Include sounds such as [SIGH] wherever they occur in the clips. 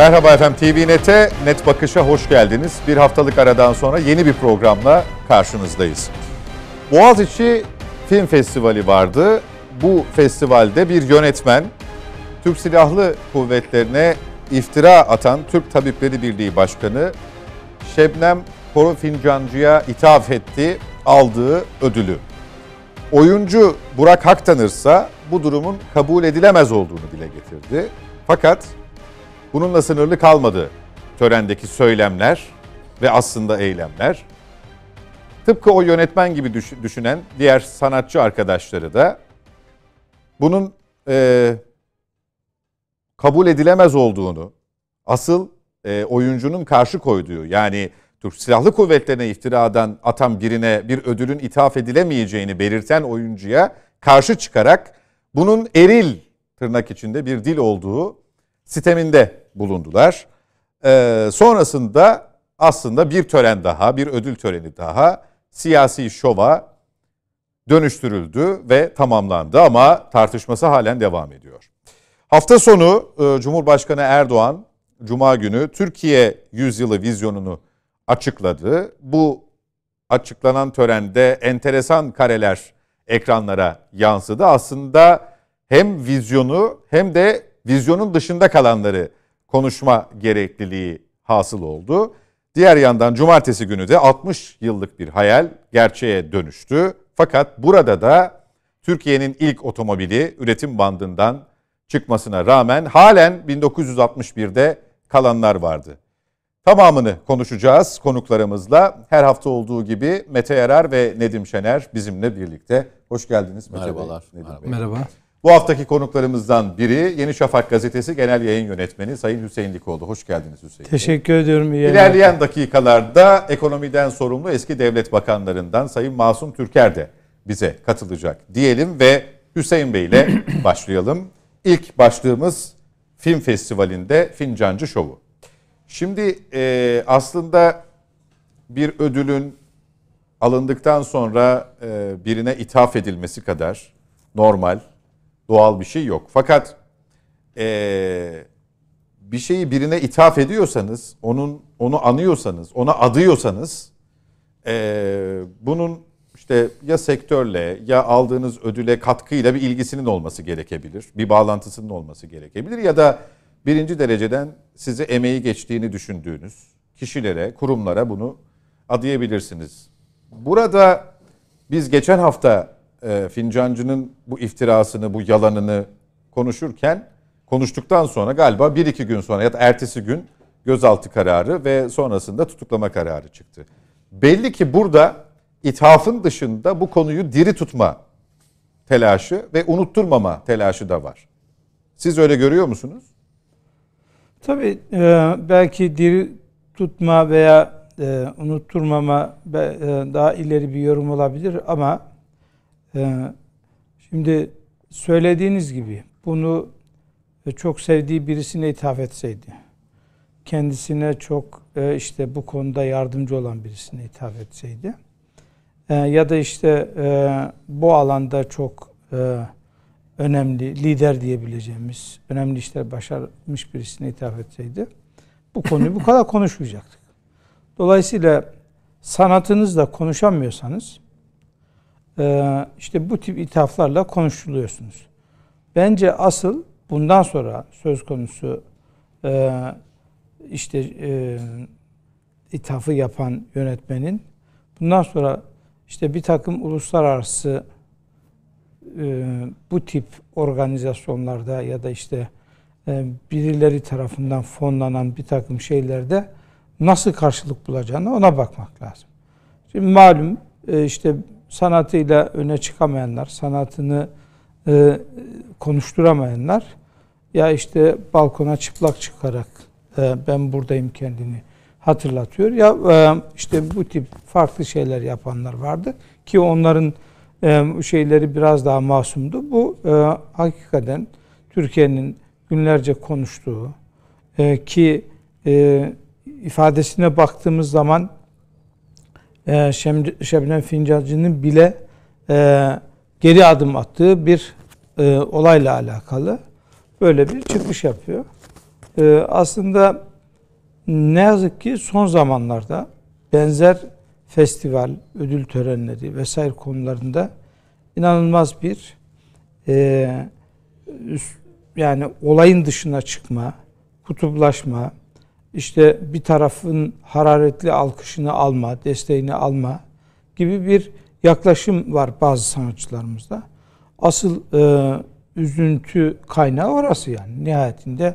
Merhaba efendim TV Net'e, Net Bakış'a hoş geldiniz. Bir haftalık aradan sonra yeni bir programla karşınızdayız. Boğaziçi Film Festivali vardı. Bu festivalde bir yönetmen Türk Silahlı Kuvvetlerine iftira atan Türk Tabipleri Birliği Başkanı Şebnem Koru Fincancı'ya ithaf etti aldığı ödülü. Oyuncu Burak Haktanırsa bu durumun kabul edilemez olduğunu dile getirdi. Fakat bununla sınırlı kalmadı törendeki söylemler ve aslında eylemler. Tıpkı o yönetmen gibi düşünen diğer sanatçı arkadaşları da bunun e, kabul edilemez olduğunu, asıl e, oyuncunun karşı koyduğu yani Türk Silahlı Kuvvetlerine iftiradan atan birine bir ödülün ithaf edilemeyeceğini belirten oyuncuya karşı çıkarak bunun eril tırnak içinde bir dil olduğu siteminde bulundular. E, sonrasında aslında bir tören daha, bir ödül töreni daha siyasi şova dönüştürüldü ve tamamlandı ama tartışması halen devam ediyor. Hafta sonu e, Cumhurbaşkanı Erdoğan Cuma günü Türkiye Yüzyılı vizyonunu açıkladı. Bu açıklanan törende enteresan kareler ekranlara yansıdı. Aslında hem vizyonu hem de vizyonun dışında kalanları konuşma gerekliliği hasıl oldu. Diğer yandan cumartesi günü de 60 yıllık bir hayal gerçeğe dönüştü. Fakat burada da Türkiye'nin ilk otomobili üretim bandından çıkmasına rağmen halen 1961'de kalanlar vardı. Tamamını konuşacağız konuklarımızla. Her hafta olduğu gibi Mete Yarar ve Nedim Şener bizimle birlikte. Hoş geldiniz Mete Merhabalar. Bey. Nedim Merhaba. Bey. Merhaba. Bu haftaki konuklarımızdan biri Yeni Şafak Gazetesi Genel Yayın Yönetmeni Sayın Hüseyin Likoğlu. Hoş geldiniz Hüseyin. Teşekkür ediyorum. Iyi İlerleyen dakikalarda ekonomiden sorumlu eski devlet bakanlarından Sayın Masum Türker de bize katılacak diyelim ve Hüseyin Bey ile [CLEARS THROAT] başlayalım. İlk başlığımız Film Festivali'nde Fincancı Şovu. Şimdi e, aslında bir ödülün alındıktan sonra e, birine ithaf edilmesi kadar normal Doğal bir şey yok. Fakat ee, bir şeyi birine ithaf ediyorsanız, onun onu anıyorsanız, ona adıyorsanız ee, bunun işte ya sektörle ya aldığınız ödüle katkıyla bir ilgisinin olması gerekebilir. Bir bağlantısının olması gerekebilir ya da birinci dereceden sizi emeği geçtiğini düşündüğünüz kişilere, kurumlara bunu adayabilirsiniz. Burada biz geçen hafta e, Fincancı'nın bu iftirasını, bu yalanını konuşurken konuştuktan sonra galiba bir iki gün sonra ya da ertesi gün gözaltı kararı ve sonrasında tutuklama kararı çıktı. Belli ki burada ithafın dışında bu konuyu diri tutma telaşı ve unutturmama telaşı da var. Siz öyle görüyor musunuz? Tabii e, belki diri tutma veya e, unutturmama e, daha ileri bir yorum olabilir ama Şimdi söylediğiniz gibi bunu e, çok sevdiği birisine ithaf etseydi, kendisine çok e, işte bu konuda yardımcı olan birisine ithaf etseydi e, ya da işte bu alanda çok önemli, lider diyebileceğimiz, önemli işler başarmış birisine ithaf etseydi bu konuyu bu kadar [LAUGHS] konuşmayacaktık. Dolayısıyla sanatınızla konuşamıyorsanız ee, işte bu tip ithaflarla konuşuluyorsunuz. Bence asıl bundan sonra söz konusu e, işte e, ithafı yapan yönetmenin bundan sonra işte bir takım uluslararası e, bu tip organizasyonlarda ya da işte birileri tarafından fonlanan bir takım şeylerde nasıl karşılık bulacağını ona bakmak lazım. Şimdi malum işte sanatıyla öne çıkamayanlar, sanatını e, konuşturamayanlar ya işte balkona çıplak çıkarak e, ben buradayım kendini hatırlatıyor. Ya e, işte bu tip farklı şeyler yapanlar vardı ki onların e, şeyleri biraz daha masumdu. Bu e, hakikaten Türkiye'nin günlerce konuştuğu e, ki e, ifadesine baktığımız zaman ee, Şebnem Fincancı'nın bile e, geri adım attığı bir e, olayla alakalı böyle bir çıkış yapıyor. E, aslında ne yazık ki son zamanlarda benzer festival, ödül törenleri vesaire konularında inanılmaz bir yani olayın dışına çıkma, kutuplaşma, işte bir tarafın hararetli alkışını alma, desteğini alma gibi bir yaklaşım var bazı sanatçılarımızda. Asıl e, üzüntü kaynağı orası yani. Nihayetinde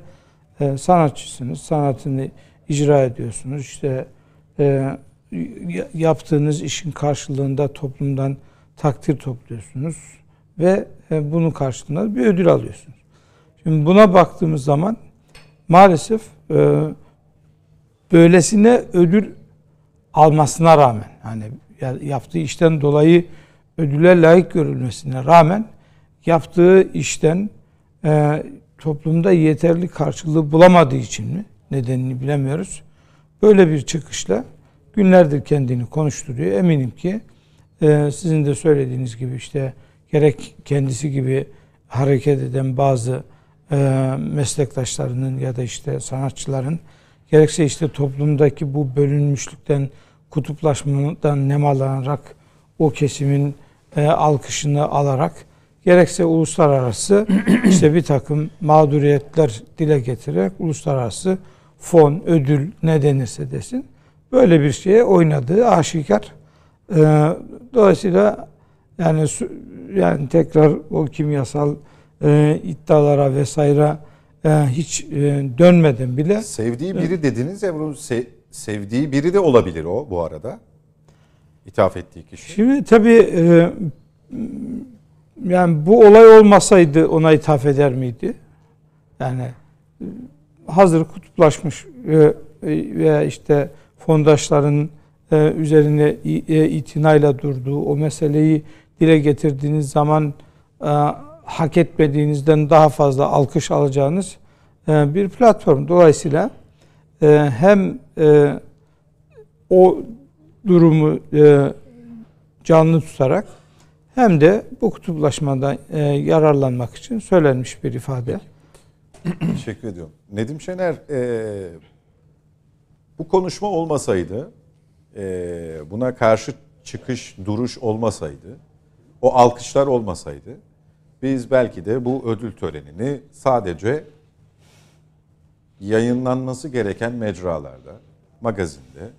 e, sanatçısınız, sanatını icra ediyorsunuz. İşte e, yaptığınız işin karşılığında toplumdan takdir topluyorsunuz ve e, bunun karşılığında bir ödül alıyorsunuz. Şimdi buna baktığımız zaman maalesef e, böylesine ödül almasına rağmen yani yaptığı işten dolayı ödüle layık görülmesine rağmen yaptığı işten e, toplumda yeterli karşılığı bulamadığı için mi nedenini bilemiyoruz. Böyle bir çıkışla günlerdir kendini konuşturuyor. Eminim ki e, sizin de söylediğiniz gibi işte gerek kendisi gibi hareket eden bazı e, meslektaşlarının ya da işte sanatçıların gerekse işte toplumdaki bu bölünmüşlükten, kutuplaşmadan nemalanarak o kesimin e, alkışını alarak gerekse uluslararası [CLEARS THROAT] işte bir takım mağduriyetler dile getirerek uluslararası fon, ödül ne denirse desin böyle bir şeye oynadığı aşikar. E, dolayısıyla yani yani tekrar o kimyasal e, iddialara vesaire hiç e, dönmedim bile. Sevdiği biri dediniz ya bunun se sevdiği biri de olabilir o bu arada. İthaf ettiği kişi. Şimdi tabii e, yani bu olay olmasaydı ona ithaf eder miydi? Yani e, hazır kutuplaşmış veya işte fondaşların üzerine itinayla durduğu o meseleyi dile getirdiğiniz zaman hak etmediğinizden daha fazla alkış alacağınız e, bir platform. Dolayısıyla e, hem e, o durumu canlı tutarak hem de bu kutuplaşmadan yararlanmak için söylenmiş bir ifade. Teşekkür ediyorum. Nedim Şener bu konuşma olmasaydı buna karşı çıkış duruş olmasaydı o alkışlar olmasaydı biz belki de bu ödül törenini sadece yayınlanması gereken mecralarda, magazinde,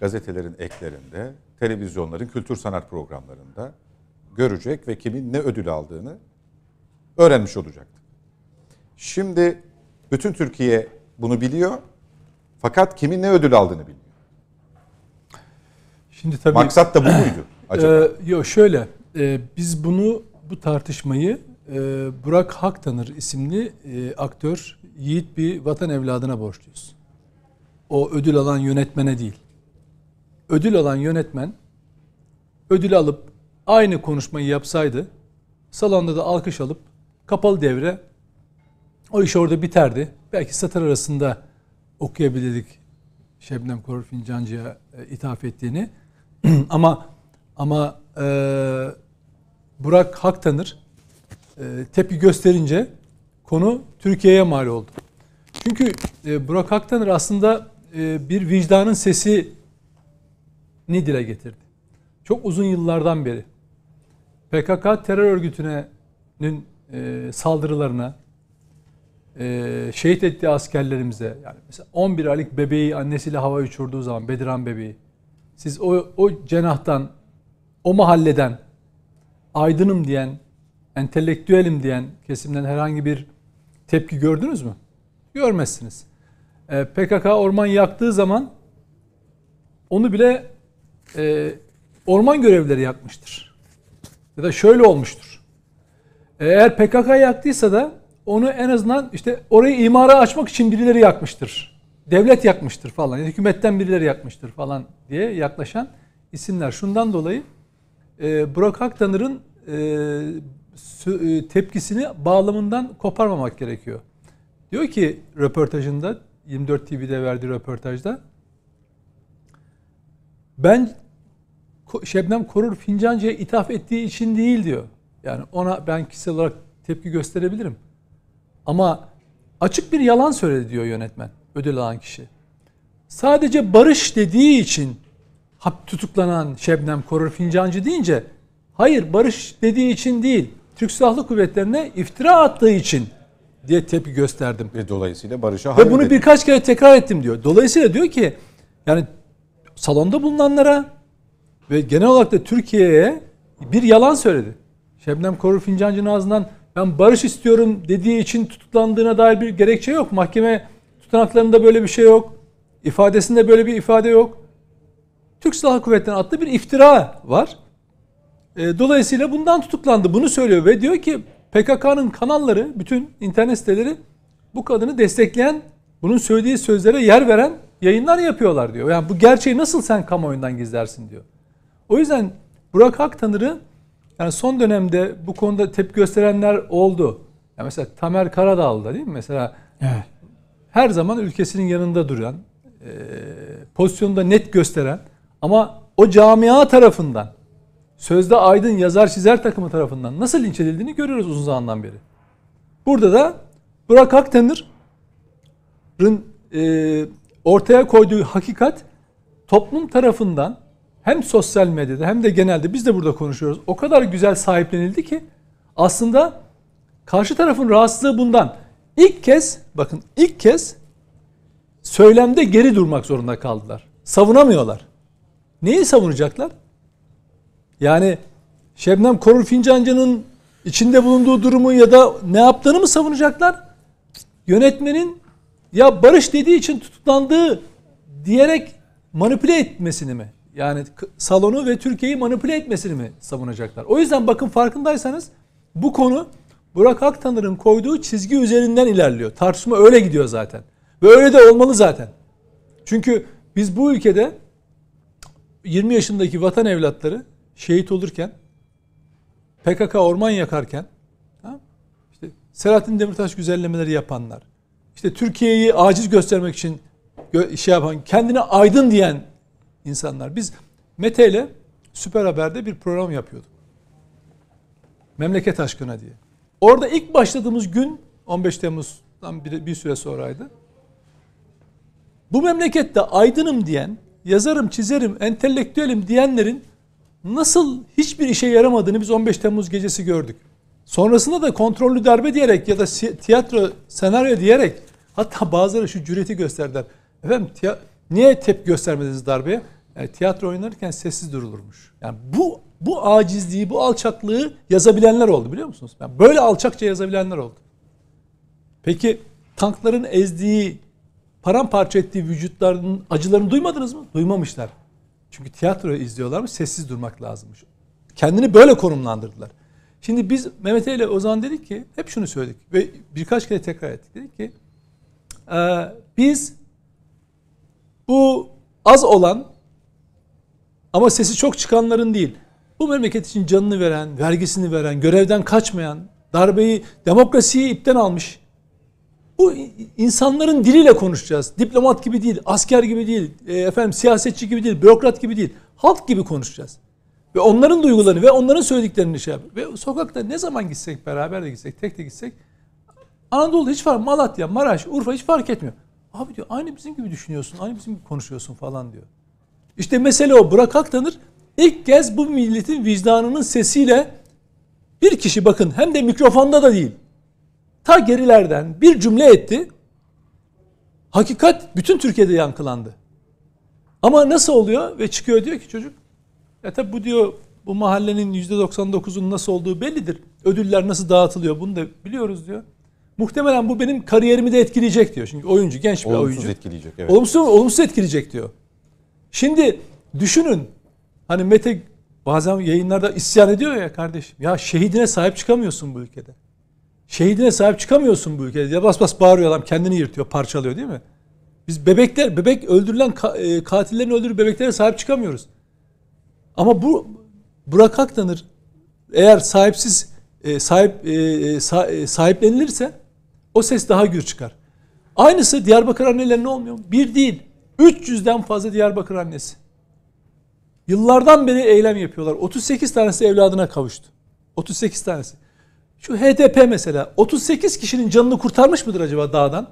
gazetelerin eklerinde, televizyonların kültür sanat programlarında görecek ve kimin ne ödül aldığını öğrenmiş olacaktı. Şimdi bütün Türkiye bunu biliyor fakat kimin ne ödül aldığını bilmiyor. Şimdi tabii, Maksat da bu muydu e, acaba? yok şöyle e, biz bunu bu tartışmayı e, Burak Haktanır isimli e, aktör yiğit bir vatan evladına borçluyuz. O ödül alan yönetmene değil. Ödül alan yönetmen ödül alıp aynı konuşmayı yapsaydı salonda da alkış alıp kapalı devre o iş orada biterdi. Belki satır arasında okuyabilirdik Şebnem Korur Fincancı'ya e, ithaf ettiğini. [CLEARS THROAT] ama ama e, Burak Haktanır e, tepki gösterince konu Türkiye'ye mal oldu. Çünkü e, Burak Haktanır aslında e, bir vicdanın sesi ni dile getirdi. Çok uzun yıllardan beri PKK terör örgütünün e, saldırılarına şehit ettiği askerlerimize yani mesela 11 aylık bebeği annesiyle hava uçurduğu zaman Bediran bebeği siz o, o cenahtan o mahalleden aydınım diyen, entelektüelim diyen kesimden herhangi bir tepki gördünüz mü? Görmezsiniz. Ee, PKK orman yaktığı zaman onu bile e, orman görevlileri yakmıştır. Ya da şöyle olmuştur. E, eğer PKK yaktıysa da onu en azından işte orayı imara açmak için birileri yakmıştır. Devlet yakmıştır falan, hükümetten birileri yakmıştır falan diye yaklaşan isimler. Şundan dolayı e, Burak Aktanır'ın e, e, tepkisini bağlamından koparmamak gerekiyor. Diyor ki röportajında 24 TV'de verdiği röportajda ben Şebnem Korur Fincancı'ya ithaf ettiği için değil diyor. Yani ona ben kişisel olarak tepki gösterebilirim. Ama açık bir yalan söyledi diyor yönetmen ödül alan kişi. Sadece barış dediği için hap tutuklanan Şebnem Korur Fincancı deyince hayır barış dediği için değil Türk Silahlı Kuvvetlerine iftira attığı için diye tepki gösterdim. Ve dolayısıyla barışa hayır Ve bunu dedi. birkaç kere tekrar ettim diyor. Dolayısıyla diyor ki yani salonda bulunanlara ve genel olarak da Türkiye'ye bir yalan söyledi. Şebnem Korur Fincancı'nın ağzından ben barış istiyorum dediği için tutuklandığına dair bir gerekçe yok. Mahkeme tutanaklarında böyle bir şey yok. İfadesinde böyle bir ifade yok. Türk Silahlı Kuvvetleri'ne attığı bir iftira var. E, dolayısıyla bundan tutuklandı. Bunu söylüyor ve diyor ki PKK'nın kanalları, bütün internet siteleri bu kadını destekleyen, bunun söylediği sözlere yer veren yayınlar yapıyorlar diyor. Yani bu gerçeği nasıl sen kamuoyundan gizlersin diyor. O yüzden Burak Aktanır'ı yani son dönemde bu konuda tepki gösterenler oldu. Yani mesela Tamer Karadağlı'da değil mi? Mesela evet. her zaman ülkesinin yanında duran, e, pozisyonda net gösteren ama o camia tarafından, sözde Aydın yazar çizer takımı tarafından nasıl linç edildiğini görüyoruz uzun zamandan beri. Burada da Burak Akdemir'in e, ortaya koyduğu hakikat toplum tarafından hem sosyal medyada hem de genelde biz de burada konuşuyoruz. O kadar güzel sahiplenildi ki aslında karşı tarafın rahatsızlığı bundan. İlk kez bakın ilk kez söylemde geri durmak zorunda kaldılar. Savunamıyorlar. Neyi savunacaklar? Yani Şebnem Korur Fincancı'nın içinde bulunduğu durumu ya da ne yaptığını mı savunacaklar? Yönetmenin ya barış dediği için tutuklandığı diyerek manipüle etmesini mi? Yani salonu ve Türkiye'yi manipüle etmesini mi savunacaklar? O yüzden bakın farkındaysanız bu konu Burak Aktanır'ın koyduğu çizgi üzerinden ilerliyor. Tartışma öyle gidiyor zaten. Ve öyle de olmalı zaten. Çünkü biz bu ülkede 20 yaşındaki vatan evlatları şehit olurken, PKK orman yakarken, işte Selahattin Demirtaş güzellemeleri yapanlar, işte Türkiye'yi aciz göstermek için şey yapan, kendine aydın diyen insanlar. Biz Mete ile Süper Haber'de bir program yapıyorduk. Memleket aşkına diye. Orada ilk başladığımız gün 15 Temmuz'dan bir, bir süre sonraydı. Bu memlekette aydınım diyen, yazarım, çizerim, entelektüelim diyenlerin nasıl hiçbir işe yaramadığını biz 15 Temmuz gecesi gördük. Sonrasında da kontrollü darbe diyerek ya da tiyatro senaryo diyerek hatta bazıları şu cüreti gösterdiler. Efendim niye tepki göstermediniz darbeye? Yani e, tiyatro oynarken sessiz durulurmuş. Yani bu bu acizliği, bu alçaklığı yazabilenler oldu biliyor musunuz? Yani böyle alçakça yazabilenler oldu. Peki tankların ezdiği paramparça ettiği vücutlarının acılarını duymadınız mı? Duymamışlar. Çünkü tiyatro izliyorlarmış sessiz durmak lazımmış. Kendini böyle konumlandırdılar. Şimdi biz Mehmet ile Ozan dedik ki hep şunu söyledik ve birkaç kere tekrar ettik. Dedik ki e, biz bu az olan ama sesi çok çıkanların değil bu memleket için canını veren, vergisini veren, görevden kaçmayan, darbeyi, demokrasiyi ipten almış bu insanların diliyle konuşacağız. Diplomat gibi değil, asker gibi değil, e, efendim siyasetçi gibi değil, bürokrat gibi değil. Halk gibi konuşacağız. Ve onların duygularını ve onların söylediklerini şey yap. Ve sokakta ne zaman gitsek beraber de gitsek, tek de gitsek Anadolu'da hiç fark Malatya, Maraş, Urfa hiç fark etmiyor. Abi diyor aynı bizim gibi düşünüyorsun, aynı bizim gibi konuşuyorsun falan diyor. İşte mesele o. Burak Aktanır ilk kez bu milletin vicdanının sesiyle bir kişi bakın hem de mikrofonda da değil ta gerilerden bir cümle etti. Hakikat bütün Türkiye'de yankılandı. Ama nasıl oluyor? Ve çıkıyor diyor ki çocuk. E tabi bu diyor bu mahallenin %99'un nasıl olduğu bellidir. Ödüller nasıl dağıtılıyor bunu da biliyoruz diyor. Muhtemelen bu benim kariyerimi de etkileyecek diyor. Çünkü oyuncu genç bir olumsuz oyuncu. Olumsuz etkileyecek evet. Olumsuz, olumsuz etkileyecek diyor. Şimdi düşünün hani Mete bazen yayınlarda isyan ediyor ya kardeşim. Ya şehidine sahip çıkamıyorsun bu ülkede. Şehidine sahip çıkamıyorsun bu ülkede ya bas bas bağırıyor adam kendini yırtıyor parçalıyor değil mi? Biz bebekler, bebek öldürülen e, katillerin öldürü bebeklere sahip çıkamıyoruz. Ama bu Burak Aktanır eğer sahipsiz e, sahip e, sahiplenilirse o ses daha gür çıkar. Aynısı Diyarbakır annelerinin olmuyor mu? Bir değil. 300'den fazla Diyarbakır annesi. Yıllardan beri eylem yapıyorlar. 38 tanesi evladına kavuştu. 38 tanesi. Şu HDP mesela 38 kişinin canını kurtarmış mıdır acaba dağdan?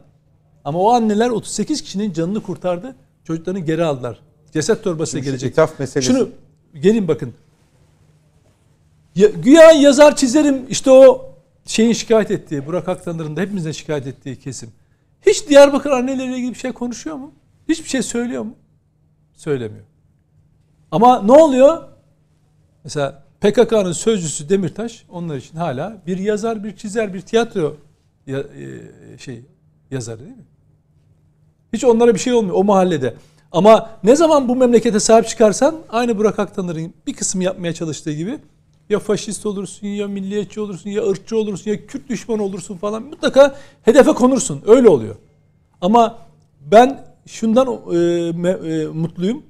Ama o anneler 38 kişinin canını kurtardı. Çocuklarını geri aldılar. Ceset torbasıyla gelecek. İtaf meselesi. Şunu gelin bakın. Ya, güya yazar çizerim işte o şeyin şikayet ettiği Burak Aktanır'ın da hepimizden şikayet ettiği kesim. Hiç Diyarbakır anneleriyle ilgili bir şey konuşuyor mu? Hiçbir şey söylüyor mu? Söylemiyor. Ama ne oluyor? Mesela PKK'nın sözcüsü Demirtaş onlar için hala bir yazar, bir çizer, bir tiyatro ya, e, şey yazarı değil mi? Hiç onlara bir şey olmuyor o mahallede. Ama ne zaman bu memlekete sahip çıkarsan aynı Burak Aktanır'ın bir kısım yapmaya çalıştığı gibi ya faşist olursun ya milliyetçi olursun ya ırkçı olursun ya Kürt düşmanı olursun falan mutlaka hedefe konursun. Öyle oluyor. Ama ben şundan e, me, e, mutluyum.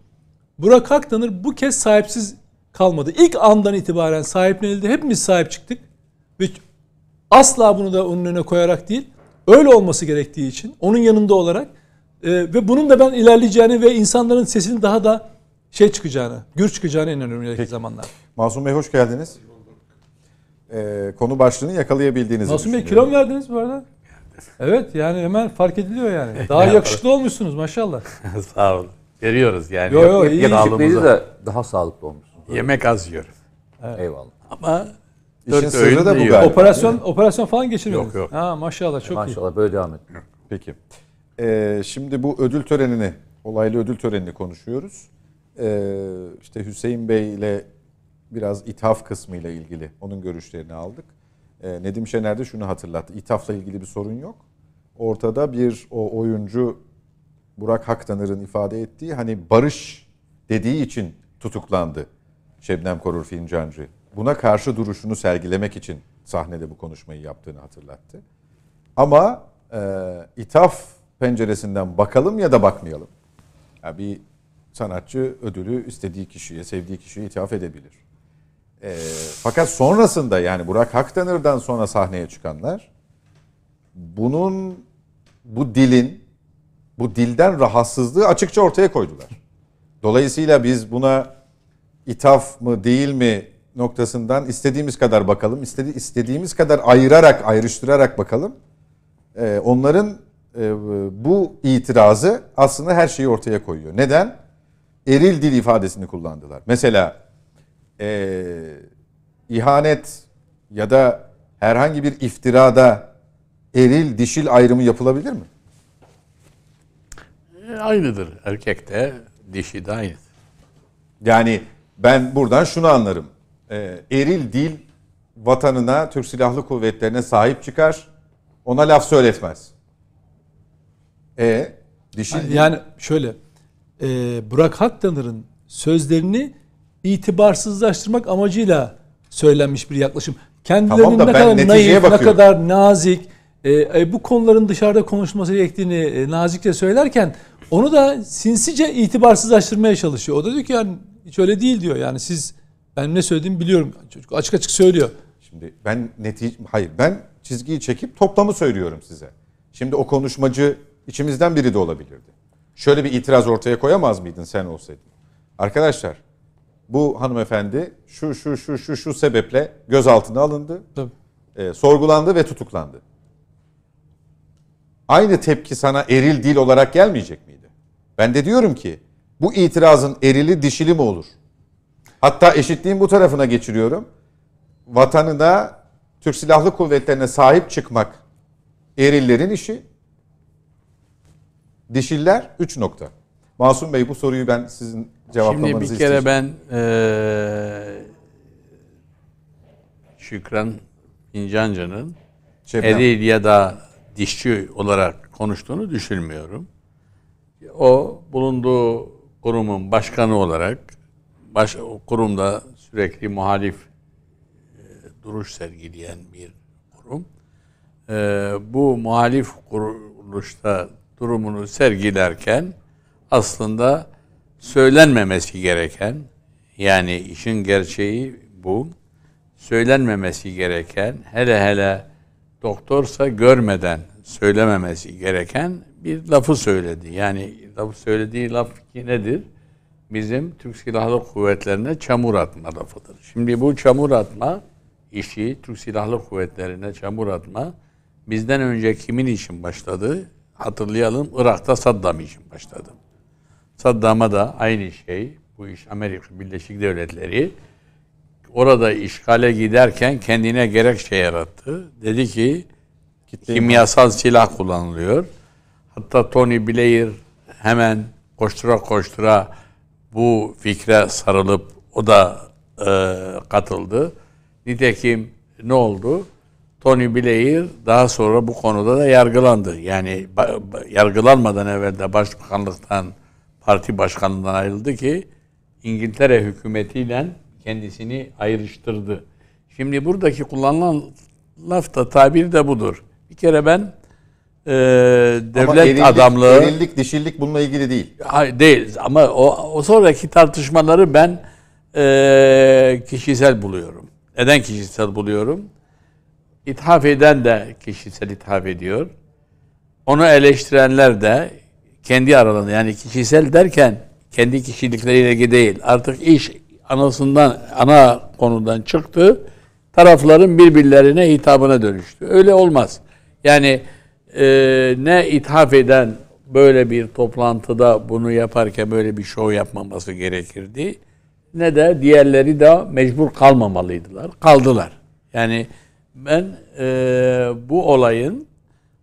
Burak Aktanır bu kez sahipsiz kalmadı. İlk andan itibaren sahiplenildi. Hepimiz sahip çıktık. Ve asla bunu da onun önüne koyarak değil, öyle olması gerektiği için, onun yanında olarak e, ve bunun da ben ilerleyeceğini ve insanların sesinin daha da şey çıkacağını, gür çıkacağını inanıyorum ileriki zamanlar. Masum Bey hoş geldiniz. Ee, konu başlığını yakalayabildiğinizi Masum Bey kilo mu verdiniz bu arada? Evet yani hemen fark ediliyor yani. [LAUGHS] Daha yakışıklı olmuşsunuz maşallah. [LAUGHS] Sağ olun. Veriyoruz yani. Yok yok iyi. Yakışıklıydı da daha sağlıklı olmuş. Yemek az yiyorum. Evet. Eyvallah. Ama İşin sırrı da bu galiba. Operasyon operasyon falan geçirmiyor. Yok, yok. Ha maşallah çok iyi. Maşallah böyle devam et. Peki. Ee, şimdi bu ödül törenini, olaylı ödül törenini konuşuyoruz. Ee, işte Hüseyin Bey ile biraz ithaf kısmıyla ilgili onun görüşlerini aldık. Ee, Nedim Şener de şunu hatırlattı. İthafla ilgili bir sorun yok. Ortada bir o oyuncu Burak Haktanır'ın ifade ettiği hani barış dediği için tutuklandı Şebnem Korur Fincancı buna karşı duruşunu sergilemek için sahnede bu konuşmayı yaptığını hatırlattı. Ama e, ithaf penceresinden bakalım ya da bakmayalım. Yani bir sanatçı ödülü istediği kişiye, sevdiği kişiye ithaf edebilir. E, fakat sonrasında yani Burak Haktanır'dan sonra sahneye çıkanlar bunun, bu dilin, bu dilden rahatsızlığı açıkça ortaya koydular. Dolayısıyla biz buna ithaf mı değil mi noktasından istediğimiz kadar bakalım. İstedi, istediğimiz kadar ayırarak, ayrıştırarak bakalım. Ee, onların e, bu itirazı aslında her şeyi ortaya koyuyor. Neden? Eril dil ifadesini kullandılar. Mesela e, ihanet ya da herhangi bir iftirada eril dişil ayrımı yapılabilir mi? E, aynıdır. Erkek de dişi de aynıdır. Yani ben buradan şunu anlarım. E, eril dil vatanına, Türk Silahlı Kuvvetlerine sahip çıkar. Ona laf söyletmez. E dişi yani, yani şöyle e, Burak Hakdanır'ın sözlerini itibarsızlaştırmak amacıyla söylenmiş bir yaklaşım. Kendilerinin tamam da ne kadar naif, bakıyorum. ne kadar nazik, e, e, bu konuların dışarıda konuşması gerektiğini e, nazikçe söylerken onu da sinsice itibarsızlaştırmaya çalışıyor. O da diyor ki yani hiç öyle değil diyor. Yani siz ben ne söylediğimi biliyorum. Çocuk açık açık söylüyor. Şimdi ben netice hayır ben çizgiyi çekip toplamı söylüyorum size. Şimdi o konuşmacı içimizden biri de olabilirdi. Şöyle bir itiraz ortaya koyamaz mıydın sen olsaydın? Arkadaşlar bu hanımefendi şu şu şu şu şu sebeple gözaltına alındı. Tabii. E, sorgulandı ve tutuklandı. Aynı tepki sana eril dil olarak gelmeyecek miydi? Ben de diyorum ki bu itirazın erili dişili mi olur? Hatta eşitliğin bu tarafına geçiriyorum. Vatanına, Türk Silahlı Kuvvetlerine sahip çıkmak erillerin işi. Dişiller 3 nokta. Masum Bey bu soruyu ben sizin cevaplamanızı istiyorum. Şimdi bir kere isteyeceğim. ben ee, Şükran Fincancı'nın eril ya da dişçi olarak konuştuğunu düşünmüyorum. O bulunduğu kurumun başkanı olarak baş, kurumda sürekli muhalif e, duruş sergileyen bir kurum. E, bu muhalif kuruluşta durumunu sergilerken aslında söylenmemesi gereken yani işin gerçeği bu. Söylenmemesi gereken hele hele doktorsa görmeden söylememesi gereken bir lafı söyledi. Yani lafı söylediği laf ki nedir? Bizim Türk Silahlı Kuvvetlerine çamur atma lafıdır. Şimdi bu çamur atma işi Türk Silahlı Kuvvetlerine çamur atma bizden önce kimin için başladı? Hatırlayalım Irak'ta Saddam için başladı. Saddam'a da aynı şey bu iş Amerika Birleşik Devletleri orada işgale giderken kendine gerekçe şey yarattı. Dedi ki Kitle kimyasal silah kullanılıyor. Hatta Tony Blair hemen koştura koştura bu fikre sarılıp o da e, katıldı. Nitekim ne oldu? Tony Blair daha sonra bu konuda da yargılandı. Yani yargılanmadan evvel de başbakanlıktan, parti başkanından ayrıldı ki İngiltere hükümetiyle kendisini ayrıştırdı. Şimdi buradaki kullanılan laf da tabir de budur. Bir kere ben e, devlet ama erillik, adamlığı. Erillik, dişillik bununla ilgili değil. Hayır, değil ama o, o sonraki tartışmaları ben e, kişisel buluyorum. Neden kişisel buluyorum? İthaf eden de kişisel ithaf ediyor. Onu eleştirenler de kendi aralarında yani kişisel derken kendi kişilikleriyle değil. Artık iş anasından ana konudan çıktı. Tarafların birbirlerine hitabına dönüştü. Öyle olmaz. Yani ee, ne ithaf eden böyle bir toplantıda bunu yaparken böyle bir şov yapmaması gerekirdi. Ne de diğerleri de mecbur kalmamalıydılar. Kaldılar. Yani ben e, bu olayın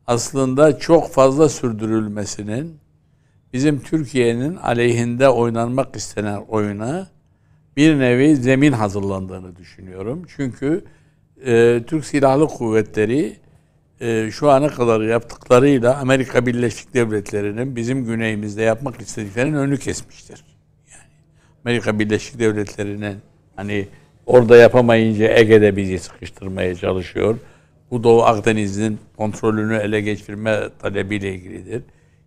aslında çok fazla sürdürülmesinin bizim Türkiye'nin aleyhinde oynanmak istenen oyuna bir nevi zemin hazırlandığını düşünüyorum. Çünkü e, Türk Silahlı Kuvvetleri e, şu ana kadar yaptıklarıyla Amerika Birleşik Devletleri'nin bizim güneyimizde yapmak istediklerinin önünü kesmiştir. Yani Amerika Birleşik Devletleri'nin hani orada yapamayınca Ege'de bizi sıkıştırmaya çalışıyor. Bu Doğu Akdeniz'in kontrolünü ele geçirme talebiyle ilgilidir.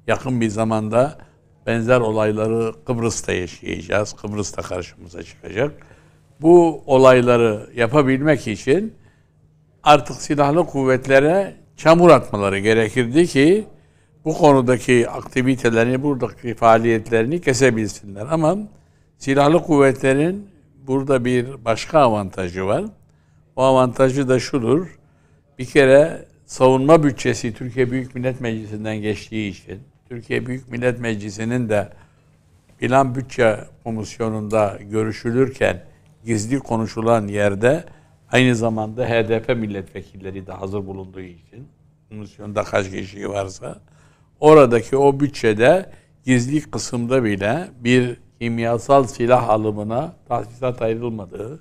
Yakın bir zamanda benzer olayları Kıbrıs'ta yaşayacağız. Kıbrıs'ta karşımıza çıkacak. Bu olayları yapabilmek için artık silahlı kuvvetlere çamur atmaları gerekirdi ki bu konudaki aktivitelerini, buradaki faaliyetlerini kesebilsinler. Ama silahlı kuvvetlerin burada bir başka avantajı var. O avantajı da şudur. Bir kere savunma bütçesi Türkiye Büyük Millet Meclisi'nden geçtiği için, Türkiye Büyük Millet Meclisi'nin de plan bütçe komisyonunda görüşülürken gizli konuşulan yerde Aynı zamanda HDP milletvekilleri de hazır bulunduğu için komisyonda kaç kişi varsa oradaki o bütçede gizli kısımda bile bir kimyasal silah alımına tahsisat ayrılmadığı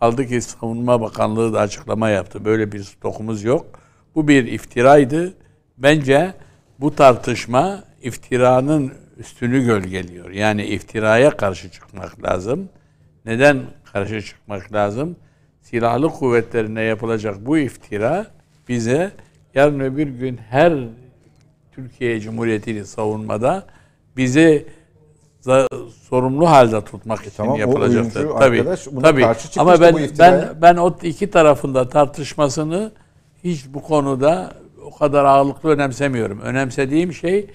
kaldı ki Savunma Bakanlığı da açıklama yaptı. Böyle bir stokumuz yok. Bu bir iftiraydı. Bence bu tartışma iftiranın üstünü gölgeliyor. Yani iftiraya karşı çıkmak lazım. Neden karşı çıkmak lazım? silahlı kuvvetlerine yapılacak bu iftira bize yarın öbür gün her Türkiye Cumhuriyeti'ni savunmada bize sorumlu halde tutmak için tamam, yapılacaktır. Tabii. Tabii. Ama ben ben ben o iki tarafında tartışmasını hiç bu konuda o kadar ağırlıklı önemsemiyorum. Önemsediğim şey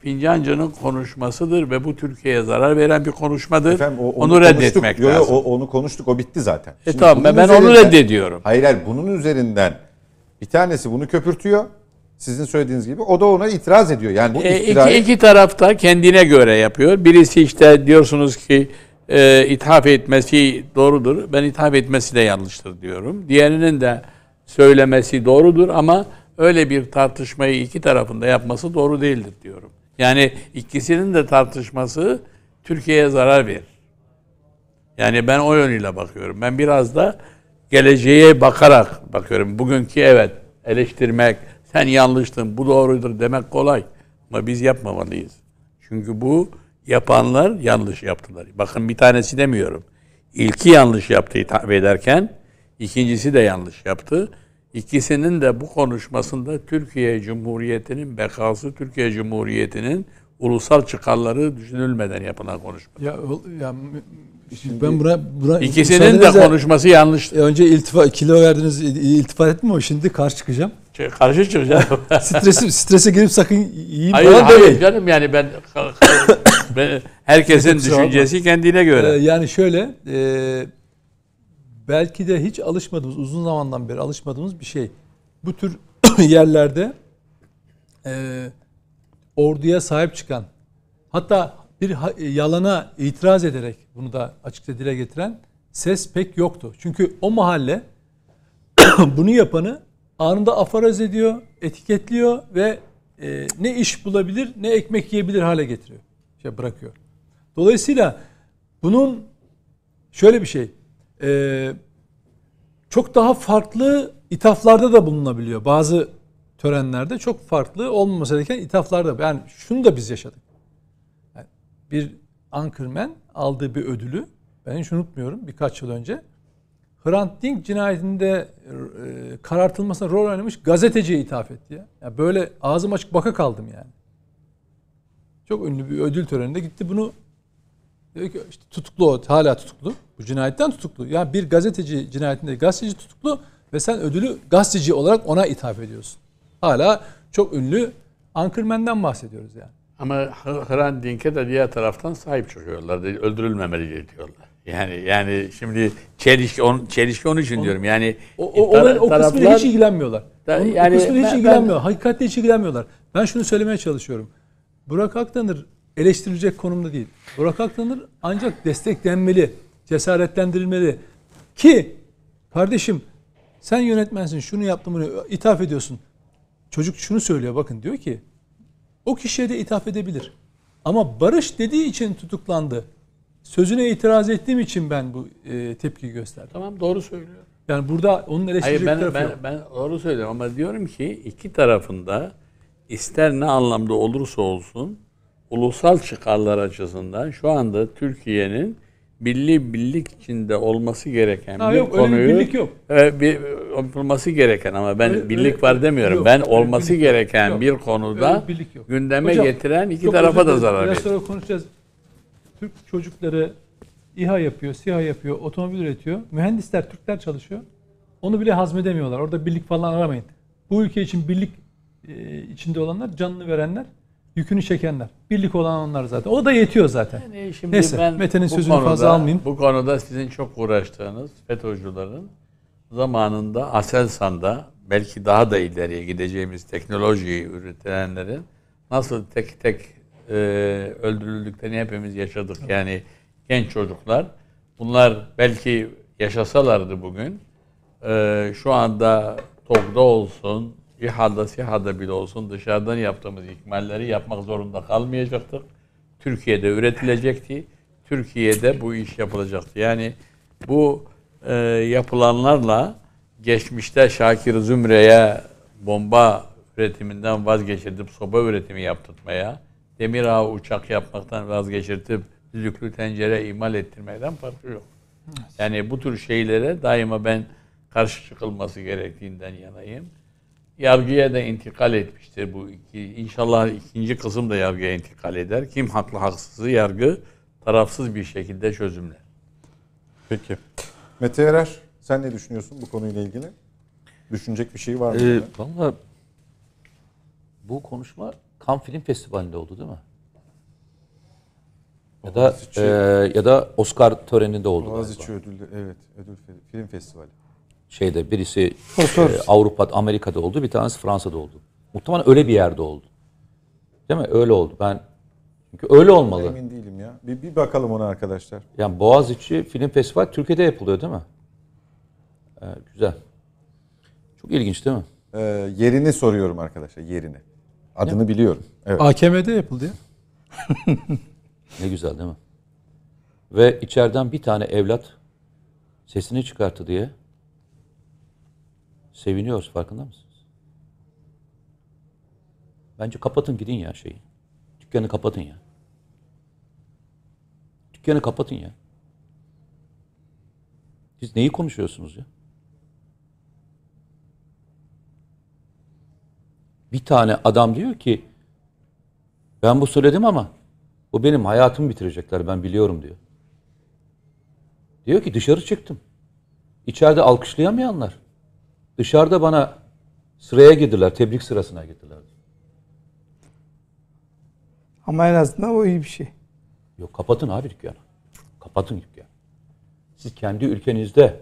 Fincancı'nın konuşmasıdır ve bu Türkiye'ye zarar veren bir konuşmadır. Efendim, o, onu, onu reddetmek yo, lazım. O, onu konuştuk, o bitti zaten. E Şimdi tamam ben üzerinden, onu reddediyorum. Hayır hayır bunun üzerinden bir tanesi bunu köpürtüyor. Sizin söylediğiniz gibi o da ona itiraz ediyor. Yani bu e, iktidar... iki, iki tarafta kendine göre yapıyor. Birisi işte diyorsunuz ki e, ithaf etmesi doğrudur. Ben ithaf etmesi de yanlıştır diyorum. Diğerinin de söylemesi doğrudur ama öyle bir tartışmayı iki tarafında yapması doğru değildir diyorum. Yani ikisinin de tartışması Türkiye'ye zarar verir. Yani ben o yönüyle bakıyorum. Ben biraz da geleceğe bakarak bakıyorum. Bugünkü evet eleştirmek, sen yanlıştın, bu doğrudur demek kolay. Ama biz yapmamalıyız. Çünkü bu yapanlar yanlış yaptılar. Bakın bir tanesi demiyorum. İlki yanlış yaptığı hitap ederken ikincisi de yanlış yaptı. İkisinin de bu konuşmasında Türkiye Cumhuriyeti'nin bekası, Türkiye Cumhuriyeti'nin ulusal çıkarları düşünülmeden yapılan konuşma. Ya, ya Şimdi ben buna, buna ikisinin de konuşması yanlış. E, önce iltifa kilo verdiniz iltifat etme o şimdi karşı çıkacağım. Şey, karşı çıkacağım. [LAUGHS] stresi strese girip sakın iyi hayır, hayır demeyin. canım yani ben, ben [LAUGHS] herkesin düşüncesi kendine göre. Ee, yani şöyle e, belki de hiç alışmadığımız, uzun zamandan beri alışmadığımız bir şey. Bu tür [CLEARS THROAT] yerlerde e, orduya sahip çıkan, hatta bir e, yalana itiraz ederek bunu da açıkça dile getiren ses pek yoktu. Çünkü o mahalle [CLEARS THROAT] bunu yapanı anında afaraz ediyor, etiketliyor ve e, ne iş bulabilir ne ekmek yiyebilir hale getiriyor. Şey bırakıyor. Dolayısıyla bunun şöyle bir şey e, çok daha farklı ithaflarda da bulunabiliyor. Bazı törenlerde çok farklı olmaması gereken ithaflarda. Yani şunu da biz yaşadık. Yani bir Ankerman aldığı bir ödülü ben hiç unutmuyorum birkaç yıl önce. Hrant Dink cinayetinde e, karartılmasına rol oynamış gazeteciye ithaf etti ya. ya. Böyle ağzım açık baka kaldım yani. Çok ünlü bir ödül töreninde gitti bunu Diyor ki işte tutuklu o, hala tutuklu. Bu cinayetten tutuklu. Yani bir gazeteci cinayetinde gazeteci tutuklu ve sen ödülü gazeteci olarak ona ithaf ediyorsun. Hala çok ünlü Ankerman'dan bahsediyoruz yani. Ama Hrant Dink'e de diğer taraftan sahip çıkıyorlar. Öldürülmemeli diyorlar. Yani yani şimdi çeliş, on çelişki onun için diyorum. Yani o o, tar- o, o kısmıyla hiç ilgilenmiyorlar. Da, yani o kısmıyla hiç ilgilenmiyor. Ben, Hakikatle hiç ilgilenmiyorlar. Ben şunu söylemeye çalışıyorum. Burak Akdanır eleştirilecek konumda değil. Burak Aktanır ancak desteklenmeli, cesaretlendirilmeli. Ki kardeşim sen yönetmensin şunu yaptım, bunu ithaf ediyorsun. Çocuk şunu söylüyor bakın diyor ki o kişiye de ithaf edebilir. Ama Barış dediği için tutuklandı. Sözüne itiraz ettiğim için ben bu e, tepki gösterdim. Tamam doğru söylüyor. Yani burada onun eleştirecek Hayır, ben, tarafı ben, yok. Ben doğru söylüyorum ama diyorum ki iki tarafında ister ne anlamda olursa olsun ulusal çıkarlar açısından şu anda Türkiye'nin milli birlik içinde olması gereken ha, bir yok, konuyu öyle bir birlik yok. E, bir, olması gereken ama ben öyle, birlik öyle, var demiyorum. Yok, ben olması birlik, gereken yok, bir konuda bir yok. gündeme Hocam, getiren iki tarafa da zarar veriyor. Biraz sonra konuşacağız. Türk çocukları İHA yapıyor, SİHA yapıyor, otomobil üretiyor. Mühendisler, Türkler çalışıyor. Onu bile hazmedemiyorlar. Orada birlik falan aramayın. Bu ülke için birlik e, içinde olanlar, canını verenler yükünü çekenler. Birlik olan onlar zaten. O da yetiyor zaten. Yani şimdi Neyse Mete'nin sözünü konuda, fazla almayayım. Bu konuda sizin çok uğraştığınız FETÖ'cülerin zamanında Aselsan'da belki daha da ileriye gideceğimiz teknolojiyi üretenlerin nasıl tek tek e, öldürüldüklerini hepimiz yaşadık. Evet. Yani genç çocuklar bunlar belki yaşasalardı bugün e, şu anda TOG'da olsun, cihada sihada bile olsun dışarıdan yaptığımız ikmalleri yapmak zorunda kalmayacaktık. Türkiye'de üretilecekti. Türkiye'de bu iş yapılacaktı. Yani bu e, yapılanlarla geçmişte Şakir Zümre'ye bomba üretiminden vazgeçirtip soba üretimi yaptırmaya, demir ağı uçak yapmaktan vazgeçirtip düdüklü tencere imal ettirmeden farkı yok. Yani bu tür şeylere daima ben karşı çıkılması gerektiğinden yanayım yargıya da intikal etmiştir bu iki. İnşallah ikinci kızım da yargıya intikal eder. Kim haklı haksızı yargı tarafsız bir şekilde çözümler. Peki. Mete Erer sen ne düşünüyorsun bu konuyla ilgili? Düşünecek bir şey var mı? Ee, Valla bu konuşma Cannes Film Festivali'nde oldu değil mi? Ya da e, ya da Oscar töreninde oldu. Boğaziçi ödüllü evet ödül film festivali şeyde birisi e, Avrupa'da, Amerika'da oldu, bir tanesi Fransa'da oldu. Muhtemelen öyle bir yerde oldu. Değil mi? Öyle oldu. Ben çünkü öyle olmalı. Emin değilim ya. Bir, bir bakalım ona arkadaşlar. Yani Boğaziçi Film Festivali Türkiye'de yapılıyor değil mi? Ee, güzel. Çok ilginç değil mi? Ee, yerini soruyorum arkadaşlar. Yerini. Adını ya. biliyorum. Evet. AKM'de yapıldı ya. ne güzel değil mi? Ve içeriden bir tane evlat sesini çıkarttı diye Seviniyoruz farkında mısınız? Bence kapatın gidin ya şeyi. Dükkanı kapatın ya. Dükkanı kapatın ya. Siz neyi konuşuyorsunuz ya? Bir tane adam diyor ki ben bu söyledim ama bu benim hayatımı bitirecekler ben biliyorum diyor. Diyor ki dışarı çıktım. İçeride alkışlayamayanlar Dışarıda bana sıraya girdiler, tebrik sırasına girdiler. Ama en azından o iyi bir şey. Yok kapatın abi dükkanı. Kapatın dükkanı. Siz kendi ülkenizde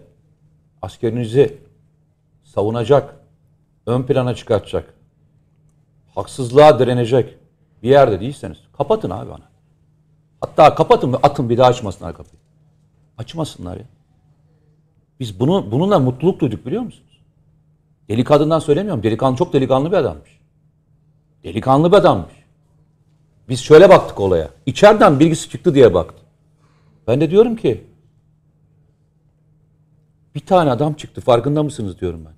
askerinizi savunacak, ön plana çıkartacak, haksızlığa direnecek bir yerde değilseniz kapatın abi bana. Hatta kapatın ve atın bir daha açmasınlar kapıyı. Açmasınlar ya. Biz bunu, bununla mutluluk duyduk biliyor musun? Deli söylemiyorum. Delikanlı çok delikanlı bir adammış. Delikanlı bir adammış. Biz şöyle baktık olaya. İçeriden bilgisi çıktı diye baktı. Ben de diyorum ki bir tane adam çıktı farkında mısınız diyorum ben.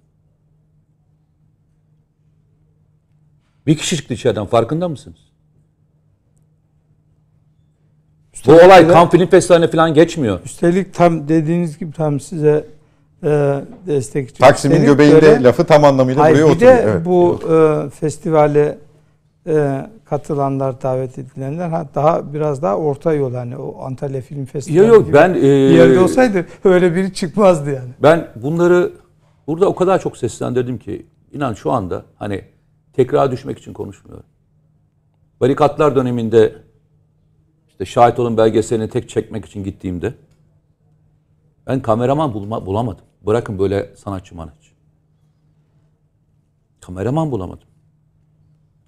Bir kişi çıktı içeriden farkında mısınız? Üstelik Bu olay Cannes Film Festivali'ne falan geçmiyor. Üstelik tam dediğiniz gibi tam size e, destekçi. Taksim'in göbeğinde göre, lafı tam anlamıyla hayır, buraya bir oturuyor. Bir de evet, bu e, festivale e, katılanlar, davet edilenler ha, daha biraz daha orta yol hani o Antalya Film Festivali. Yok yok ben e, bir yerde olsaydı öyle biri çıkmazdı yani. Ben bunları burada o kadar çok seslendirdim ki inan şu anda hani tekrar düşmek için konuşmuyorum. Barikatlar döneminde işte şahit olun belgeselini tek çekmek için gittiğimde ben kameraman bulma, bulamadım. Bırakın böyle sanatçı manatçı. Kameraman bulamadım.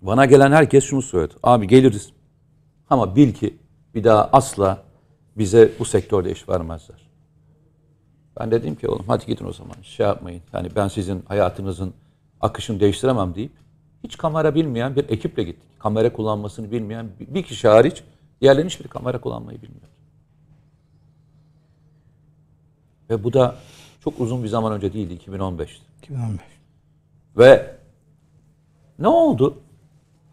Bana gelen herkes şunu söyledi. Abi geliriz. Ama bil ki bir daha asla bize bu sektörde iş vermezler. Ben dedim ki oğlum hadi gidin o zaman şey yapmayın. Yani ben sizin hayatınızın akışını değiştiremem deyip hiç kamera bilmeyen bir ekiple gittik. Kamera kullanmasını bilmeyen bir kişi hariç diğerlerinin hiçbir kamera kullanmayı bilmiyor. Ve bu da çok uzun bir zaman önce değildi 2015. 2015. Ve ne oldu?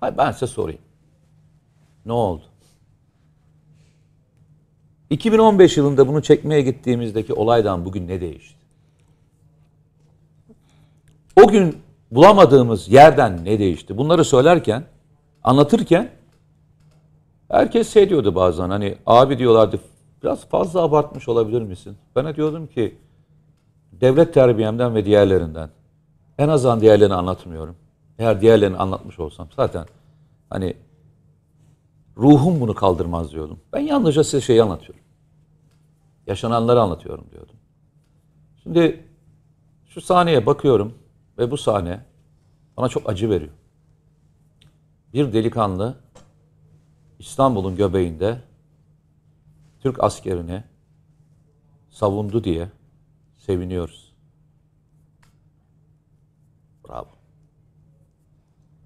Hayır ben size sorayım. Ne oldu? 2015 yılında bunu çekmeye gittiğimizdeki olaydan bugün ne değişti? O gün bulamadığımız yerden ne değişti? Bunları söylerken, anlatırken herkes şey diyordu bazen hani abi diyorlardı biraz fazla abartmış olabilir misin? Bana diyordum ki devlet terbiyemden ve diğerlerinden en azından diğerlerini anlatmıyorum. Eğer diğerlerini anlatmış olsam zaten hani ruhum bunu kaldırmaz diyordum. Ben yalnızca size şeyi anlatıyorum. Yaşananları anlatıyorum diyordum. Şimdi şu sahneye bakıyorum ve bu sahne bana çok acı veriyor. Bir delikanlı İstanbul'un göbeğinde Türk askerini savundu diye seviniyoruz. Bravo.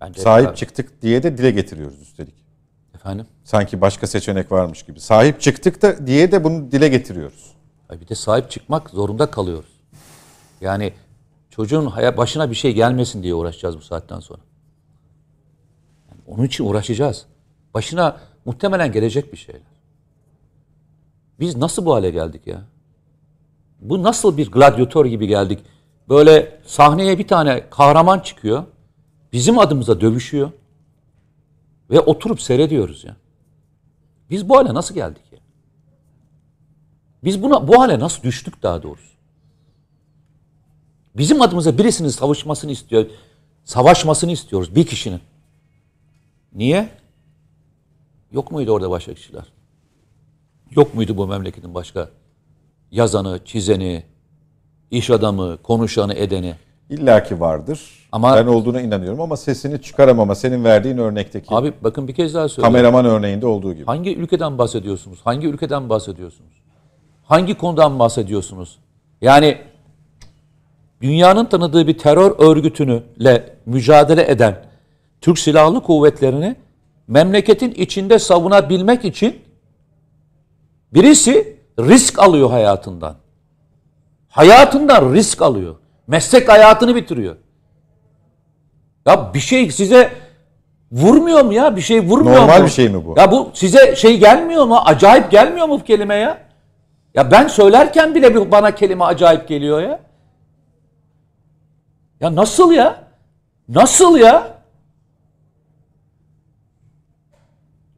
Bence Sahip bravo. çıktık diye de dile getiriyoruz üstelik. Efendim? Sanki başka seçenek varmış gibi. Sahip çıktık da diye de bunu dile getiriyoruz. Bir de sahip çıkmak zorunda kalıyoruz. Yani çocuğun başına bir şey gelmesin diye uğraşacağız bu saatten sonra. Yani onun için uğraşacağız. Başına muhtemelen gelecek bir şeyler. Biz nasıl bu hale geldik ya? bu nasıl bir gladyatör gibi geldik. Böyle sahneye bir tane kahraman çıkıyor. Bizim adımıza dövüşüyor. Ve oturup seyrediyoruz ya. Biz bu hale nasıl geldik ya? Biz buna bu hale nasıl düştük daha doğrusu? Bizim adımıza birisinin savaşmasını istiyor. Savaşmasını istiyoruz bir kişinin. Niye? Yok muydu orada başka kişiler? Yok muydu bu memleketin başka yazanı, çizeni, iş adamı, konuşanı, edeni. İllaki vardır. Ama, ben olduğuna inanıyorum ama sesini çıkaramama senin verdiğin örnekteki. Abi bakın bir kez daha söyleyeyim. Kameraman örneğinde olduğu gibi. Hangi ülkeden bahsediyorsunuz? Hangi ülkeden bahsediyorsunuz? Hangi konudan bahsediyorsunuz? Yani dünyanın tanıdığı bir terör örgütünüyle mücadele eden Türk Silahlı Kuvvetleri'ni memleketin içinde savunabilmek için birisi risk alıyor hayatından. Hayatından risk alıyor. Meslek hayatını bitiriyor. Ya bir şey size vurmuyor mu ya? Bir şey vurmuyor Normal mu? Normal bir şey mi bu? Ya bu size şey gelmiyor mu? Acayip gelmiyor mu bu kelime ya? Ya ben söylerken bile bir bana kelime acayip geliyor ya. Ya nasıl ya? Nasıl ya?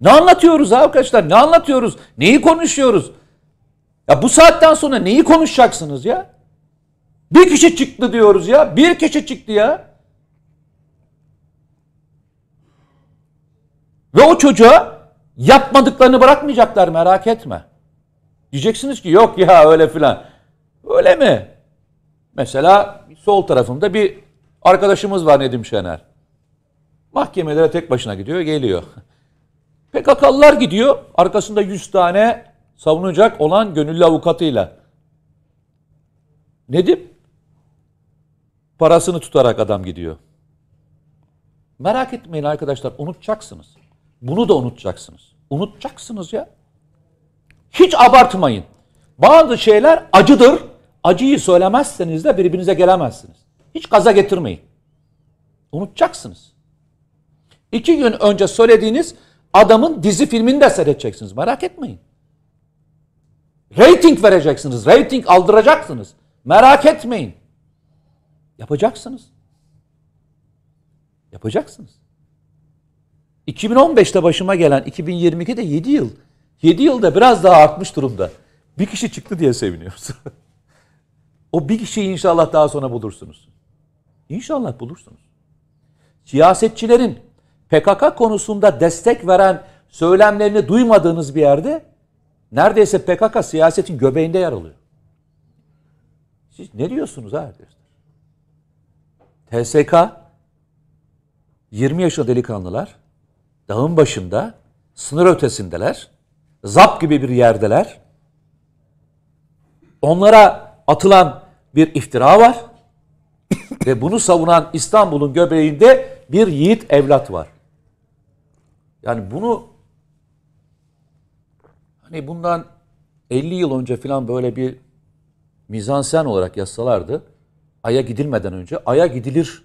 Ne anlatıyoruz arkadaşlar? Ne anlatıyoruz? Neyi konuşuyoruz? Ya bu saatten sonra neyi konuşacaksınız ya? Bir kişi çıktı diyoruz ya. Bir kişi çıktı ya. Ve o çocuğa yapmadıklarını bırakmayacaklar merak etme. Diyeceksiniz ki yok ya öyle filan. Öyle mi? Mesela sol tarafımda bir arkadaşımız var Nedim Şener. Mahkemelere tek başına gidiyor, geliyor. [LAUGHS] PKK'lılar gidiyor. Arkasında 100 tane savunacak olan gönüllü avukatıyla. Nedim parasını tutarak adam gidiyor. Merak etmeyin arkadaşlar unutacaksınız. Bunu da unutacaksınız. Unutacaksınız ya. Hiç abartmayın. Bazı şeyler acıdır. Acıyı söylemezseniz de birbirinize gelemezsiniz. Hiç kaza getirmeyin. Unutacaksınız. İki gün önce söylediğiniz adamın dizi filmini de seyredeceksiniz. Merak etmeyin. Rating vereceksiniz. Rating aldıracaksınız. Merak etmeyin. Yapacaksınız. Yapacaksınız. 2015'te başıma gelen 2022'de 7 yıl. 7 yılda biraz daha artmış durumda. Bir kişi çıktı diye seviniyoruz. [LAUGHS] o bir kişiyi inşallah daha sonra bulursunuz. İnşallah bulursunuz. Siyasetçilerin PKK konusunda destek veren söylemlerini duymadığınız bir yerde Neredeyse PKK siyasetin göbeğinde yer alıyor. Siz ne diyorsunuz ha arkadaşlar? TSK 20 yaşında delikanlılar dağın başında sınır ötesindeler. Zap gibi bir yerdeler. Onlara atılan bir iftira var. ve bunu savunan İstanbul'un göbeğinde bir yiğit evlat var. Yani bunu Hani bundan 50 yıl önce falan böyle bir mizansen olarak yazsalardı Ay'a gidilmeden önce Ay'a gidilir,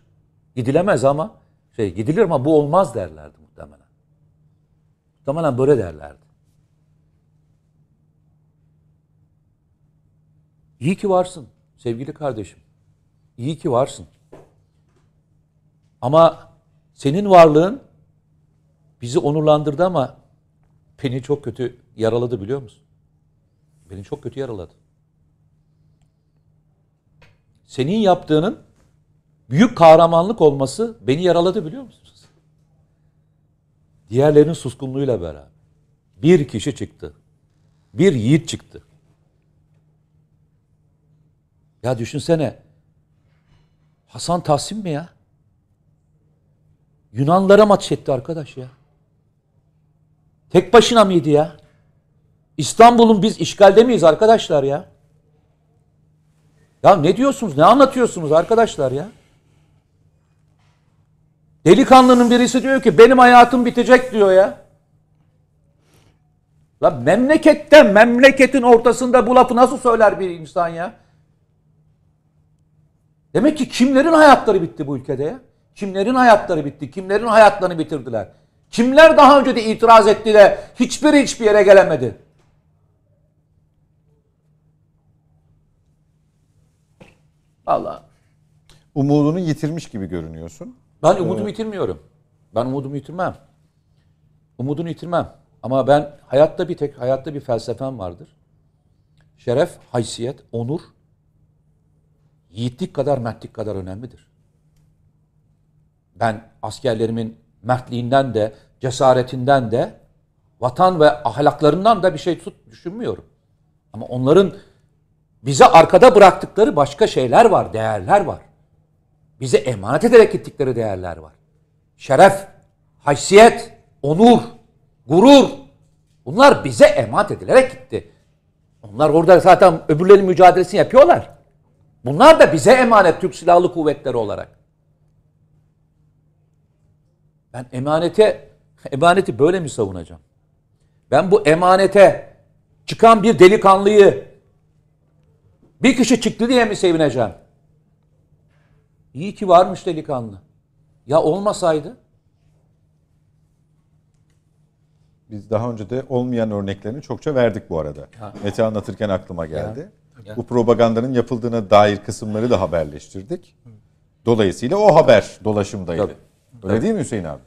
gidilemez ama şey gidilir ama bu olmaz derlerdi muhtemelen. Muhtemelen böyle derlerdi. İyi ki varsın sevgili kardeşim. İyi ki varsın. Ama senin varlığın bizi onurlandırdı ama Beni çok kötü yaraladı biliyor musun? Beni çok kötü yaraladı. Senin yaptığının büyük kahramanlık olması beni yaraladı biliyor musunuz? Diğerlerinin suskunluğuyla beraber. Bir kişi çıktı. Bir yiğit çıktı. Ya düşünsene. Hasan Tahsin mi ya? Yunanlara maç etti arkadaş ya. Tek başına mıydı ya? İstanbul'un biz işgalde miyiz arkadaşlar ya? Ya ne diyorsunuz? Ne anlatıyorsunuz arkadaşlar ya? Delikanlının birisi diyor ki benim hayatım bitecek diyor ya. La memleketten memleketin ortasında bu lafı nasıl söyler bir insan ya? Demek ki kimlerin hayatları bitti bu ülkede ya? Kimlerin hayatları bitti? Kimlerin hayatlarını bitirdiler? Kimler daha önce de itiraz etti de hiçbir hiçbir yere gelemedi? Allah. Umudunu yitirmiş gibi görünüyorsun. Ben ee, umudumu evet. yitirmiyorum. Ben umudumu yitirmem. Umudunu yitirmem. Ama ben hayatta bir tek hayatta bir felsefem vardır. Şeref, haysiyet, onur yiğitlik kadar mertlik kadar önemlidir. Ben askerlerimin mertliğinden de, cesaretinden de, vatan ve ahlaklarından da bir şey tut düşünmüyorum. Ama onların bize arkada bıraktıkları başka şeyler var, değerler var. Bize emanet ederek gittikleri değerler var. Şeref, haysiyet, onur, gurur. Bunlar bize emanet edilerek gitti. Onlar orada zaten öbürlerin mücadelesini yapıyorlar. Bunlar da bize emanet Türk Silahlı Kuvvetleri olarak. Ben emanete, emaneti böyle mi savunacağım? Ben bu emanete çıkan bir delikanlıyı bir kişi çıktı diye mi sevineceğim? İyi ki varmış delikanlı. Ya olmasaydı? Biz daha önce de olmayan örneklerini çokça verdik bu arada. Ha. Mete anlatırken aklıma geldi. Ya. Ya. Bu propagandanın yapıldığına dair kısımları da haberleştirdik. Dolayısıyla o haber dolaşımdaydı. Tabii. Öyle evet. değil mi Hüseyin abi?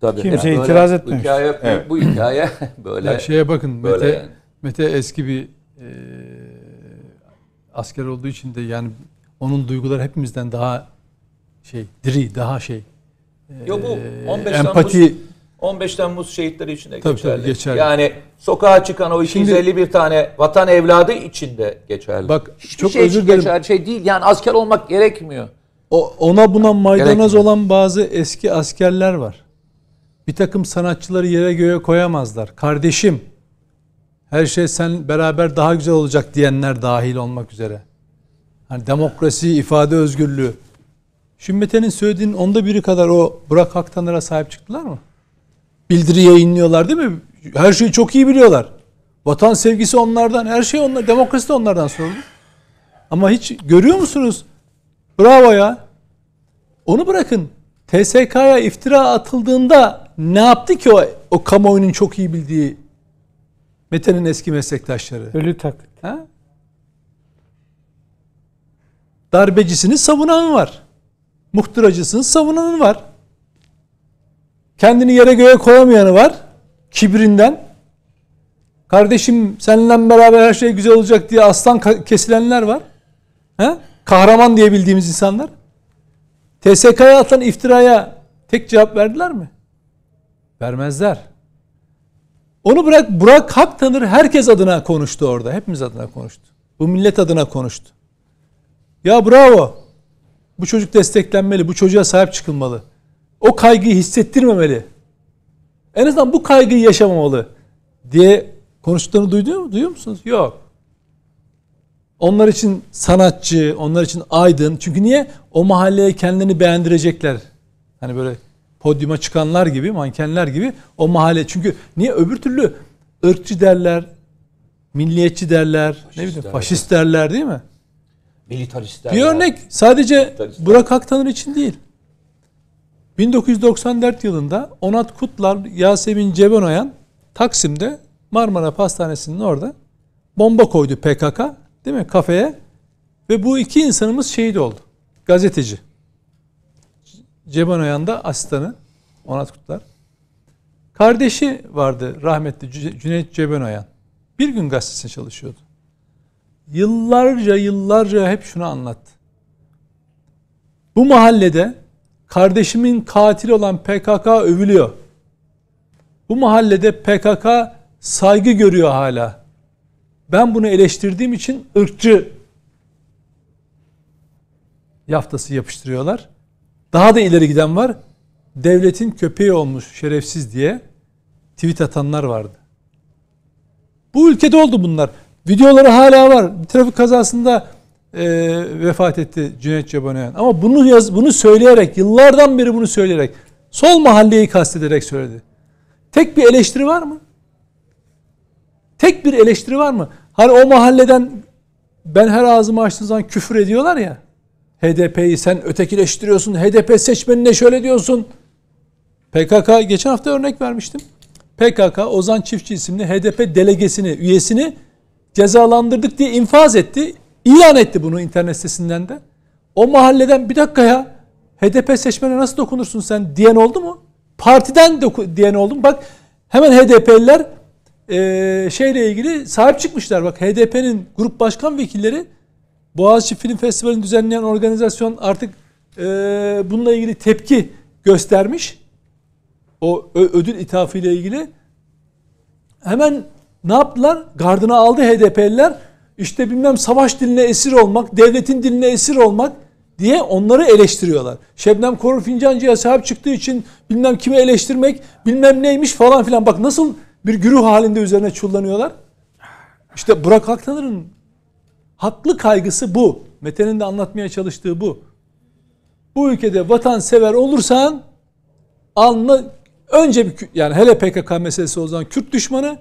Tabii. Kimse yani itiraz etmemiş. Hikaye, evet. Bu hikaye [LAUGHS] böyle. Ya şeye bakın böyle Mete, yani. Mete eski bir e, asker olduğu için de yani onun duyguları hepimizden daha şey diri, daha şey. E, Yo bu 15 e, empati Temmuz, 15 Temmuz şehitleri için de tabii, geçerli. Tabii, geçerli. Yani sokağa çıkan o 251 Şimdi, tane vatan evladı için de geçerli. Bak Hiçbir çok şey özür dilerim. Geçerli şey değil. Yani asker olmak gerekmiyor. O, ona buna maydanoz Gerek olan bazı eski askerler var. Bir takım sanatçıları yere göğe koyamazlar. Kardeşim her şey sen beraber daha güzel olacak diyenler dahil olmak üzere. Hani demokrasi, ifade özgürlüğü. Şimmete'nin söylediğinin onda biri kadar o Burak Haktanır'a sahip çıktılar mı? Bildiri yayınlıyorlar değil mi? Her şeyi çok iyi biliyorlar. Vatan sevgisi onlardan, her şey onlar, demokrasi de onlardan sorulur. Ama hiç görüyor musunuz? Bravo ya. Onu bırakın. TSK'ya iftira atıldığında ne yaptı ki o, o kamuoyunun çok iyi bildiği Mete'nin eski meslektaşları? Ölü taklit. Ha? Darbecisini savunan var. Muhtıracısını savunanın var. Kendini yere göğe koyamayanı var. Kibrinden. Kardeşim seninle beraber her şey güzel olacak diye aslan kesilenler var. Ha? kahraman diye bildiğimiz insanlar TSK'ya atan iftiraya tek cevap verdiler mi? Vermezler. Onu bırak Burak hak tanır herkes adına konuştu orada. Hepimiz adına konuştu. Bu millet adına konuştu. Ya bravo. Bu çocuk desteklenmeli. Bu çocuğa sahip çıkılmalı. O kaygıyı hissettirmemeli. En azından bu kaygıyı yaşamamalı diye konuştuklarını duyuyor, mu? duyuyor musunuz? Yok. Onlar için sanatçı, onlar için aydın. Çünkü niye? O mahalleye kendini beğendirecekler. Hani böyle podyuma çıkanlar gibi, mankenler gibi o mahalle. Çünkü niye öbür türlü ırkçı derler, milliyetçi derler, faşist ne bileyim derler. derler değil mi? Militarist derler. Bir örnek sadece Burak Aktanır için değil. 1994 yılında Onat Kutlar, Yasemin Cebenoyan Taksim'de Marmara Pastanesi'nin orada bomba koydu PKK. Değil mi? Kafeye. Ve bu iki insanımız şehit oldu. Gazeteci. Ceban Oyan da asistanı. Onat Kutlar. Kardeşi vardı rahmetli Cüneyt Ceban Oyan. Bir gün gazetesine çalışıyordu. Yıllarca yıllarca hep şunu anlattı. Bu mahallede kardeşimin katili olan PKK övülüyor. Bu mahallede PKK saygı görüyor hala. Ben bunu eleştirdiğim için ırkçı yaftası yapıştırıyorlar. Daha da ileri giden var. Devletin köpeği olmuş şerefsiz diye tweet atanlar vardı. Bu ülkede oldu bunlar. Videoları hala var. Bir trafik kazasında e, vefat etti Cüneyt Cebaneyan. Ama bunu yaz, bunu söyleyerek, yıllardan beri bunu söyleyerek, sol mahalleyi kastederek söyledi. Tek bir eleştiri var mı? Tek bir eleştiri var mı? Hani o mahalleden ben her ağzımı açtığım zaman küfür ediyorlar ya. HDP'yi sen ötekileştiriyorsun. HDP seçmenine şöyle diyorsun. PKK geçen hafta örnek vermiştim. PKK Ozan Çiftçi isimli HDP delegesini, üyesini cezalandırdık diye infaz etti. İlan etti bunu internet sitesinden de. O mahalleden bir dakika ya HDP seçmene nasıl dokunursun sen diyen oldu mu? Partiden diyen oldu mu? Bak hemen HDP'liler e, şeyle ilgili sahip çıkmışlar. Bak HDP'nin grup başkan vekilleri Boğaziçi Film Festivali'ni düzenleyen organizasyon artık e, bununla ilgili tepki göstermiş. O ödül ithafı ile ilgili. Hemen ne yaptılar? Gardına aldı HDP'liler. İşte bilmem savaş diline esir olmak, devletin diline esir olmak diye onları eleştiriyorlar. Şebnem Korur Fincancı'ya sahip çıktığı için bilmem kimi eleştirmek, bilmem neymiş falan filan. Bak nasıl bir güruh halinde üzerine çullanıyorlar. İşte Burak Aktanır'ın haklı kaygısı bu. Mete'nin de anlatmaya çalıştığı bu. Bu ülkede vatansever olursan anla önce bir yani hele PKK meselesi o zaman Kürt düşmanı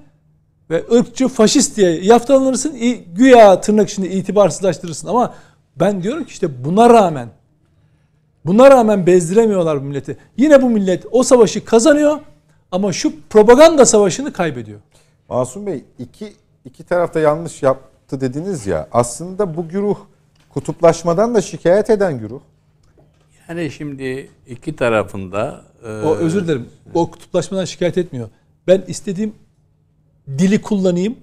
ve ırkçı faşist diye yaftalanırsın. Güya tırnak içinde itibarsızlaştırırsın ama ben diyorum ki işte buna rağmen buna rağmen bezdiremiyorlar bu milleti. Yine bu millet o savaşı kazanıyor. Ama şu propaganda savaşını kaybediyor. Masum Bey iki, iki tarafta yanlış yaptı dediniz ya. Aslında bu güruh kutuplaşmadan da şikayet eden güruh. Yani şimdi iki tarafında... E, o özür dilerim. O kutuplaşmadan şikayet etmiyor. Ben istediğim dili kullanayım.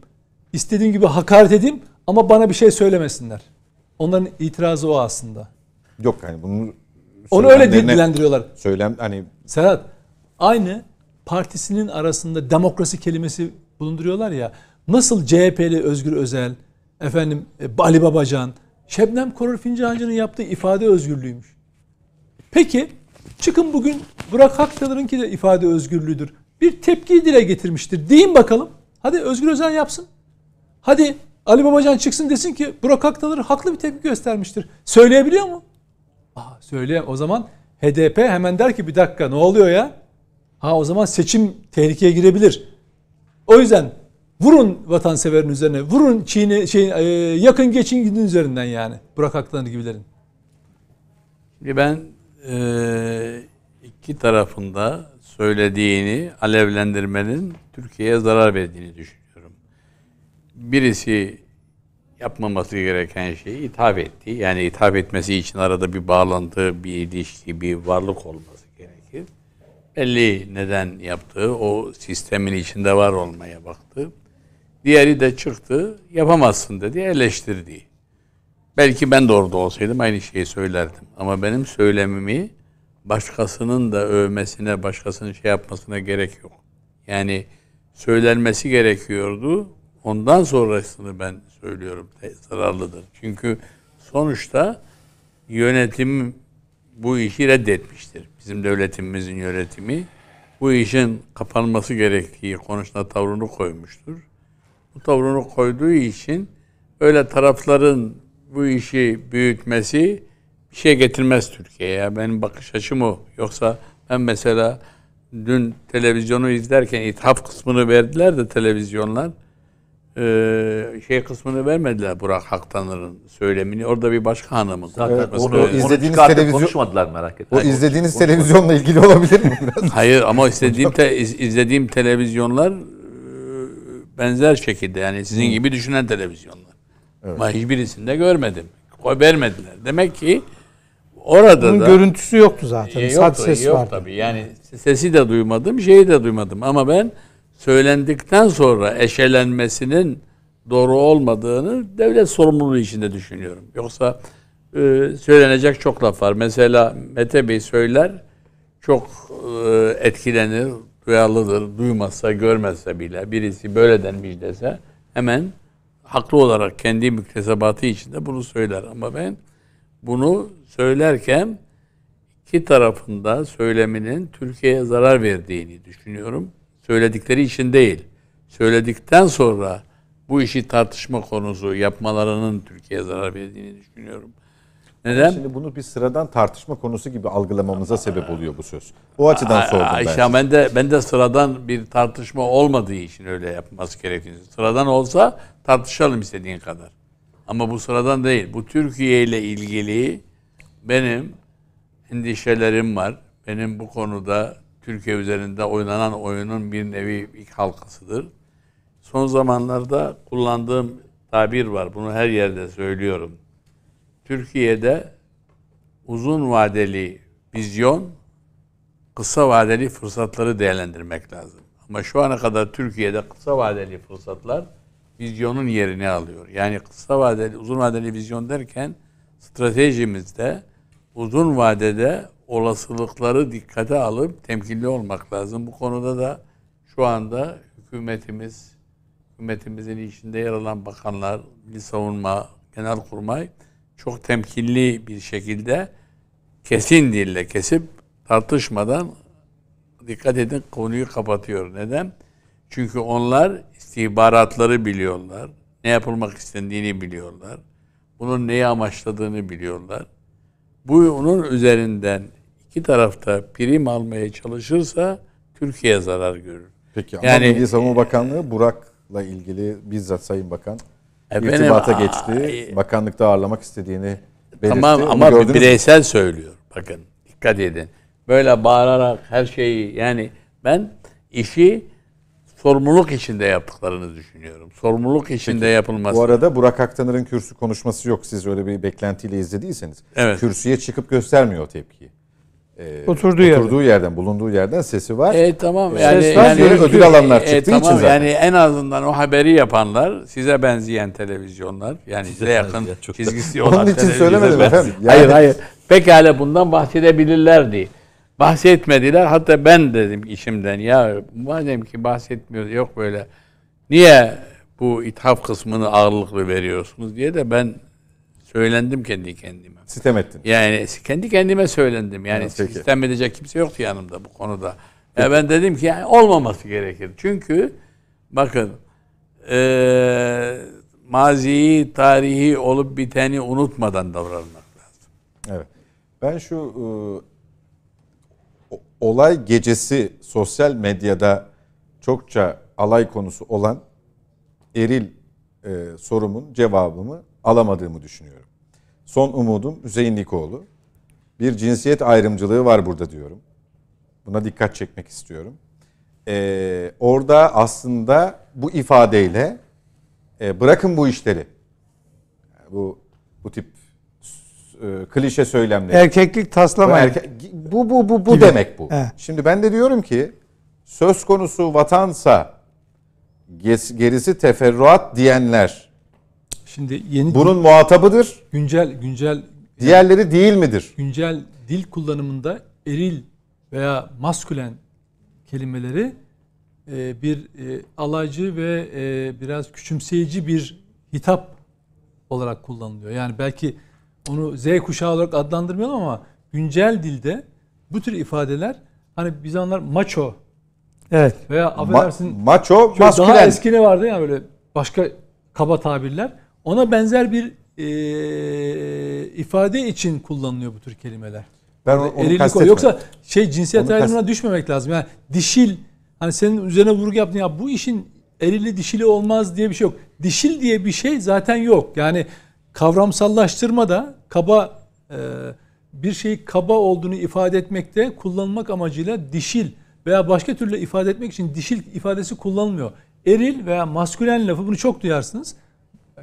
istediğim gibi hakaret edeyim ama bana bir şey söylemesinler. Onların itirazı o aslında. Yok yani bunu... Onu öyle dillendiriyorlar. Söylem hani... Serhat aynı partisinin arasında demokrasi kelimesi bulunduruyorlar ya. Nasıl CHP'li Özgür Özel, efendim e, Ali Babacan, Şebnem Korur Fincancı'nın yaptığı ifade özgürlüğüymüş. Peki çıkın bugün Burak ki de ifade özgürlüğüdür. Bir tepki dile getirmiştir. Deyin bakalım. Hadi Özgür Özel yapsın. Hadi Ali Babacan çıksın desin ki Burak Aktanır haklı bir tepki göstermiştir. Söyleyebiliyor mu? Aa, söyleyeyim O zaman HDP hemen der ki bir dakika ne oluyor ya? Ha o zaman seçim tehlikeye girebilir. O yüzden vurun vatanseverin üzerine, vurun Çin'i şey yakın geçin gidin üzerinden yani. Burak Aklan gibilerin. ben e, iki tarafında söylediğini alevlendirmenin Türkiye'ye zarar verdiğini düşünüyorum. Birisi yapmaması gereken şeyi ithaf etti. Yani ithaf etmesi için arada bir bağlantı, bir ilişki, bir varlık olması belli neden yaptığı, o sistemin içinde var olmaya baktı. Diğeri de çıktı, yapamazsın dedi, eleştirdi. Belki ben de orada olsaydım aynı şeyi söylerdim. Ama benim söylemimi başkasının da övmesine, başkasının şey yapmasına gerek yok. Yani söylenmesi gerekiyordu. Ondan sonrasını ben söylüyorum zararlıdır. Çünkü sonuçta yönetim bu işi reddetmiştir bizim devletimizin yönetimi bu işin kapanması gerektiği konusunda tavrını koymuştur. Bu tavrını koyduğu için öyle tarafların bu işi büyütmesi bir şey getirmez Türkiye'ye. Benim bakış açım o. Yoksa ben mesela dün televizyonu izlerken ithaf kısmını verdiler de televizyonlar e, şey kısmını vermediler Burak Haktanır'ın söylemini. Orada bir başka hanımın evet, o, o izlediğiniz televizyon konuşmadılar merak etme. O Hayır, izlediğiniz konuşmadılar. televizyonla ilgili olabilir mi biraz? Hayır ama izlediğim te, izlediğim televizyonlar e, benzer şekilde yani sizin hmm. gibi düşünen televizyonlar. Evet. Ama hiçbirisinde görmedim. O vermediler. Demek ki orada Bunun da görüntüsü yoktu zaten. E, yoktu, ses yok vardı. tabii. Yani sesi de duymadım, şeyi de duymadım ama ben söylendikten sonra eşelenmesinin doğru olmadığını devlet sorumluluğu içinde düşünüyorum. Yoksa e, söylenecek çok laf var. Mesela Mete Bey söyler, çok e, etkilenir, duyarlıdır. Duymazsa, görmezse bile birisi böyle denmiş dese hemen haklı olarak kendi müktesebatı içinde bunu söyler. Ama ben bunu söylerken iki tarafında söyleminin Türkiye'ye zarar verdiğini düşünüyorum. Söyledikleri için değil. Söyledikten sonra bu işi tartışma konusu yapmalarının Türkiye'ye zarar verdiğini düşünüyorum. Neden? Şimdi bunu bir sıradan tartışma konusu gibi algılamamıza sebep oluyor bu söz. O açıdan Aa, sordum ben. İşte ben de ben de sıradan bir tartışma olmadığı için öyle yapması gerekiyor. Sıradan olsa tartışalım istediğin kadar. Ama bu sıradan değil. Bu Türkiye ile ilgili benim endişelerim var. Benim bu konuda Türkiye üzerinde oynanan oyunun bir nevi ilk halkasıdır. Son zamanlarda kullandığım tabir var. Bunu her yerde söylüyorum. Türkiye'de uzun vadeli vizyon, kısa vadeli fırsatları değerlendirmek lazım. Ama şu ana kadar Türkiye'de kısa vadeli fırsatlar vizyonun yerini alıyor. Yani kısa vadeli, uzun vadeli vizyon derken stratejimizde uzun vadede olasılıkları dikkate alıp temkinli olmak lazım. Bu konuda da şu anda hükümetimiz, hükümetimizin içinde yer alan bakanlar, Milli Savunma, Genelkurmay çok temkinli bir şekilde kesin dille kesip tartışmadan dikkat edin konuyu kapatıyor. Neden? Çünkü onlar istihbaratları biliyorlar. Ne yapılmak istendiğini biliyorlar. Bunun neyi amaçladığını biliyorlar. Bu onun üzerinden iki tarafta prim almaya çalışırsa Türkiye zarar görür. Peki ama yani, Milli Savunma Bakanlığı Burak'la ilgili bizzat Sayın Bakan efendim, irtibata geçti. Aa, bakanlıkta ağırlamak istediğini belirtti. Tamam Onu ama bireysel mi? söylüyor. Bakın dikkat edin. Böyle bağırarak her şeyi yani ben işi sorumluluk içinde yaptıklarını düşünüyorum. Sorumluluk içinde Peki, yapılması. Bu arada Burak Aktanır'ın kürsü konuşması yok. Siz öyle bir beklentiyle izlediyseniz. Evet. Kürsüye çıkıp göstermiyor o tepkiyi. Ee, oturduğu, oturduğu yerden. yerden, bulunduğu yerden sesi var. E tamam. Ee, yani, Ses var, yani, ödül alanlar e, çıktığı e, tamam, için zaten. Yani en azından o haberi yapanlar size benzeyen televizyonlar. Yani size yakın ya, çizgisi olan Onun için söylemedim efendim. Yani, hayır hayır. Pekala bundan bahsedebilirlerdi bahsetmediler. Hatta ben dedim işimden ya madem ki bahsetmiyoruz yok böyle niye bu ithaf kısmını ağırlıklı veriyorsunuz diye de ben söylendim kendi kendime. Sistem ettin. Yani kendi kendime söylendim. Yani Peki. sistem edecek kimse yoktu yanımda bu konuda. Peki. ben dedim ki yani olmaması gerekir. Çünkü bakın e, maziyi, tarihi olup biteni unutmadan davranmak lazım. Evet. Ben şu e, olay gecesi sosyal medyada çokça alay konusu olan eril e, sorumun cevabımı alamadığımı düşünüyorum. Son umudum Hüseyin Likoğlu. Bir cinsiyet ayrımcılığı var burada diyorum. Buna dikkat çekmek istiyorum. Ee, orada aslında bu ifadeyle e, bırakın bu işleri. Bu bu tip e, klişe söylemleri. Erkeklik taslamayın. Bu, erke, bu bu bu, bu gibi. demek bu. He. Şimdi ben de diyorum ki söz konusu vatansa gerisi teferruat diyenler Şimdi yeni bunun muhatabıdır. Güncel güncel diğerleri değil midir? Güncel dil kullanımında eril veya maskülen kelimeleri e, bir e, alaycı ve e, biraz küçümseyici bir hitap olarak kullanılıyor. Yani belki onu Z kuşağı olarak adlandırmayalım ama güncel dilde bu tür ifadeler hani biz anlar macho Evet. Veya affedersin Ma- maço maskülen. Daha eski ne vardı ya böyle başka kaba tabirler. Ona benzer bir e, ifade için kullanılıyor bu tür kelimeler. Ben onu, onu kastetmiyorum. Yoksa şey cinsiyet onu ayrımına düşmemek lazım. Yani dişil hani senin üzerine vurgu yaptın ya bu işin erili dişili olmaz diye bir şey yok. Dişil diye bir şey zaten yok. Yani Kavramsallaştırma da kaba e, bir şeyi kaba olduğunu ifade etmekte kullanmak amacıyla dişil veya başka türlü ifade etmek için dişil ifadesi kullanılmıyor. Eril veya maskülen lafı bunu çok duyarsınız.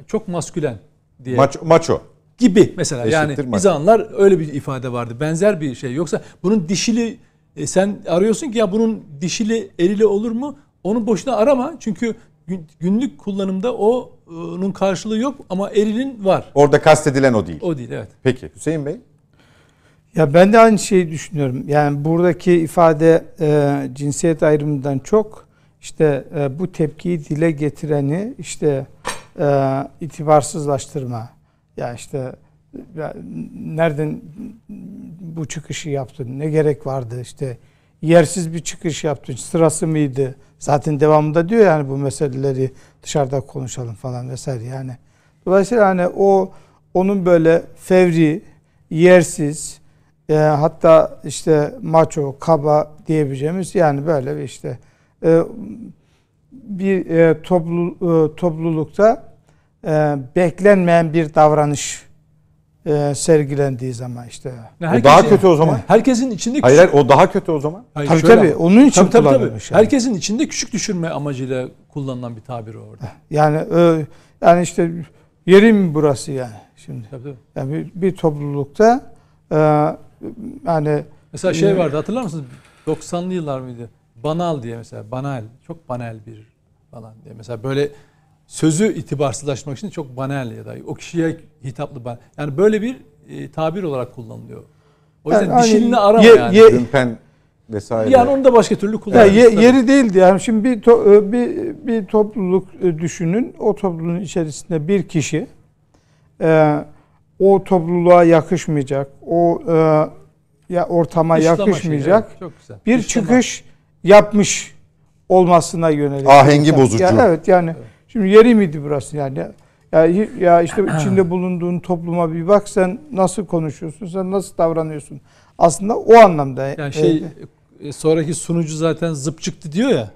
Çok maskülen diye. Maç, maço. Gibi mesela Eşittir yani maço. Bizanlar öyle bir ifade vardı. Benzer bir şey yoksa bunun dişili e, sen arıyorsun ki ya bunun dişili erili olur mu? Onu boşuna arama. Çünkü günlük kullanımda o e, onun karşılığı yok ama erilin var. Orada kastedilen o değil. O değil evet. Peki Hüseyin Bey? Ya ben de aynı şeyi düşünüyorum. Yani buradaki ifade e, cinsiyet ayrımından çok işte e, bu tepkiyi dile getireni işte e, itibarsızlaştırma. Ya işte ya nereden bu çıkışı yaptın? Ne gerek vardı işte? yersiz bir çıkış yaptın. Sırası mıydı? Zaten devamında diyor yani bu meseleleri dışarıda konuşalım falan vesaire yani. Dolayısıyla hani o onun böyle fevri, yersiz, e, hatta işte maço, kaba diyebileceğimiz yani böyle bir işte e, bir e, toplu, e, toplulukta e, beklenmeyen bir davranış e, sergilendiği zaman işte. herkes, o daha şey- kötü o zaman. Herkesin içinde küçük. Hayır, hayır o daha kötü o zaman. Hayır, tabii şöyle, tabii onun için tabii, tabii, tabii. Yani. Şey. Herkesin içinde küçük düşürme amacıyla kullanılan bir tabir orada. Yani e, yani işte yerim burası yani şimdi. Tabii, tabii. Yani bir, bir toplulukta e, yani mesela şey e, vardı hatırlar mısınız 90'lı yıllar mıydı? Banal diye mesela banal çok banal bir falan diye mesela böyle sözü itibarsızlaşmak için çok banal ya da o kişiye hitaplı banal. Yani böyle bir e, tabir olarak kullanılıyor. O yüzden yani, dişilini hani, arama ye, yani. Ye, Dümpen vesaire. Yani onu da başka türlü kullanıyor. Yani ye, yeri değildi yani. Şimdi bir, to, e, bir, bir topluluk e, düşünün. O topluluğun içerisinde bir kişi e, o topluluğa yakışmayacak. O e, ya ortama Dışlama yakışmayacak. Şey, evet, güzel. Bir Dışlama. çıkış yapmış olmasına yönelik. Ahengi bozucu. Ya, evet yani evet Şimdi yeri miydi burası yani? Ya, ya işte [CLEARS THROAT] içinde bulunduğun topluma bir bak sen nasıl konuşuyorsun, sen nasıl davranıyorsun. Aslında o anlamda. Yani e, şey e, sonraki sunucu zaten zıp çıktı diyor ya.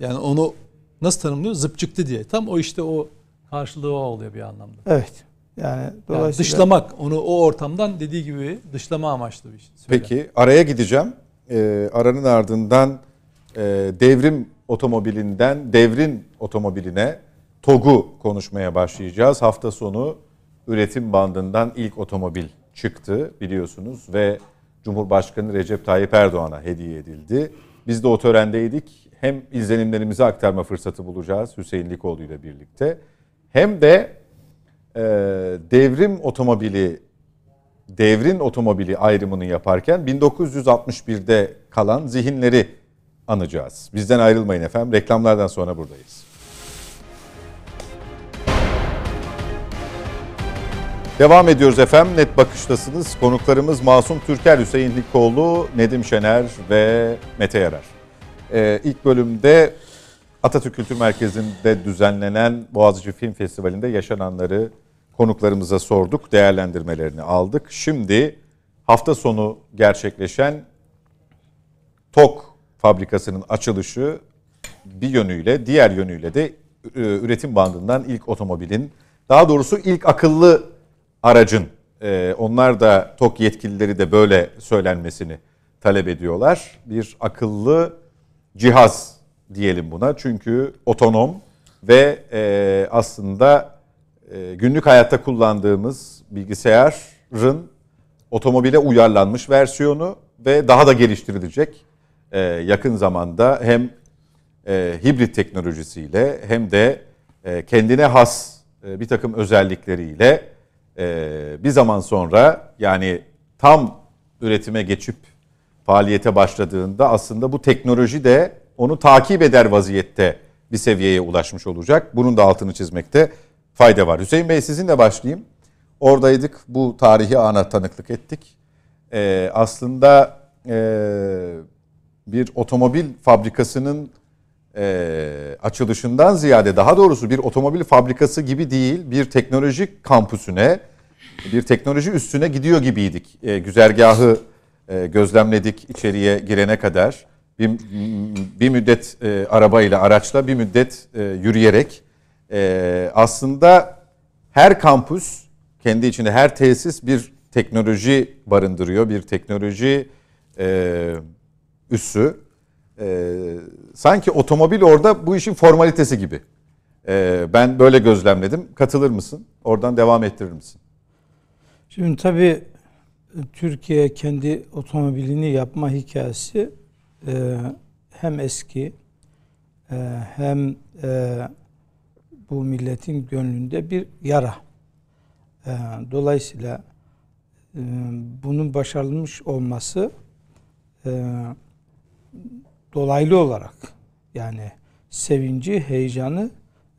Yani onu nasıl tanımlıyor? Zıp çıktı diye. Tam o işte o karşılığı o oluyor bir anlamda. Evet. Yani, dolayısıyla... yani dışlamak onu o ortamdan dediği gibi dışlama amaçlı bir şey. Söyle. Peki araya gideceğim. Ee, aranın ardından e, devrim otomobilinden devrin otomobiline TOG'u konuşmaya başlayacağız. Hafta sonu üretim bandından ilk otomobil çıktı biliyorsunuz ve Cumhurbaşkanı Recep Tayyip Erdoğan'a hediye edildi. Biz de o törendeydik. Hem izlenimlerimizi aktarma fırsatı bulacağız Hüseyin Likoğlu ile birlikte. Hem de e, devrim otomobili, devrin otomobili ayrımını yaparken 1961'de kalan zihinleri anacağız. Bizden ayrılmayın efendim. Reklamlardan sonra buradayız. Devam ediyoruz efendim. Net Bakış'tasınız. Konuklarımız Masum Türker, Hüseyin Likoğlu, Nedim Şener ve Mete Yarar. Ee, ilk bölümde Atatürk Kültür Merkezi'nde düzenlenen Boğaziçi Film Festivali'nde yaşananları konuklarımıza sorduk, değerlendirmelerini aldık. Şimdi hafta sonu gerçekleşen TOK fabrikasının açılışı bir yönüyle, diğer yönüyle de e, üretim bandından ilk otomobilin, daha doğrusu ilk akıllı aracın. E, onlar da TOK yetkilileri de böyle söylenmesini talep ediyorlar. Bir akıllı cihaz diyelim buna. Çünkü otonom ve e, aslında e, günlük hayatta kullandığımız bilgisayarın otomobile uyarlanmış versiyonu ve daha da geliştirilecek e, yakın zamanda hem e, hibrit teknolojisiyle hem de e, kendine has e, bir takım özellikleriyle ee, bir zaman sonra yani tam üretime geçip faaliyete başladığında aslında bu teknoloji de onu takip eder vaziyette bir seviyeye ulaşmış olacak. Bunun da altını çizmekte fayda var. Hüseyin Bey sizinle başlayayım. Oradaydık, bu tarihi ana tanıklık ettik. Ee, aslında e, bir otomobil fabrikasının e, açılışından ziyade daha doğrusu bir otomobil fabrikası gibi değil bir teknoloji kampüsüne bir teknoloji üstüne gidiyor gibiydik. E, güzergahı e, gözlemledik içeriye girene kadar. Bir, bir müddet e, arabayla, araçla, bir müddet e, yürüyerek. E, aslında her kampüs, kendi içinde her tesis bir teknoloji barındırıyor. Bir teknoloji e, üssü e, sanki otomobil orada bu işin formalitesi gibi. E, ben böyle gözlemledim. Katılır mısın? Oradan devam ettirir misin? Şimdi tabii e, Türkiye kendi otomobilini yapma hikayesi e, hem eski e, hem e, bu milletin gönlünde bir yara. E, dolayısıyla e, bunun başarılmış olması e, dolaylı olarak yani sevinci, heyecanı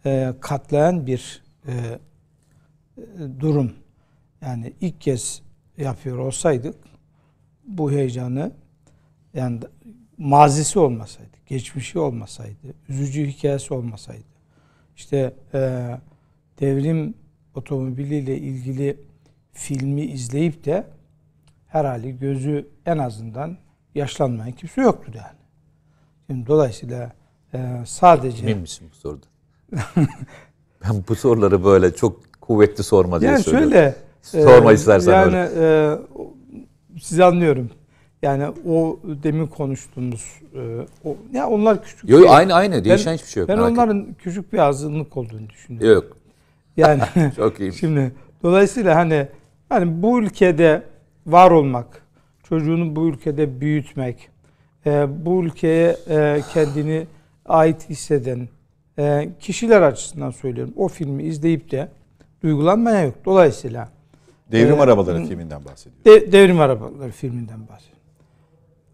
e, katlayan bir e, e, durum. Yani ilk kez yapıyor olsaydık bu heyecanı yani mazisi olmasaydı, geçmişi olmasaydı, üzücü hikayesi olmasaydı, işte e, devrim otomobiliyle ilgili filmi izleyip de herhalde gözü en azından yaşlanmayan kimse yoktu yani. Dolayısıyla e, sadece... Emin misin bu soruda? [LAUGHS] ben bu soruları böyle çok kuvvetli sorma diye yani söylüyorum. Şöyle, Sorma e, istersen yani, öyle. E, sizi anlıyorum. Yani o demin konuştuğumuz e, o, ya onlar küçük. Yok, aynı aynı değişen ben, hiçbir şey yok. Ben onların et. küçük bir azınlık olduğunu düşünüyorum. Yok. Yani [LAUGHS] çok iyi. Şimdi dolayısıyla hani hani bu ülkede var olmak, çocuğunu bu ülkede büyütmek, e, bu ülkeye e, kendini ait hisseden e, kişiler açısından söylüyorum. O filmi izleyip de duygulanmaya yok. Dolayısıyla Devrim e, Arabaları filminden bahsediyor. De, Devrim Arabaları filminden bahsediyor.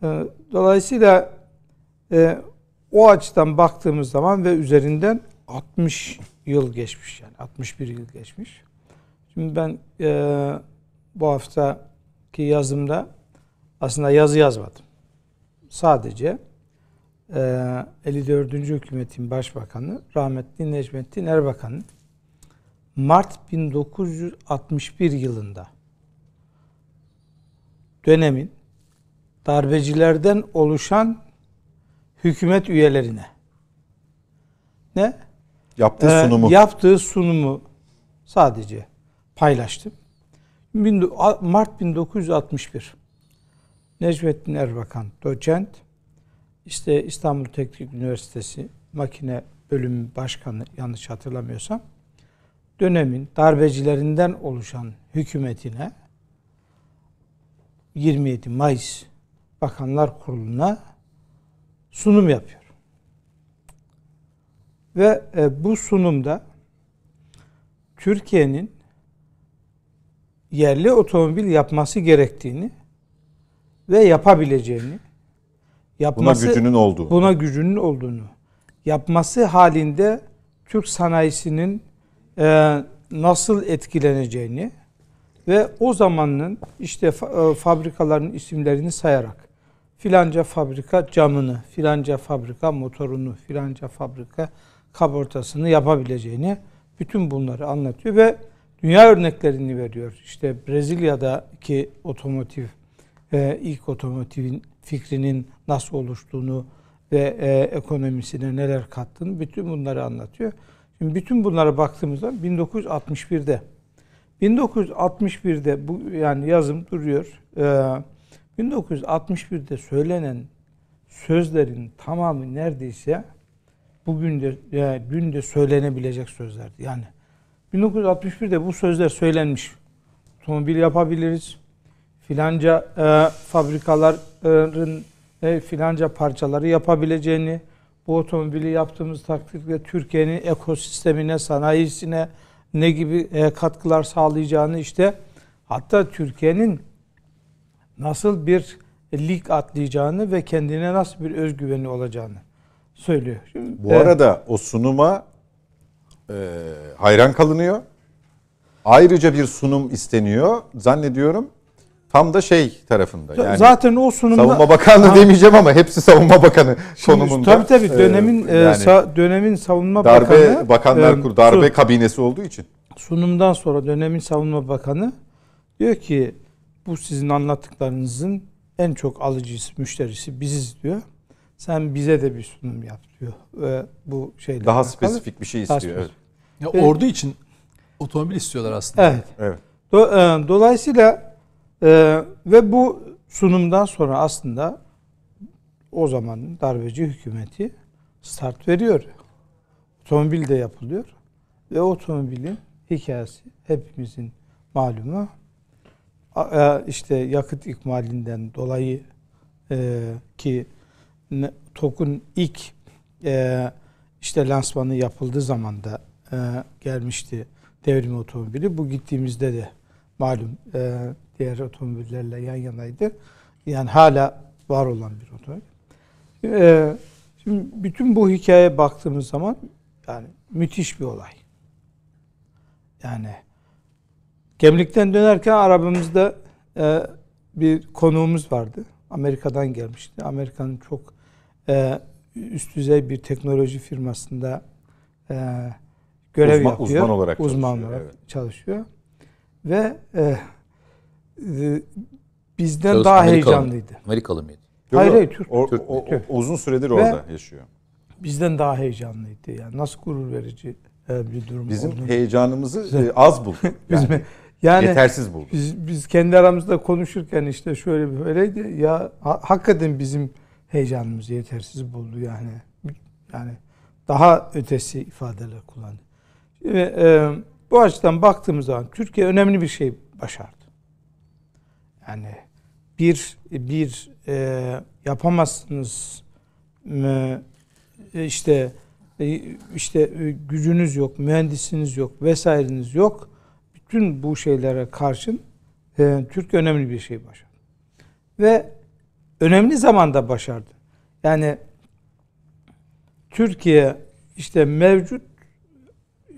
E, dolayısıyla e, o açıdan baktığımız zaman ve üzerinden 60 yıl geçmiş yani 61 yıl geçmiş. Şimdi ben e, bu haftaki yazımda aslında yazı yazmadım. Sadece e, 54. hükümetin başbakanı rahmetli Necmettin Erbakan'ın Mart 1961 yılında dönemin darbecilerden oluşan hükümet üyelerine ne yaptığı ee, sunumu yaptığı sunumu sadece paylaştım. Mart 1961 Necmettin Erbakan doçent, işte İstanbul Teknik Üniversitesi Makine Bölümü Başkanı yanlış hatırlamıyorsam dönemin darbecilerinden oluşan hükümetine 27 Mayıs Bakanlar Kurulu'na sunum yapıyor. Ve e, bu sunumda Türkiye'nin yerli otomobil yapması gerektiğini ve yapabileceğini yapması buna gücünün olduğunu buna gücünün olduğunu yapması halinde Türk sanayisinin e, nasıl etkileneceğini ve o zamanın işte fa, e, fabrikaların isimlerini sayarak filanca fabrika camını, filanca fabrika motorunu, filanca fabrika kaportasını yapabileceğini bütün bunları anlatıyor ve dünya örneklerini veriyor. İşte Brezilya'daki otomotiv e, ilk otomotivin fikrinin nasıl oluştuğunu ve e, ekonomisine neler kattığını bütün bunları anlatıyor. Şimdi bütün bunlara baktığımızda 1961'de 1961'de bu yani yazım duruyor. Ee, 1961'de söylenen sözlerin tamamı neredeyse bugün de yani e, dün de söylenebilecek sözlerdi. Yani 1961'de bu sözler söylenmiş. Otomobil yapabiliriz filanca e, fabrikaların e, filanca parçaları yapabileceğini, bu otomobili yaptığımız takdirde Türkiye'nin ekosistemine, sanayisine ne gibi e, katkılar sağlayacağını işte hatta Türkiye'nin nasıl bir lig atlayacağını ve kendine nasıl bir özgüveni olacağını söylüyor. Şimdi, bu e, arada o sunuma e, hayran kalınıyor. Ayrıca bir sunum isteniyor. Zannediyorum tam da şey tarafında. Yani Zaten o sunumda Savunma Bakanlığı ha, demeyeceğim ama hepsi Savunma Bakanı konumunda. Tabii tabii ee, dönemin e, yani, sa, dönemin Savunma darbe, Bakanı e, Bakanlar Kurulu darbe su, kabinesi olduğu için. Sunumdan sonra dönemin Savunma Bakanı diyor ki bu sizin anlattıklarınızın en çok alıcısı, müşterisi biziz diyor. Sen bize de bir sunum yap diyor. Ve bu şeyle daha alakalı. spesifik bir şey istiyor. Daha evet. Ya ordu için otomobil istiyorlar aslında. Evet. Evet. Do, e, dolayısıyla ee, ve bu sunumdan sonra aslında o zaman darbeci hükümeti start veriyor. Otomobil de yapılıyor. Ve otomobilin hikayesi hepimizin malumu e, işte yakıt ikmalinden dolayı e, ki TOK'un ilk e, işte lansmanı yapıldığı zaman da e, gelmişti devrim otomobili. Bu gittiğimizde de malum e, Diğer otomobillerle yan yanaydı. Yani hala var olan bir otomobil. Ee, şimdi bütün bu hikayeye baktığımız zaman yani müthiş bir olay. Yani Gemlikten dönerken arabamızda e, bir konuğumuz vardı. Amerika'dan gelmişti. Amerika'nın çok e, üst düzey bir teknoloji firmasında e, görev uzman, yapıyor. Uzman olarak uzman çalışıyor. Olarak evet. çalışıyor. Ve e, ee, bizden Söz daha Amerikalı, heyecanlıydı. Amerikalı mıydı? Hayır hayır Türk. O, Türk, o, Türk. Uzun süredir Ve orada yaşıyor. Bizden daha heyecanlıydı. Yani nasıl gurur verici e, bir durum Bizim olduğunu. heyecanımızı e, az bulduk. Yani. Yani yetersiz bulduk. Biz, biz kendi aramızda konuşurken işte şöyle böyleydi ya ha, hakikaten bizim heyecanımızı yetersiz buldu yani. Yani daha ötesi ifadeler kullandı. Şimdi, e, bu açıdan baktığımız zaman Türkiye önemli bir şey başardı. Yani bir bir e, yapamazsınız mı e, işte e, işte e, gücünüz yok, mühendisiniz yok vesaireniz yok. Bütün bu şeylere karşın e, Türk önemli bir şey başardı. Ve önemli zamanda başardı. Yani Türkiye işte mevcut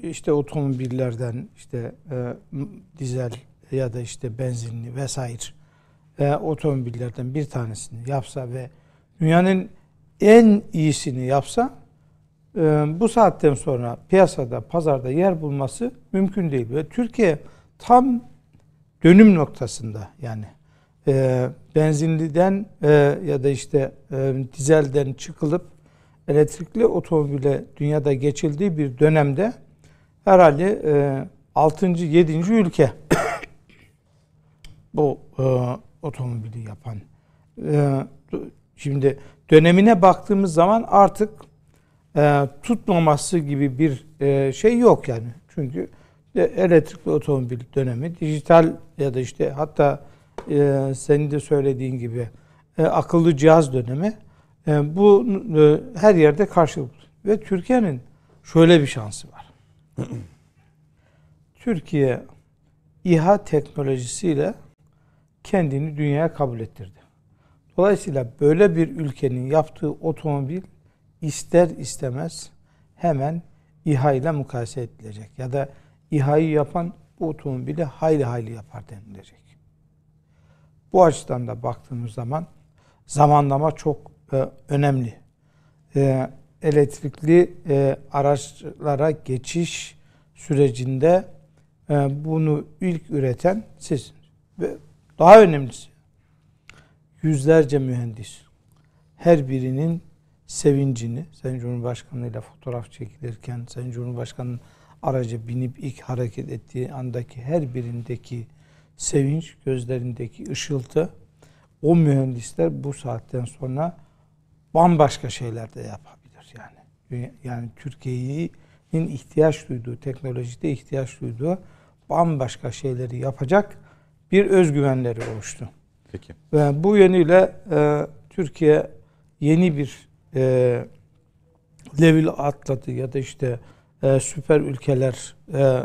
işte otomobillerden işte e, dizel ya da işte benzinli vesaire veya otomobillerden bir tanesini yapsa ve dünyanın en iyisini yapsa e, bu saatten sonra piyasada, pazarda yer bulması mümkün değil. Ve Türkiye tam dönüm noktasında yani e, benzinliden e, ya da işte e, dizelden çıkılıp elektrikli otomobile dünyada geçildiği bir dönemde herhalde e, 6. 7. ülke bu e, otomobili yapan. E, şimdi dönemine baktığımız zaman artık e, tutmaması gibi bir e, şey yok yani. Çünkü elektrikli otomobil dönemi dijital ya da işte hatta e, senin de söylediğin gibi e, akıllı cihaz dönemi e, bu e, her yerde karşılıklı. Ve Türkiye'nin şöyle bir şansı var. [CLEARS THROAT] Türkiye İHA teknolojisiyle kendini dünyaya kabul ettirdi. Dolayısıyla böyle bir ülkenin yaptığı otomobil ister istemez hemen İHA ile mukayese edilecek. Ya da İHA'yı yapan bu otomobili hayli hayli yapar denilecek. Bu açıdan da baktığımız zaman zamanlama çok e, önemli. E, elektrikli e, araçlara geçiş sürecinde e, bunu ilk üreten sizsiniz. Ve daha önemlisi yüzlerce mühendis her birinin sevincini Sayın Cumhurbaşkanı ile fotoğraf çekilirken Sayın Cumhurbaşkanı'nın araca binip ilk hareket ettiği andaki her birindeki sevinç, gözlerindeki ışıltı o mühendisler bu saatten sonra bambaşka şeyler de yapabilir yani. Yani Türkiye'nin ihtiyaç duyduğu, teknolojide ihtiyaç duyduğu bambaşka şeyleri yapacak bir özgüvenleri oluştu. Peki. Ve bu yönüyle e, Türkiye yeni bir e, level atladı ya da işte e, süper ülkeler e,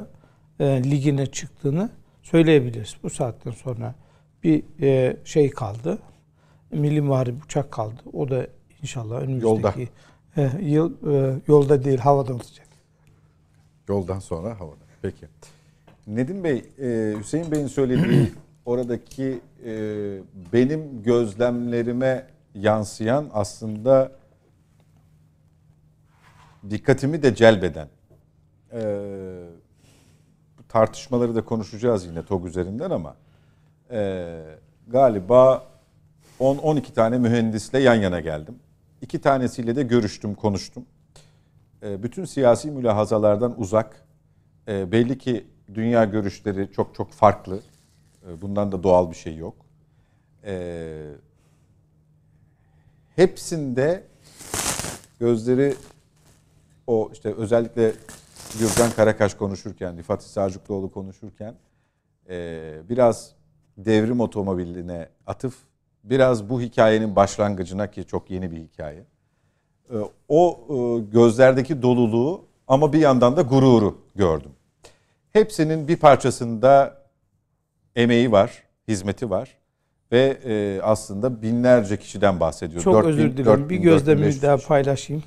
e, ligine çıktığını söyleyebiliriz. Bu saatten sonra bir e, şey kaldı. Milli Muharip uçak kaldı. O da inşallah önümüzdeki yolda. E, yıl e, yolda değil havada olacak. Yoldan sonra havada. Peki. Nedim Bey, e, Hüseyin Bey'in söylediği [CLEARS THROAT] oradaki e, benim gözlemlerime yansıyan aslında dikkatimi de celbeden e, tartışmaları da konuşacağız yine TOG üzerinden ama galiba 10-12 tane mühendisle yan yana geldim. İki tanesiyle de görüştüm, konuştum. bütün siyasi mülahazalardan uzak, belli ki Dünya görüşleri çok çok farklı. E, bundan da doğal bir şey yok. E, hepsinde gözleri o işte özellikle Gürcan Karakaş konuşurken, Rifat Sarcıklıoğlu konuşurken e, biraz devrim otomobiline atıf, biraz bu hikayenin başlangıcına ki çok yeni bir hikaye. o gözlerdeki doluluğu ama bir yandan da gururu gördüm. Hepsinin bir parçasında emeği var, hizmeti var ve e, aslında binlerce kişiden bahsediyoruz. Çok 4 özür dilerim. Bir gözlemimi daha paylaşayım.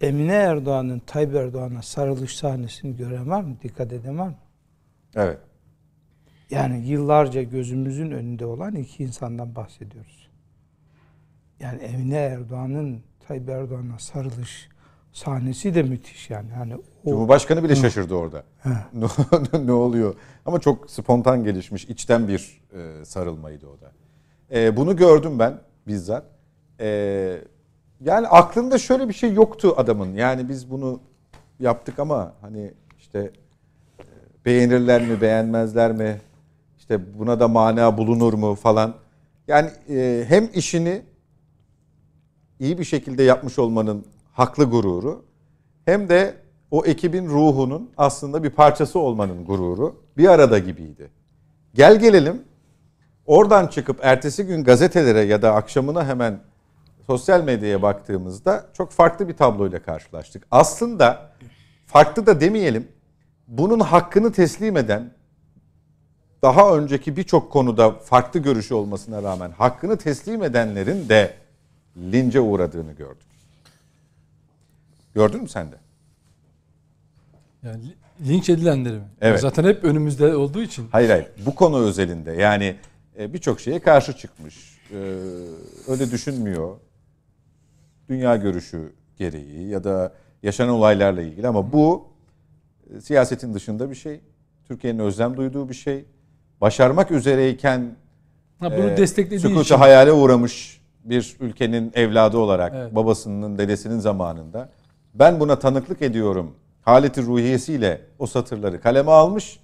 Emine Erdoğan'ın Tayyip Erdoğan'a sarılış sahnesini gören var mı? Dikkat eden var mı? Evet. Yani yıllarca gözümüzün önünde olan iki insandan bahsediyoruz. Yani Emine Erdoğan'ın Tayyip Erdoğan'a sarılış sahnesi de müthiş yani. yani o... Cumhurbaşkanı bile şaşırdı orada. [LAUGHS] ne oluyor? Ama çok spontan gelişmiş, içten bir e, sarılmaydı o da. E, bunu gördüm ben bizzat. E, yani aklında şöyle bir şey yoktu adamın. Yani biz bunu yaptık ama hani işte e, beğenirler mi, beğenmezler mi? İşte buna da mana bulunur mu falan. Yani e, hem işini iyi bir şekilde yapmış olmanın haklı gururu hem de o ekibin ruhunun aslında bir parçası olmanın gururu bir arada gibiydi. Gel gelelim oradan çıkıp ertesi gün gazetelere ya da akşamına hemen sosyal medyaya baktığımızda çok farklı bir tabloyla karşılaştık. Aslında farklı da demeyelim bunun hakkını teslim eden daha önceki birçok konuda farklı görüşü olmasına rağmen hakkını teslim edenlerin de lince uğradığını gördük. Gördün mü sen de? Yani linç edilenleri mi? Evet. Zaten hep önümüzde olduğu için. Hayır hayır. Bu konu özelinde yani e, birçok şeye karşı çıkmış. E, öyle düşünmüyor. Dünya görüşü gereği ya da yaşanan olaylarla ilgili ama bu e, siyasetin dışında bir şey. Türkiye'nin özlem duyduğu bir şey. Başarmak üzereyken ha, bunu desteklediği sükutu için. hayale uğramış bir ülkenin evladı olarak evet. babasının, dedesinin zamanında ben buna tanıklık ediyorum haleti ruhiyesiyle o satırları kaleme almış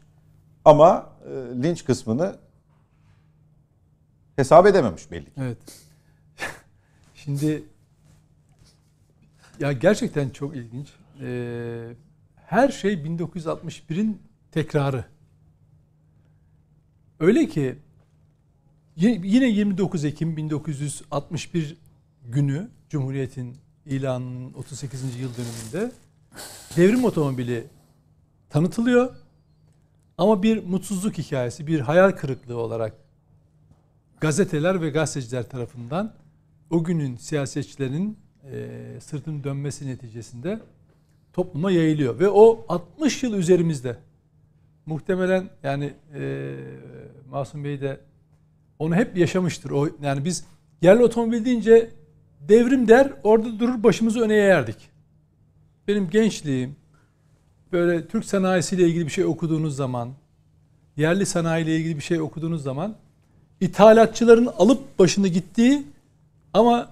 ama e, linç kısmını hesap edememiş belli ki. Evet. [LAUGHS] Şimdi ya gerçekten çok ilginç. Ee, her şey 1961'in tekrarı. Öyle ki yine 29 Ekim 1961 günü Cumhuriyet'in ilanının 38. yıl dönümünde devrim otomobili tanıtılıyor. Ama bir mutsuzluk hikayesi, bir hayal kırıklığı olarak gazeteler ve gazeteciler tarafından o günün siyasetçilerin e, sırtının dönmesi neticesinde topluma yayılıyor. Ve o 60 yıl üzerimizde muhtemelen yani e, Masum Bey de onu hep yaşamıştır. O, yani biz yerli otomobil deyince devrim der orada durur başımızı öne yerdik. Benim gençliğim böyle Türk sanayisiyle ilgili bir şey okuduğunuz zaman yerli sanayiyle ilgili bir şey okuduğunuz zaman ithalatçıların alıp başını gittiği ama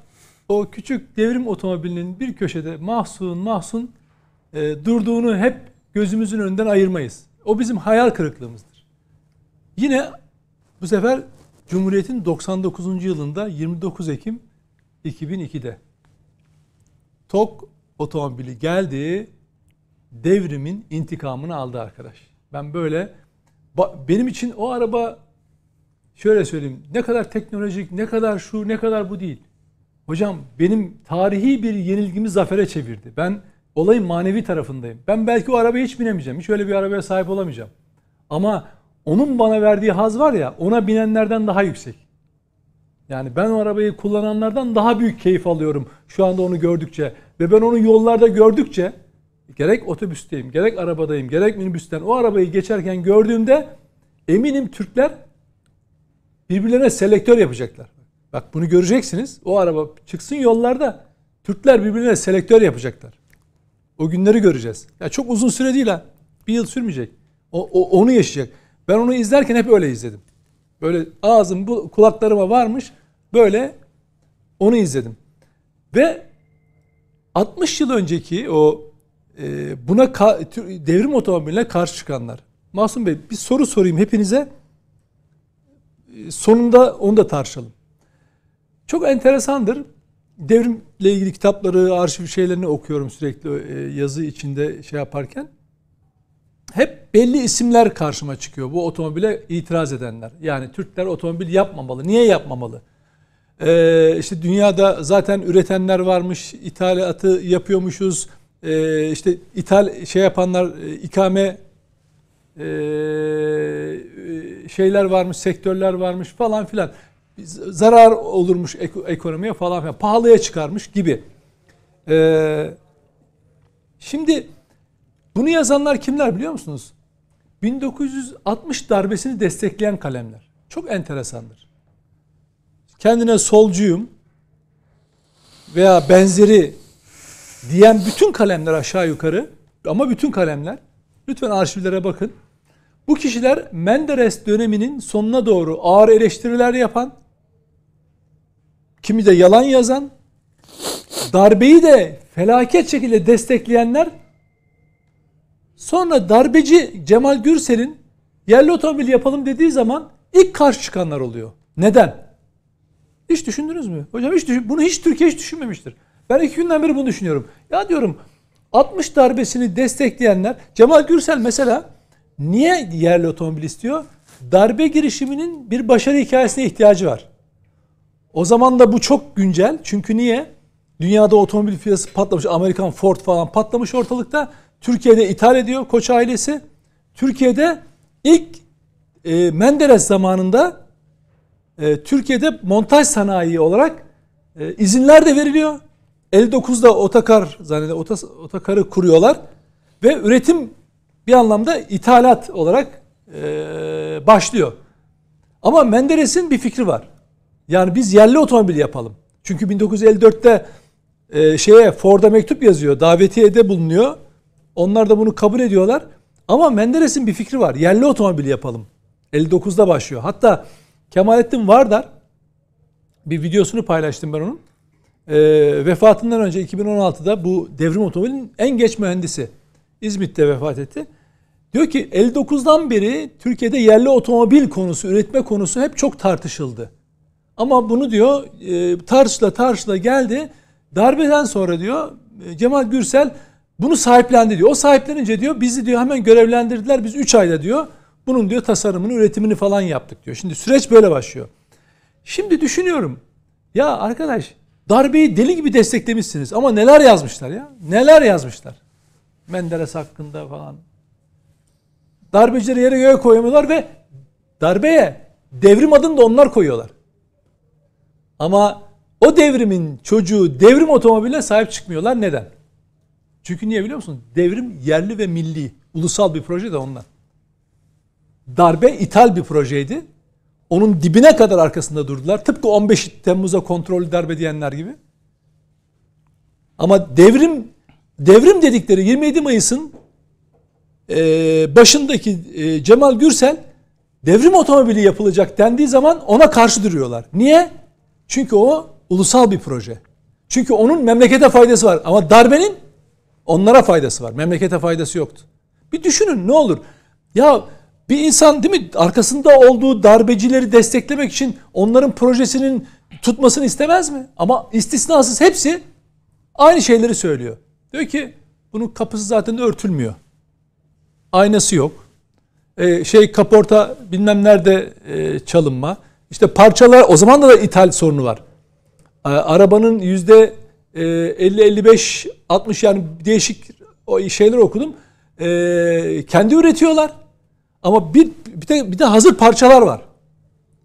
o küçük devrim otomobilinin bir köşede mahsun mahsun e, durduğunu hep gözümüzün önünden ayırmayız. O bizim hayal kırıklığımızdır. Yine bu sefer Cumhuriyet'in 99. yılında 29 Ekim 2002'de TOK otomobili geldi. Devrimin intikamını aldı arkadaş. Ben böyle benim için o araba şöyle söyleyeyim. Ne kadar teknolojik, ne kadar şu, ne kadar bu değil. Hocam benim tarihi bir yenilgimi zafere çevirdi. Ben olayın manevi tarafındayım. Ben belki o arabaya hiç binemeyeceğim. Hiç öyle bir arabaya sahip olamayacağım. Ama onun bana verdiği haz var ya ona binenlerden daha yüksek. Yani ben o arabayı kullananlardan daha büyük keyif alıyorum şu anda onu gördükçe. Ve ben onu yollarda gördükçe gerek otobüsteyim, gerek arabadayım, gerek minibüsten o arabayı geçerken gördüğümde eminim Türkler birbirlerine selektör yapacaklar. Bak bunu göreceksiniz. O araba çıksın yollarda Türkler birbirine selektör yapacaklar. O günleri göreceğiz. Ya çok uzun süre değil ha. Bir yıl sürmeyecek. O, o onu yaşayacak. Ben onu izlerken hep öyle izledim. Böyle ağzım bu kulaklarıma varmış. Böyle onu izledim. Ve 60 yıl önceki o e, buna ka, devrim otomobiline karşı çıkanlar. Masum Bey bir soru sorayım hepinize. E, sonunda onu da tartışalım. Çok enteresandır. Devrimle ilgili kitapları, arşiv şeylerini okuyorum sürekli e, yazı içinde şey yaparken hep belli isimler karşıma çıkıyor bu otomobile itiraz edenler. Yani Türkler otomobil yapmamalı. Niye yapmamalı? Ee, işte dünyada zaten üretenler varmış, ithalatı yapıyormuşuz. Ee, işte ithal şey yapanlar e, ikame e, e, şeyler varmış, sektörler varmış falan filan. Zarar olurmuş ek ekonomiye falan filan. Pahalıya çıkarmış gibi. Ee, şimdi bunu yazanlar kimler biliyor musunuz? 1960 darbesini destekleyen kalemler. Çok enteresandır. Kendine solcuyum veya benzeri diyen bütün kalemler aşağı yukarı ama bütün kalemler lütfen arşivlere bakın. Bu kişiler Menderes döneminin sonuna doğru ağır eleştiriler yapan, kimi de yalan yazan, darbeyi de felaket şekilde destekleyenler Sonra darbeci Cemal Gürsel'in yerli otomobil yapalım dediği zaman ilk karşı çıkanlar oluyor. Neden? Hiç düşündünüz mü? Hocam hiç düşün, bunu hiç Türkiye hiç düşünmemiştir. Ben iki günden beri bunu düşünüyorum. Ya diyorum 60 darbesini destekleyenler Cemal Gürsel mesela niye yerli otomobil istiyor? Darbe girişiminin bir başarı hikayesine ihtiyacı var. O zaman da bu çok güncel. Çünkü niye? Dünyada otomobil fiyatı patlamış. Amerikan Ford falan patlamış ortalıkta. Türkiye'de ithal ediyor Koç ailesi. Türkiye'de ilk e, Menderes zamanında e, Türkiye'de montaj sanayi olarak e, izinler de veriliyor. 59'da Otakar zannede Otakar'ı kuruyorlar ve üretim bir anlamda ithalat olarak e, başlıyor. Ama Menderes'in bir fikri var. Yani biz yerli otomobil yapalım. Çünkü 1954'te e, şeye Ford'a mektup yazıyor, davetiye de bulunuyor. Onlar da bunu kabul ediyorlar. Ama Menderes'in bir fikri var. Yerli otomobil yapalım. 59'da başlıyor. Hatta Kemalettin Vardar bir videosunu paylaştım ben onun. E, vefatından önce 2016'da bu devrim otomobilin en geç mühendisi İzmit'te vefat etti. Diyor ki 59'dan beri Türkiye'de yerli otomobil konusu, üretme konusu hep çok tartışıldı. Ama bunu diyor e, tartışla tartışla geldi. Darbeden sonra diyor e, Cemal Gürsel bunu sahiplendi diyor. O sahiplenince diyor bizi diyor hemen görevlendirdiler. Biz 3 ayda diyor bunun diyor tasarımını, üretimini falan yaptık diyor. Şimdi süreç böyle başlıyor. Şimdi düşünüyorum. Ya arkadaş darbeyi deli gibi desteklemişsiniz ama neler yazmışlar ya? Neler yazmışlar? Menderes hakkında falan. Darbecileri yere göğe koyamıyorlar ve darbeye devrim adını da onlar koyuyorlar. Ama o devrimin çocuğu devrim otomobile sahip çıkmıyorlar. Neden? Çünkü niye biliyor musun? Devrim yerli ve milli, ulusal bir proje de onlar. Darbe ithal bir projeydi. Onun dibine kadar arkasında durdular. Tıpkı 15 Temmuz'a kontrollü darbe diyenler gibi. Ama devrim devrim dedikleri 27 Mayıs'ın e, başındaki e, Cemal Gürsel devrim otomobili yapılacak dendiği zaman ona karşı duruyorlar. Niye? Çünkü o ulusal bir proje. Çünkü onun memlekete faydası var. Ama darbenin Onlara faydası var. Memlekete faydası yoktu. Bir düşünün ne olur. Ya bir insan değil mi arkasında olduğu darbecileri desteklemek için onların projesinin tutmasını istemez mi? Ama istisnasız hepsi aynı şeyleri söylüyor. Diyor ki bunun kapısı zaten örtülmüyor. Aynası yok. Ee, şey kaporta bilmem nerede e, çalınma. İşte parçalar o zaman da, da ithal sorunu var. Ee, arabanın yüzde 50-55-60 ee, yani değişik şeyler okudum. Ee, kendi üretiyorlar. Ama bir, bir, de, bir de hazır parçalar var.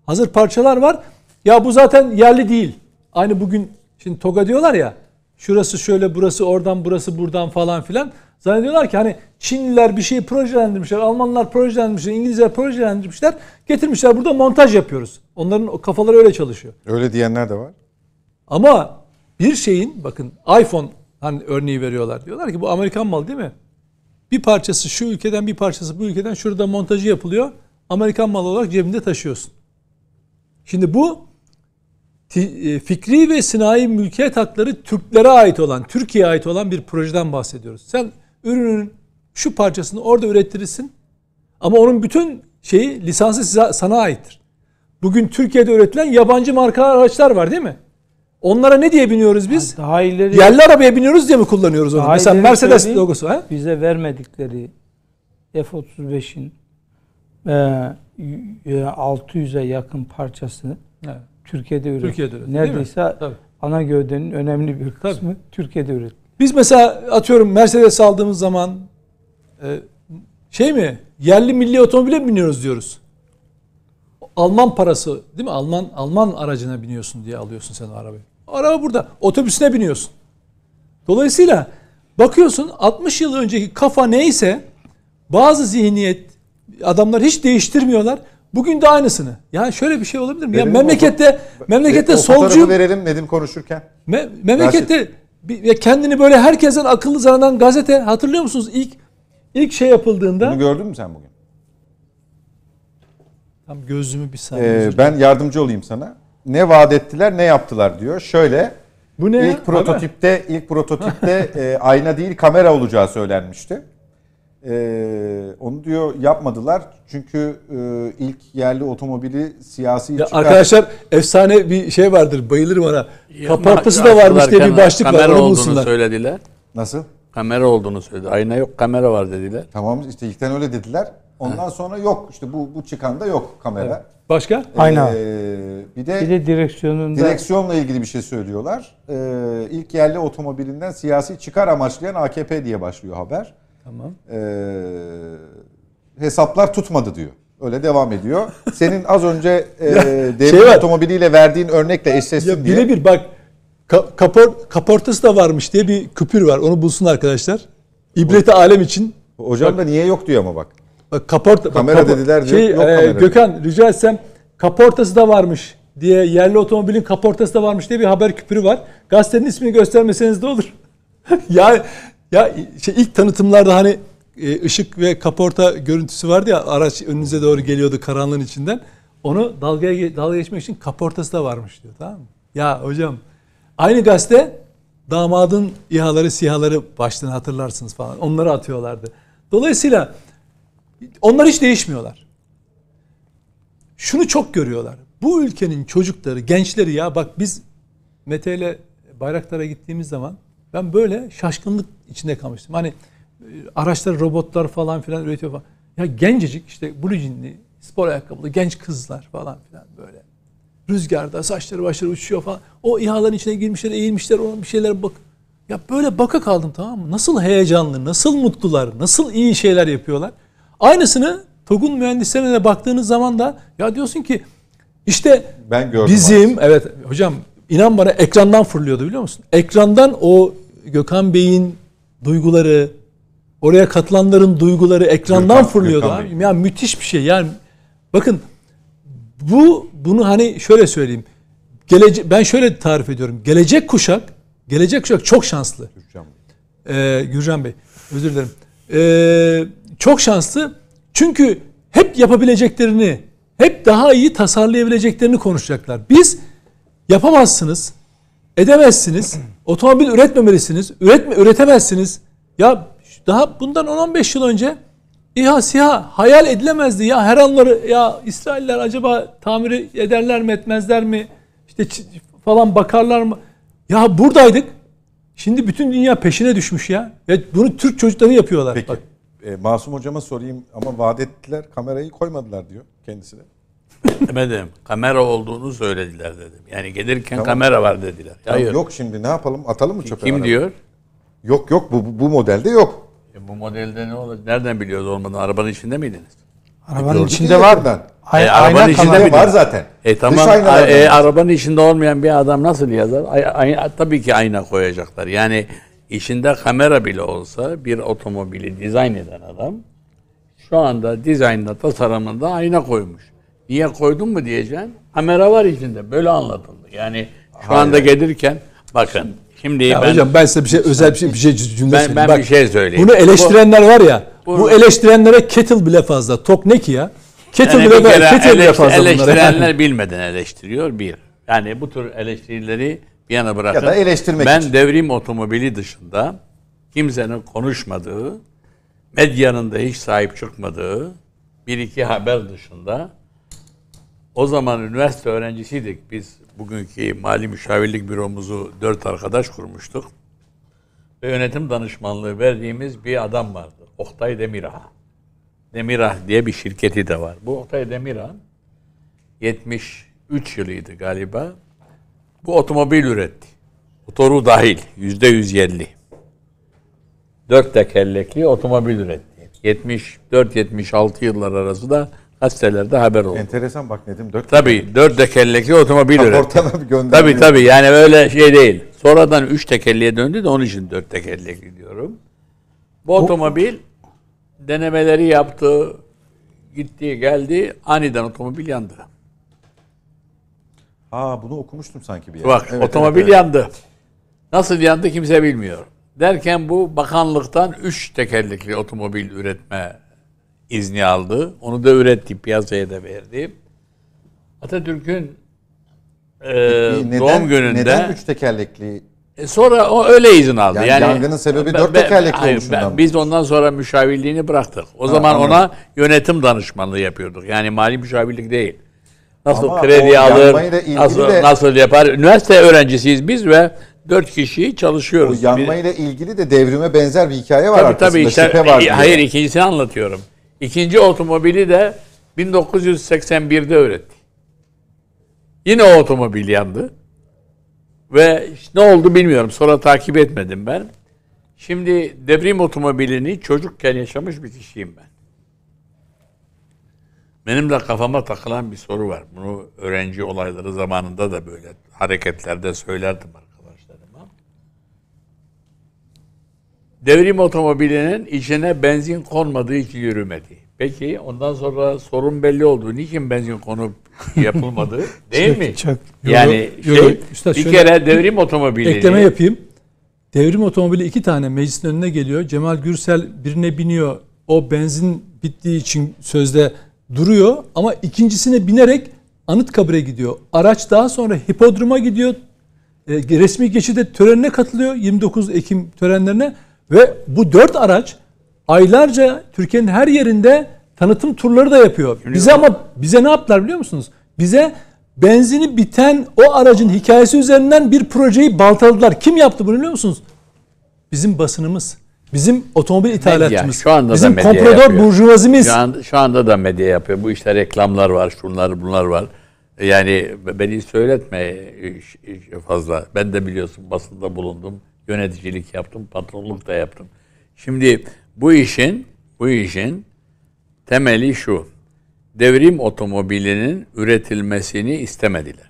Hazır parçalar var. Ya bu zaten yerli değil. Aynı bugün şimdi TOG'a diyorlar ya. Şurası şöyle burası oradan burası buradan falan filan. Zannediyorlar ki hani Çinliler bir şeyi projelendirmişler, Almanlar projelendirmişler, İngilizler projelendirmişler. Getirmişler burada montaj yapıyoruz. Onların kafaları öyle çalışıyor. Öyle diyenler de var. Ama bir şeyin bakın iPhone hani örneği veriyorlar. Diyorlar ki bu Amerikan malı değil mi? Bir parçası şu ülkeden bir parçası bu ülkeden şurada montajı yapılıyor. Amerikan malı olarak cebinde taşıyorsun. Şimdi bu e, fikri ve sinayi mülkiyet hakları Türklere ait olan, Türkiye'ye ait olan bir projeden bahsediyoruz. Sen ürünün şu parçasını orada ürettirirsin ama onun bütün şeyi lisansı size, sana aittir. Bugün Türkiye'de üretilen yabancı marka araçlar var değil mi? Onlara ne diye biniyoruz biz? Daha ileri, Yerli arabaya biniyoruz diye mi kullanıyoruz onu? Mesela Mercedes logosu. He? Bize vermedikleri F-35'in e, 600'e yakın parçasını evet. Türkiye'de üretildi. Türkiye'de üretildi Neredeyse ana gövdenin önemli bir kısmı Tabii. Türkiye'de üretildi. Biz mesela atıyorum Mercedes aldığımız zaman e, şey mi? Yerli milli otomobile biniyoruz diyoruz. Alman parası değil mi? Alman Alman aracına biniyorsun diye alıyorsun sen o arabayı. Araba burada. Otobüsüne biniyorsun. Dolayısıyla bakıyorsun 60 yıl önceki kafa neyse bazı zihniyet adamlar hiç değiştirmiyorlar. Bugün de aynısını. Yani şöyle bir şey olabilir mi? Verelim ya memlekette memlekette o solcu verelim Nedim konuşurken. Me, memlekette bir, kendini böyle herkesten akıllı zanneden gazete hatırlıyor musunuz ilk ilk şey yapıldığında? Bunu gördün mü sen bugün? Tam gözümü bir saniye. Ee, ben yardımcı olayım sana. Ne vaat ettiler ne yaptılar diyor. Şöyle bu ne? İlk ya? prototipte Abi. ilk prototipte [LAUGHS] e, ayna değil kamera olacağı söylenmişti. E, onu diyor yapmadılar çünkü e, ilk yerli otomobili siyasi ya çıkar. Arkadaşlar efsane bir şey vardır bayılırım ona. Kapartısı da varmış diye bir başlık kamera var. Kamera olduğunu bulsunlar. söylediler. Nasıl? Kamera olduğunu söyledi. Ayna yok kamera var dediler. Tamam işte ilkten öyle dediler. Ondan sonra yok işte bu bu çıkan da yok kamera. Evet. Başka? Ee, Aynen. Bir de, bir de direksiyonun direksiyonla ilgili bir şey söylüyorlar. Ee, ilk yerli otomobilinden siyasi çıkar amaçlayan AKP diye başlıyor haber. Tamam. Ee, hesaplar tutmadı diyor. Öyle devam ediyor. Senin az önce e, [LAUGHS] devlet şey otomobiliyle verdiğin örnekle eşleşsin diye. Birebir bak ka- kapor, kaportası da varmış diye bir küpür var. Onu bulsun arkadaşlar. İbreti alem için. Hocam da niye yok diyor ama bak kaporta kamera kapor, dediler şey, diyor. Yok, e, Gökhan rica etsem kaportası da varmış diye yerli otomobilin kaportası da varmış diye bir haber küpürü var. Gazetenin ismini göstermeseniz de olur. [LAUGHS] ya ya şey ilk tanıtımlarda hani e, ışık ve kaporta görüntüsü vardı ya araç önünüze doğru geliyordu karanlığın içinden. Onu dalgaya dalga geçmek için kaportası da varmış diyor tamam mı? Ya hocam aynı gazete damadın İHA'ları SİHA'ları başlığını hatırlarsınız falan. Onları atıyorlardı. Dolayısıyla onlar hiç değişmiyorlar. Şunu çok görüyorlar. Bu ülkenin çocukları, gençleri ya bak biz Mete ile Bayraktar'a gittiğimiz zaman ben böyle şaşkınlık içinde kalmıştım. Hani e, araçlar, robotlar falan filan üretiyor falan. Ya gencecik işte blue jeanli, spor ayakkabılı genç kızlar falan filan böyle. Rüzgarda saçları başları uçuyor falan. O İHA'ların içine girmişler, eğilmişler, ona bir şeyler bak. Ya böyle baka kaldım tamam mı? Nasıl heyecanlı, nasıl mutlular, nasıl iyi şeyler yapıyorlar. Aynısını TOG'un mühendislerine de baktığınız zaman da ya diyorsun ki işte ben gördüm bizim abi. evet hocam inan bana ekrandan fırlıyordu biliyor musun? Ekrandan o Gökhan Bey'in duyguları, oraya katılanların duyguları ekrandan Gökhan, fırlıyordu. Gökhan abi. Bey. Yani müthiş bir şey. Yani bakın bu bunu hani şöyle söyleyeyim. Gelece ben şöyle tarif ediyorum. Gelecek kuşak, gelecek kuşak çok şanslı. Gürcan Bey. Ee, Gürcan Bey, özür dilerim. Ee, çok şanslı. Çünkü hep yapabileceklerini, hep daha iyi tasarlayabileceklerini konuşacaklar. Biz yapamazsınız, edemezsiniz, otomobil üretmemelisiniz, üretme, üretemezsiniz. Ya daha bundan 10-15 yıl önce İHA SİHA hayal edilemezdi. Ya her anları ya İsrailler acaba tamiri ederler mi etmezler mi? İşte falan bakarlar mı? Ya buradaydık. Şimdi bütün dünya peşine düşmüş ya. Ve bunu Türk çocukları yapıyorlar. Peki. Bak. E, Masum hocama sorayım ama vaat ettiler kamerayı koymadılar diyor kendisine. Demedim. Kamera olduğunu söylediler dedim. Yani gelirken Tamam. kamera var dediler. Hayır. Hayır. Yok şimdi ne yapalım atalım mı çöpe? Kim araba? diyor? Yok yok bu, bu- bu modelde yok. E, bu modelde ne olacak? Nereden biliyoruz olmadan? Arabanın içinde miydiniz? Arabanın e, içinde ya var. Ay, E, arabanın içinde mi? Var zaten. E tamam. e, arabanın içinde olmayan bir adam nasıl yazar? Ay, ay- tabii ki ayna koyacaklar. Yani içinde kamera bile olsa bir otomobili dizayn eden adam şu anda dizaynda, tasarımında ayna koymuş. Niye koydun mu diyeceksin? Kamera var içinde. Böyle anlatıldı. Yani şu Hayır. anda gelirken bakın şimdi ya ben hocam ben size bir şey özel bir şey, bir şey cümle ben, ben Bak, bir şey söyleyeyim. Bunu eleştirenler var ya. Bu, bu eleştirenlere kettle bile fazla. Tok ne ki ya? Kettle yani bile, kettle eleştir, bile fazla eleştirenler bunlara. bilmeden eleştiriyor bir. Yani bu tür eleştirileri bir yana bırakın. Ya da eleştirmek Ben için. devrim otomobili dışında kimsenin konuşmadığı, medyanın da hiç sahip çıkmadığı bir iki haber dışında o zaman üniversite öğrencisiydik. Biz bugünkü mali müşavirlik büromuzu dört arkadaş kurmuştuk. Ve yönetim danışmanlığı verdiğimiz bir adam vardı. Oktay Demirah. Demirah diye bir şirketi de var. Bu Oktay Demirah 73 yılıydı galiba. Bu otomobil üretti. Motoru dahil yüzde yüz yerli. Dört tekerlekli otomobil üretti. 74-76 yıllar arası da gazetelerde haber oldu. Enteresan bak Nedim. Dört tabii dört tekerlekli otomobil Tam üretti. Ortadan [LAUGHS] Tabii tabii yani öyle şey değil. Sonradan üç tekerliğe döndü de onun için dört tekerlekli diyorum. Bu, Bu otomobil denemeleri yaptı, gitti, geldi. Aniden otomobil yandı. Aa bunu okumuştum sanki bir yerde. Bak evet, otomobil evet, yandı. Nasıl yandı kimse bilmiyor. Derken bu bakanlıktan 3 tekerlekli otomobil üretme izni aldı. Onu da üretti, piyasaya da verdi. Atatürk'ün e, neden, doğum gününde... Neden 3 tekerlekli e sonra o öyle izin aldı. Yani, yani yangının sebebi dört tekerlekli hayır, oluşundan. Ben, biz ondan sonra müşavirliğini bıraktık. O ha, zaman anladım. ona yönetim danışmanlığı yapıyorduk. Yani mali müşavirlik değil. Nasıl Ama kredi alır, nasıl, de, nasıl yapar. Üniversite öğrencisiyiz biz ve dört kişi çalışıyoruz. O yanmayla ilgili de devrime benzer bir hikaye var tabii, arkasında. Tabii işte, var e, hayır ikincisini anlatıyorum. İkinci otomobili de 1981'de üretti. Yine o otomobil yandı. Ve ne oldu bilmiyorum. Sonra takip etmedim ben. Şimdi devrim otomobilini çocukken yaşamış bir kişiyim ben. Benim de kafama takılan bir soru var. Bunu öğrenci olayları zamanında da böyle hareketlerde söylerdim arkadaşlarıma. Devrim otomobilinin içine benzin konmadığı için yürümedi. Peki ondan sonra sorun belli oldu. Niçin benzin konup yapılmadı? [LAUGHS] Değil çok, mi? Çok, yani yo, yo, şey, Üstad, bir kere devrim otomobili. Ekleme yapayım. Devrim otomobili iki tane meclisin önüne geliyor. Cemal Gürsel birine biniyor. O benzin bittiği için sözde duruyor ama ikincisine binerek Anıtkabir'e gidiyor. Araç daha sonra hipodroma gidiyor. E, resmi geçide törenine katılıyor 29 Ekim törenlerine ve bu dört araç aylarca Türkiye'nin her yerinde tanıtım turları da yapıyor. bize ama bize ne yaptılar biliyor musunuz? Bize benzini biten o aracın hikayesi üzerinden bir projeyi baltaladılar. Kim yaptı bunu biliyor musunuz? Bizim basınımız. Bizim otomobil ithalatçımız. şu anda bizim da komprador burjuvazimiz. Şu, an, şu anda da medya yapıyor. Bu işte reklamlar var, şunlar bunlar var. E, yani beni söyletme e, e, fazla. Ben de biliyorsun basında bulundum. Yöneticilik yaptım, patronluk da yaptım. Şimdi bu işin bu işin temeli şu. Devrim otomobilinin üretilmesini istemediler.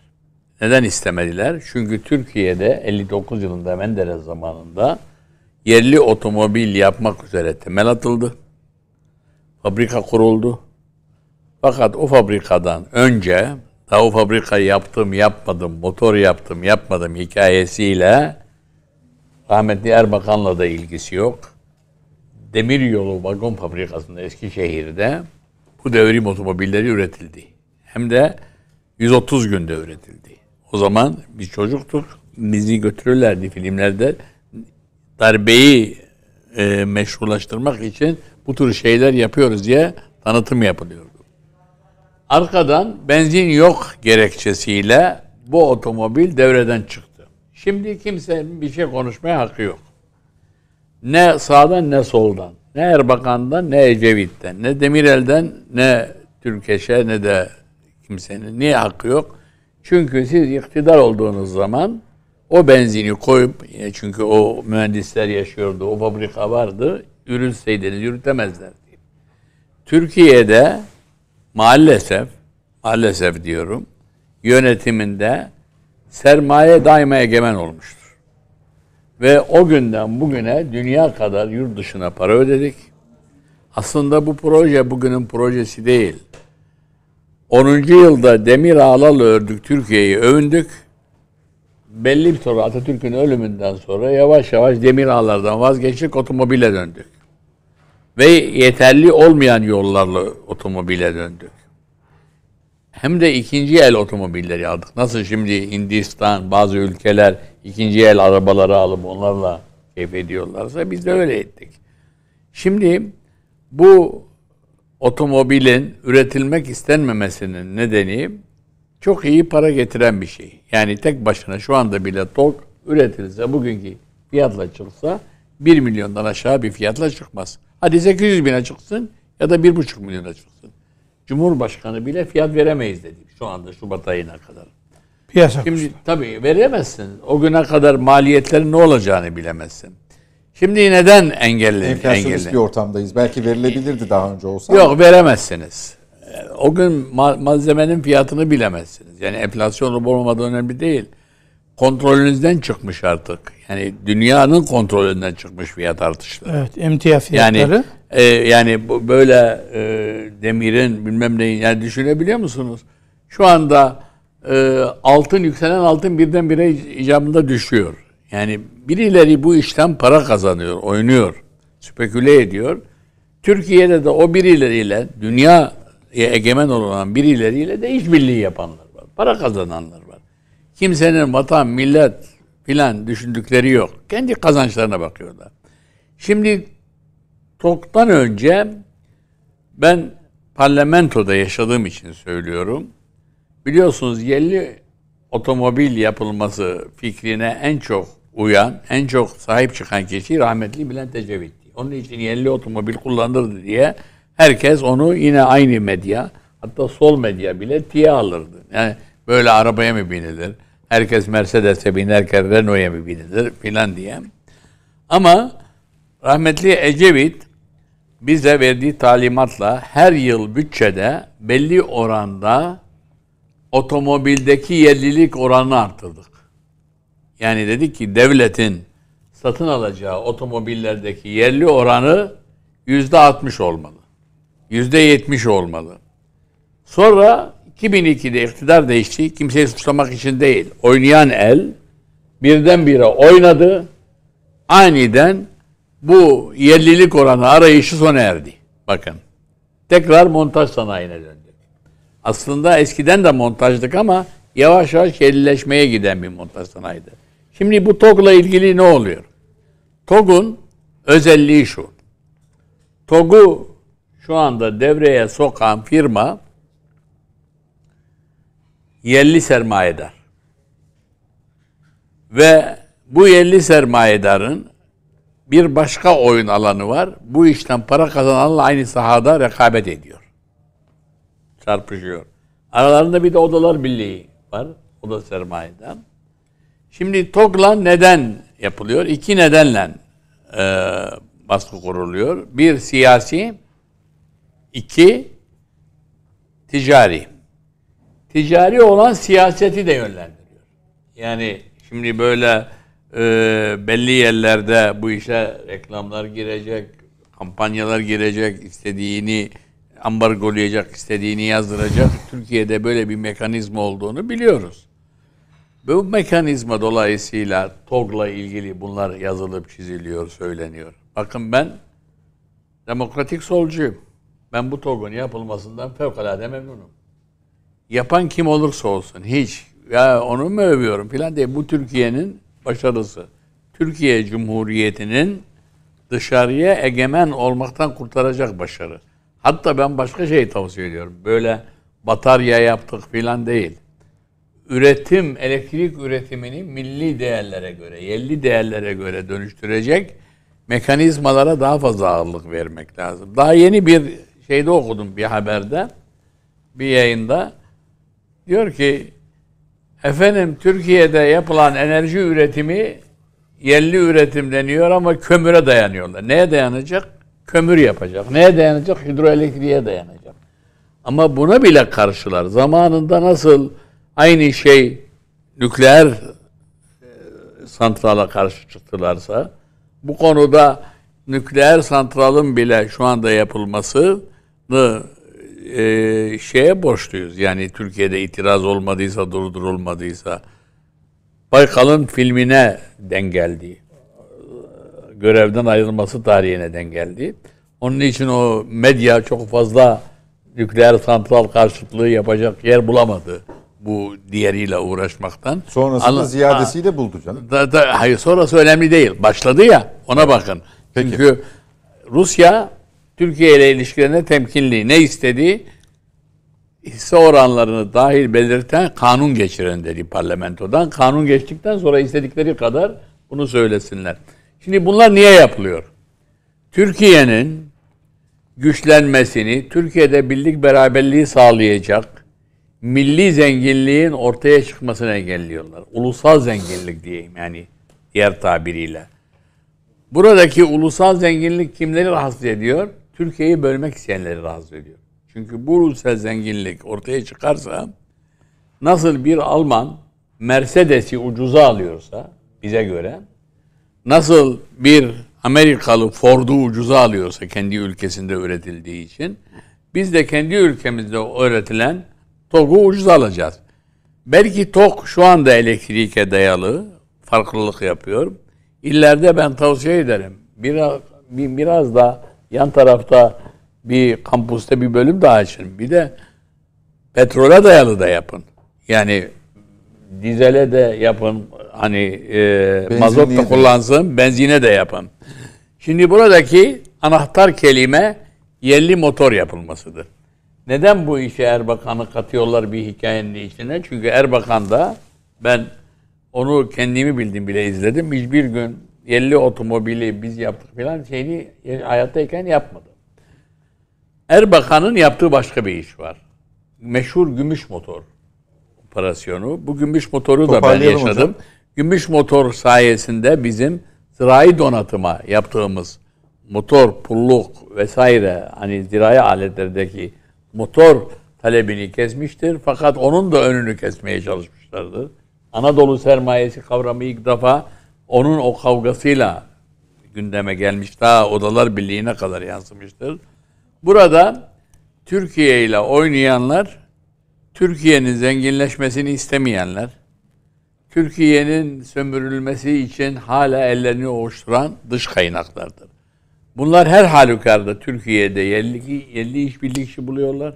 Neden istemediler? Çünkü Türkiye'de 59 yılında Menderes zamanında yerli otomobil yapmak üzere temel atıldı. Fabrika kuruldu. Fakat o fabrikadan önce daha o fabrika yaptım yapmadım, motor yaptım yapmadım hikayesiyle rahmetli Erbakan'la da ilgisi yok. Demir yolu vagon fabrikasında Eskişehir'de bu devrim otomobilleri üretildi. Hem de 130 günde üretildi. O zaman biz çocuktuk. Bizi götürürlerdi filmlerde darbeyi e, meşrulaştırmak için bu tür şeyler yapıyoruz diye tanıtım yapılıyordu. Arkadan benzin yok gerekçesiyle bu otomobil devreden çıktı. Şimdi kimsenin bir şey konuşmaya hakkı yok. Ne sağdan ne soldan, ne Erbakan'dan ne Ecevit'ten, ne Demirel'den ne Türkeş'e ne de kimsenin. Niye hakkı yok? Çünkü siz iktidar olduğunuz zaman o benzini koyup e, çünkü o mühendisler yaşıyordu, o fabrika vardı. Ürülseydiniz yürütemezlerdi. Türkiye'de maalesef maalesef diyorum yönetiminde sermaye daima egemen olmuştur. Ve o günden bugüne dünya kadar yurt dışına para ödedik. Aslında bu proje bugünün projesi değil. 10. yılda Demir Ağla'la ördük, Türkiye'yi övündük belli bir sonra Atatürk'ün ölümünden sonra yavaş yavaş demir ağlardan vazgeçtik otomobile döndük. Ve yeterli olmayan yollarla otomobile döndük. Hem de ikinci el otomobilleri aldık. Nasıl şimdi Hindistan, bazı ülkeler ikinci el arabaları alıp onlarla keyif ediyorlarsa biz de öyle ettik. Şimdi bu otomobilin üretilmek istenmemesinin nedeni çok iyi para getiren bir şey. Yani tek başına şu anda bile tok üretilse, bugünkü fiyatla çıksa 1 milyondan aşağı bir fiyatla çıkmaz. Hadi 800 bine çıksın ya da 1,5 milyona çıksın. Cumhurbaşkanı bile fiyat veremeyiz dedi şu anda Şubat ayına kadar. Piyasa Şimdi kuşlar. tabii veremezsin. O güne kadar maliyetlerin ne olacağını bilemezsin. Şimdi neden engelli? Enflasyonist bir ortamdayız. Belki verilebilirdi daha önce olsa. Yok veremezsiniz o gün ma- malzemenin fiyatını bilemezsiniz. Yani enflasyon olup olmadığı önemli değil. Kontrolünüzden çıkmış artık. Yani dünyanın kontrolünden çıkmış fiyat artışları. Evet, emtia fiyatları. Yani, e, yani bu, böyle e, demirin bilmem neyin yani düşünebiliyor musunuz? Şu anda e, altın yükselen altın birden bire icabında düşüyor. Yani birileri bu işten para kazanıyor, oynuyor, speküle ediyor. Türkiye'de de o birileriyle dünya e, egemen olan birileriyle de işbirliği yapanlar var. Para kazananlar var. Kimsenin vatan, millet filan düşündükleri yok. Kendi kazançlarına bakıyorlar. Şimdi TOK'tan önce ben parlamentoda yaşadığım için söylüyorum. Biliyorsunuz yerli otomobil yapılması fikrine en çok uyan, en çok sahip çıkan kişi rahmetli Bülent Ecevit'ti. Onun için yerli otomobil kullanırdı diye herkes onu yine aynı medya hatta sol medya bile tiye alırdı. Yani böyle arabaya mı binilir? Herkes Mercedes'e binerken Renault'a mı binilir filan diye. Ama rahmetli Ecevit bize verdiği talimatla her yıl bütçede belli oranda otomobildeki yerlilik oranını arttırdık. Yani dedik ki devletin satın alacağı otomobillerdeki yerli oranı yüzde altmış olmalı. Yüzde %70 olmalı. Sonra 2002'de iktidar değişti. Kimseyi suçlamak için değil. Oynayan el birdenbire oynadı. Aniden bu yerlilik oranı arayışı sona erdi. Bakın. Tekrar montaj sanayine döndük. Aslında eskiden de montajdık ama yavaş yavaş yerlileşmeye giden bir montaj sanayiydi. Şimdi bu TOG'la ilgili ne oluyor? TOG'un özelliği şu. TOG'u şu anda devreye sokan firma yerli sermayedar. Ve bu yerli sermayedarın bir başka oyun alanı var. Bu işten para kazananla aynı sahada rekabet ediyor. Çarpışıyor. Aralarında bir de Odalar Birliği var. O da sermayeden. Şimdi TOG'la neden yapılıyor? İki nedenle e, baskı kuruluyor. Bir siyasi, İki, ticari. Ticari olan siyaseti de yönlendiriyor. Yani şimdi böyle e, belli yerlerde bu işe reklamlar girecek, kampanyalar girecek, istediğini ambargolayacak, istediğini yazdıracak. [LAUGHS] Türkiye'de böyle bir mekanizma olduğunu biliyoruz. Bu mekanizma dolayısıyla TOG'la ilgili bunlar yazılıp çiziliyor, söyleniyor. Bakın ben demokratik solcuyum. Ben bu torbanın yapılmasından fevkalade memnunum. Yapan kim olursa olsun hiç ya onu mu övüyorum filan diye bu Türkiye'nin başarısı. Türkiye Cumhuriyeti'nin dışarıya egemen olmaktan kurtaracak başarı. Hatta ben başka şey tavsiye ediyorum. Böyle batarya yaptık filan değil. Üretim, elektrik üretimini milli değerlere göre, yerli değerlere göre dönüştürecek mekanizmalara daha fazla ağırlık vermek lazım. Daha yeni bir şeyde okudum bir haberde. Bir yayında. Diyor ki efendim Türkiye'de yapılan enerji üretimi yerli üretim deniyor ama kömüre dayanıyorlar. Neye dayanacak? Kömür yapacak. Neye dayanacak? Hidroelektriğe dayanacak. Ama buna bile karşılar. Zamanında nasıl aynı şey nükleer e, santrala karşı çıktılarsa bu konuda nükleer santralın bile şu anda yapılması mı e, şeye borçluyuz. Yani Türkiye'de itiraz olmadıysa, durdurulmadıysa olmadıysa. Baykal'ın filmine dengeldi Görevden ayrılması tarihine dengeldi Onun için o medya çok fazla nükleer santral karşıtlığı yapacak yer bulamadı bu diğeriyle uğraşmaktan. Sonrasında Anla, ziyadesiyle ha, buldu canım. Da, da, hayır sonrası önemli değil. Başladı ya ona bakın. Peki. Çünkü Rusya Türkiye ile ilişkilerine temkinli. Ne istediği? Hisse oranlarını dahil belirten kanun geçiren dedi parlamentodan. Kanun geçtikten sonra istedikleri kadar bunu söylesinler. Şimdi bunlar niye yapılıyor? Türkiye'nin güçlenmesini, Türkiye'de birlik beraberliği sağlayacak milli zenginliğin ortaya çıkmasını engelliyorlar. Ulusal zenginlik diyeyim yani diğer tabiriyle. Buradaki ulusal zenginlik kimleri rahatsız ediyor? Türkiye'yi bölmek isteyenleri rahatsız ediyor. Çünkü bu ulusal zenginlik ortaya çıkarsa nasıl bir Alman Mercedes'i ucuza alıyorsa bize göre nasıl bir Amerikalı Ford'u ucuza alıyorsa kendi ülkesinde üretildiği için biz de kendi ülkemizde üretilen TOG'u ucuza alacağız. Belki TOG şu anda elektrike dayalı farklılık yapıyor. İleride ben tavsiye ederim. Biraz, biraz da Yan tarafta bir kampusta bir bölüm daha açın. Bir de petrole dayalı da yapın. Yani dizele de yapın. Hani e, mazot da kullansın, benzine de yapın. Şimdi buradaki anahtar kelime yerli motor yapılmasıdır. Neden bu işe Erbakan'ı katıyorlar bir hikayenin içine? Çünkü Erbakan da ben onu kendimi bildim bile izledim. Hiçbir gün 50 otomobili biz yaptık falan şeyini hayattayken yapmadı. Erbakan'ın yaptığı başka bir iş var. Meşhur gümüş motor operasyonu. Bu gümüş motoru da ben yaşadım. Hocam. Gümüş motor sayesinde bizim zirai donatıma yaptığımız motor, pulluk vesaire hani zirai aletlerdeki motor talebini kesmiştir. Fakat onun da önünü kesmeye çalışmışlardır. Anadolu sermayesi kavramı ilk defa onun o kavgasıyla gündeme gelmiş. daha Odalar Birliği'ne kadar yansımıştır. Burada Türkiye ile oynayanlar, Türkiye'nin zenginleşmesini istemeyenler, Türkiye'nin sömürülmesi için hala ellerini oluşturan dış kaynaklardır. Bunlar her halükarda Türkiye'de yerli, yerli işbirlikçi buluyorlar.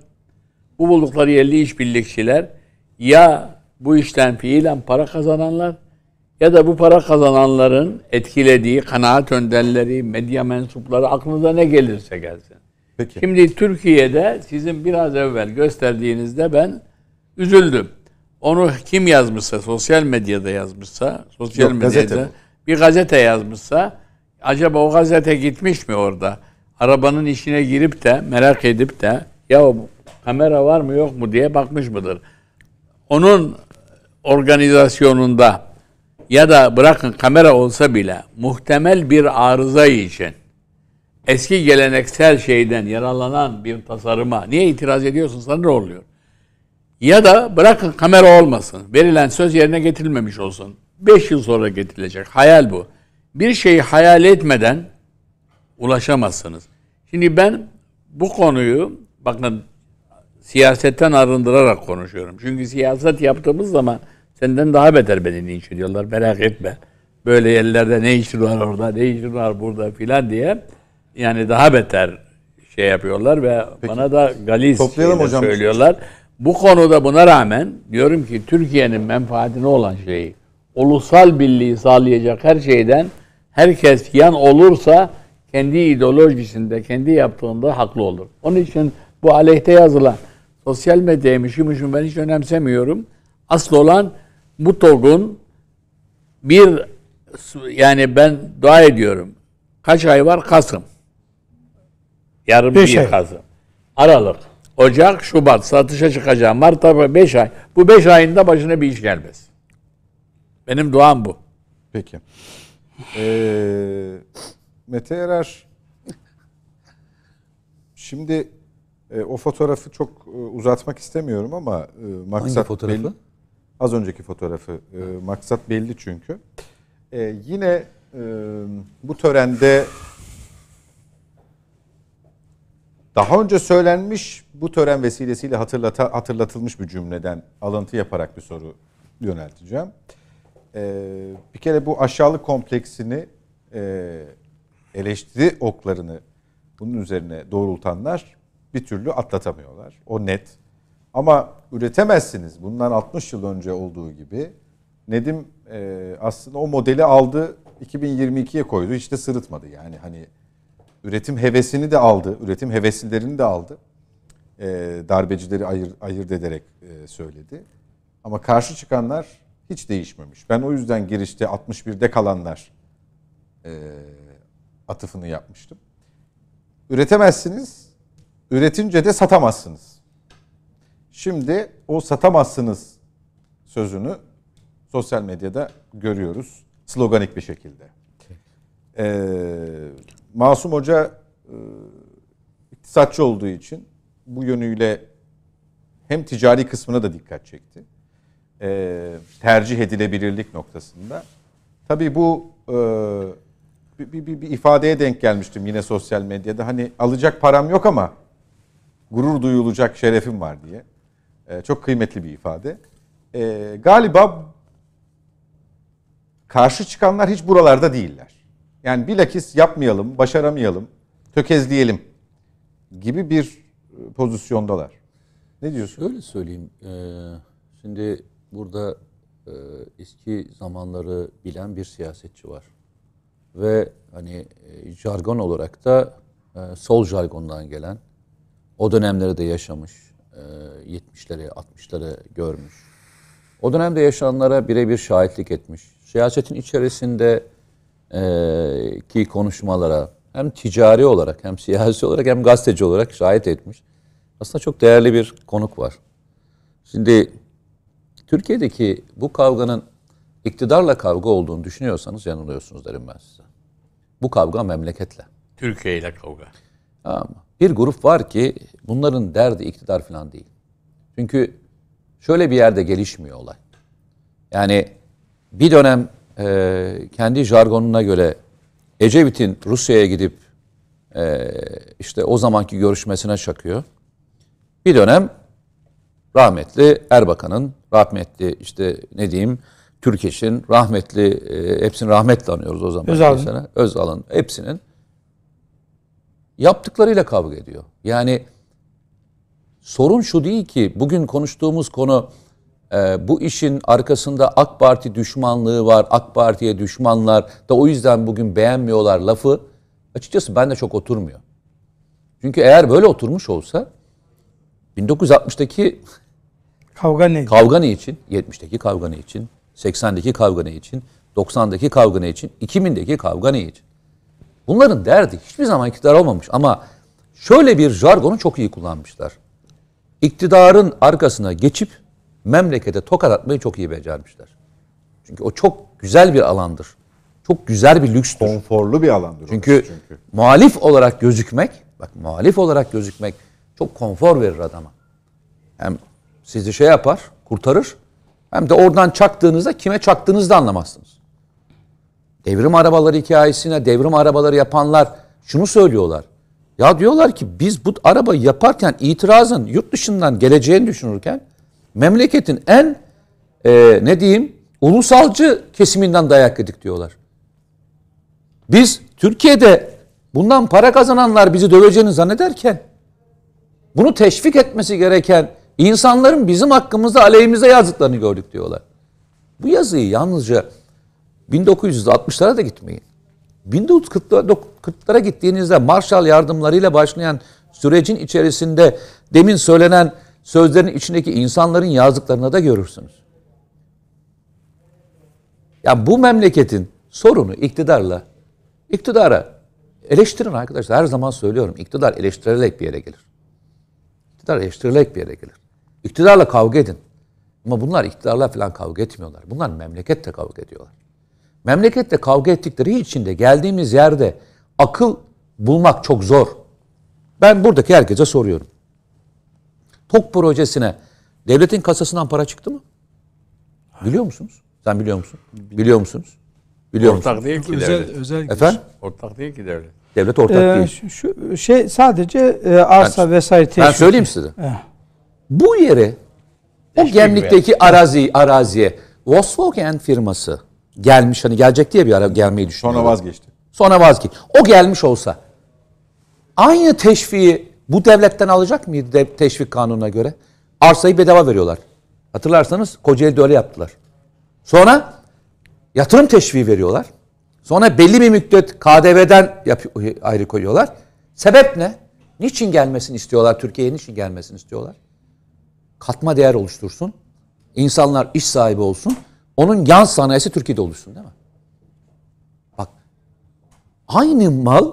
Bu buldukları yerli işbirlikçiler ya bu işten fiilen para kazananlar ya da bu para kazananların etkilediği kanaat önderleri, medya mensupları aklınıza ne gelirse gelsin. Peki. Şimdi Türkiye'de sizin biraz evvel gösterdiğinizde ben üzüldüm. Onu kim yazmışsa, sosyal medyada yazmışsa, sosyal Yok, medyada gazete bir gazete yazmışsa acaba o gazete gitmiş mi orada? Arabanın içine girip de merak edip de ya kamera var mı yok mu diye bakmış mıdır? Onun organizasyonunda ya da bırakın kamera olsa bile muhtemel bir arıza için eski geleneksel şeyden yararlanan bir tasarıma niye itiraz ediyorsun ne oluyor. Ya da bırakın kamera olmasın. Verilen söz yerine getirilmemiş olsun. Beş yıl sonra getirilecek. Hayal bu. Bir şeyi hayal etmeden ulaşamazsınız. Şimdi ben bu konuyu bakın siyasetten arındırarak konuşuyorum. Çünkü siyaset yaptığımız zaman Senden daha beter beni linç ediyorlar merak etme. Böyle yerlerde ne işin var orada ne işin var burada filan diye yani daha beter şey yapıyorlar ve Peki, bana da galiz hocam. söylüyorlar. Bu konuda buna rağmen diyorum ki Türkiye'nin menfaatine olan şeyi ulusal birliği sağlayacak her şeyden herkes yan olursa kendi ideolojisinde, kendi yaptığında haklı olur. Onun için bu aleyhte yazılan sosyal medyaymışım ben hiç önemsemiyorum. Asıl olan bu toplum bir yani ben dua ediyorum. Kaç ay var? Kasım. Yarım beş bir ay. Kasım. Aralık, Ocak, Şubat satışa çıkacağım. Mart ve 5 ay. Bu 5 ayında başına bir iş gelmez. Benim duam bu. Peki. Ee, Mete Erer şimdi e, o fotoğrafı çok e, uzatmak istemiyorum ama e, maksat Hangi fotoğrafı? Belli, Az önceki fotoğrafı e, maksat belli çünkü. E, yine e, bu törende daha önce söylenmiş bu tören vesilesiyle hatırlata, hatırlatılmış bir cümleden alıntı yaparak bir soru yönelteceğim. Ee, bir kere bu aşağılık kompleksini e, eleştiri oklarını bunun üzerine doğrultanlar bir türlü atlatamıyorlar. O net. Ama üretemezsiniz. Bundan 60 yıl önce olduğu gibi. Nedim e, aslında o modeli aldı 2022'ye koydu. Hiç de sırıtmadı yani. Hani üretim hevesini de aldı. Üretim heveslilerini de aldı. E, darbecileri ayır, ayırt ederek e, söyledi. Ama karşı çıkanlar hiç değişmemiş. Ben o yüzden girişte 61'de kalanlar e, atıfını yapmıştım. Üretemezsiniz. Üretince de satamazsınız. Şimdi o satamazsınız sözünü sosyal medyada görüyoruz. Sloganik bir şekilde. Ee, Masum Hoca e, iktisatçı olduğu için bu yönüyle hem ticari kısmına da dikkat çekti. Ee, tercih edilebilirlik noktasında. Tabii bu e, bir, bir, bir, bir ifadeye denk gelmiştim yine sosyal medyada. Hani alacak param yok ama gurur duyulacak şerefim var diye. E, çok kıymetli bir ifade. E, galiba karşı çıkanlar hiç buralarda değiller. Yani bilakis yapmayalım, başaramayalım, tökezleyelim gibi bir e, pozisyondalar. Ne diyorsun? Öyle söyleyeyim. Ee, şimdi burada e, eski zamanları bilen bir siyasetçi var. Ve hani e, jargon olarak da e, sol jargondan gelen, o dönemleri de yaşamış, 70'leri, e, 60'ları görmüş. O dönemde yaşananlara birebir şahitlik etmiş. Siyasetin içerisinde e, ki konuşmalara hem ticari olarak hem siyasi olarak hem gazeteci olarak şahit etmiş. Aslında çok değerli bir konuk var. Şimdi Türkiye'deki bu kavganın iktidarla kavga olduğunu düşünüyorsanız yanılıyorsunuz derim ben size. Bu kavga memleketle. Türkiye ile kavga. Ama bir grup var ki bunların derdi iktidar falan değil. Çünkü şöyle bir yerde gelişmiyor olay. Yani bir dönem e, kendi jargonuna göre Ecevit'in Rusya'ya gidip e, işte o zamanki görüşmesine çakıyor. Bir dönem rahmetli Erbakan'ın, rahmetli işte ne diyeyim Türkeş'in, rahmetli e, hepsini rahmetle anıyoruz o zaman. Özal'ın. Özal'ın hepsinin yaptıklarıyla kavga ediyor. Yani sorun şu değil ki bugün konuştuğumuz konu e, bu işin arkasında AK Parti düşmanlığı var, AK Parti'ye düşmanlar da o yüzden bugün beğenmiyorlar lafı açıkçası ben de çok oturmuyor. Çünkü eğer böyle oturmuş olsa 1960'daki kavga ne? Kavga ne için? 70'teki kavga ne için? 80'deki kavga ne için? 90'daki kavga ne için? 2000'deki kavga ne için? Bunların derdi hiçbir zaman iktidar olmamış ama şöyle bir jargonu çok iyi kullanmışlar. İktidarın arkasına geçip memlekete tokat atmayı çok iyi becermişler. Çünkü o çok güzel bir alandır. Çok güzel bir lükstür. Konforlu bir alandır. Çünkü, çünkü muhalif olarak gözükmek, bak muhalif olarak gözükmek çok konfor verir adama. Hem sizi şey yapar, kurtarır. Hem de oradan çaktığınızda kime çaktığınızı da anlamazsınız. Devrim arabaları hikayesine devrim arabaları yapanlar şunu söylüyorlar. Ya diyorlar ki biz bu arabayı yaparken itirazın yurt dışından geleceğini düşünürken memleketin en e, ne diyeyim ulusalcı kesiminden dayak yedik diyorlar. Biz Türkiye'de bundan para kazananlar bizi döveceğini zannederken bunu teşvik etmesi gereken insanların bizim hakkımızda aleyhimize yazdıklarını gördük diyorlar. Bu yazıyı yalnızca 1960'lara da gitmeyin. 1940'lara gittiğinizde Marshall yardımlarıyla başlayan sürecin içerisinde demin söylenen sözlerin içindeki insanların yazdıklarına da görürsünüz. Ya bu memleketin sorunu iktidarla, iktidara eleştirin arkadaşlar. Her zaman söylüyorum iktidar eleştirilerek bir yere gelir. İktidar eleştirilerek bir yere gelir. İktidarla kavga edin. Ama bunlar iktidarla falan kavga etmiyorlar. Bunlar memlekette kavga ediyorlar. Memlekette kavga ettikleri için de geldiğimiz yerde akıl bulmak çok zor. Ben buradaki herkese soruyorum. TOK projesine devletin kasasından para çıktı mı? Biliyor musunuz? Sen biliyor musun? Biliyor musunuz? Biliyor musunuz? ortak değil ki özel, devlet. Özel Efendim? Ortak değil ki devlet. Devlet ortak ee, değil. Şu, şey sadece e, arsa ben, vesaire teşvik. Ben söyleyeyim size. Eh. Bu yeri o gemlikteki arazi, araziye Volkswagen firması Gelmiş hani gelecek diye bir ara gelmeyi düşünüyordu. Sonra vazgeçti. Sonra vazgeçti. O gelmiş olsa aynı teşviği bu devletten alacak mıydı dev, teşvik kanununa göre? Arsayı bedava veriyorlar. Hatırlarsanız Kocaeli'de öyle yaptılar. Sonra yatırım teşviği veriyorlar. Sonra belli bir müddet KDV'den yapıyor, ayrı koyuyorlar. Sebep ne? Niçin gelmesini istiyorlar? Türkiye'ye niçin gelmesini istiyorlar? Katma değer oluştursun. İnsanlar iş sahibi olsun. Onun yan sanayisi Türkiye'de oluşsun değil mi? Bak aynı mal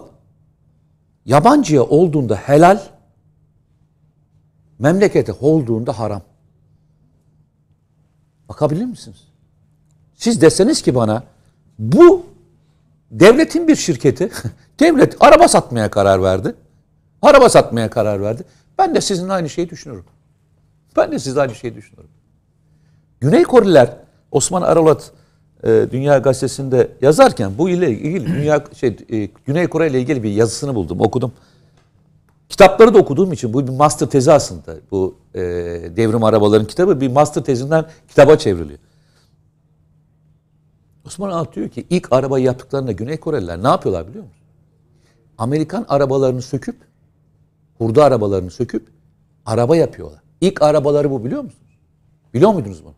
yabancıya olduğunda helal, memlekete olduğunda haram. Bakabilir misiniz? Siz deseniz ki bana bu devletin bir şirketi, [LAUGHS] devlet araba satmaya karar verdi. Araba satmaya karar verdi. Ben de sizin aynı şeyi düşünürüm. Ben de siz aynı şeyi düşünürüm. Güney Koreliler Osman Aralat e, Dünya Gazetesi'nde yazarken bu ile ilgili Dünya şey e, Güney Kore ile ilgili bir yazısını buldum, okudum. Kitapları da okuduğum için bu bir master tezi aslında. Bu e, devrim arabaların kitabı bir master tezinden kitaba çevriliyor. Osman Alt diyor ki ilk araba yaptıklarında Güney Koreliler ne yapıyorlar biliyor musun? Amerikan arabalarını söküp, hurda arabalarını söküp araba yapıyorlar. İlk arabaları bu biliyor musunuz? Biliyor muydunuz bunu?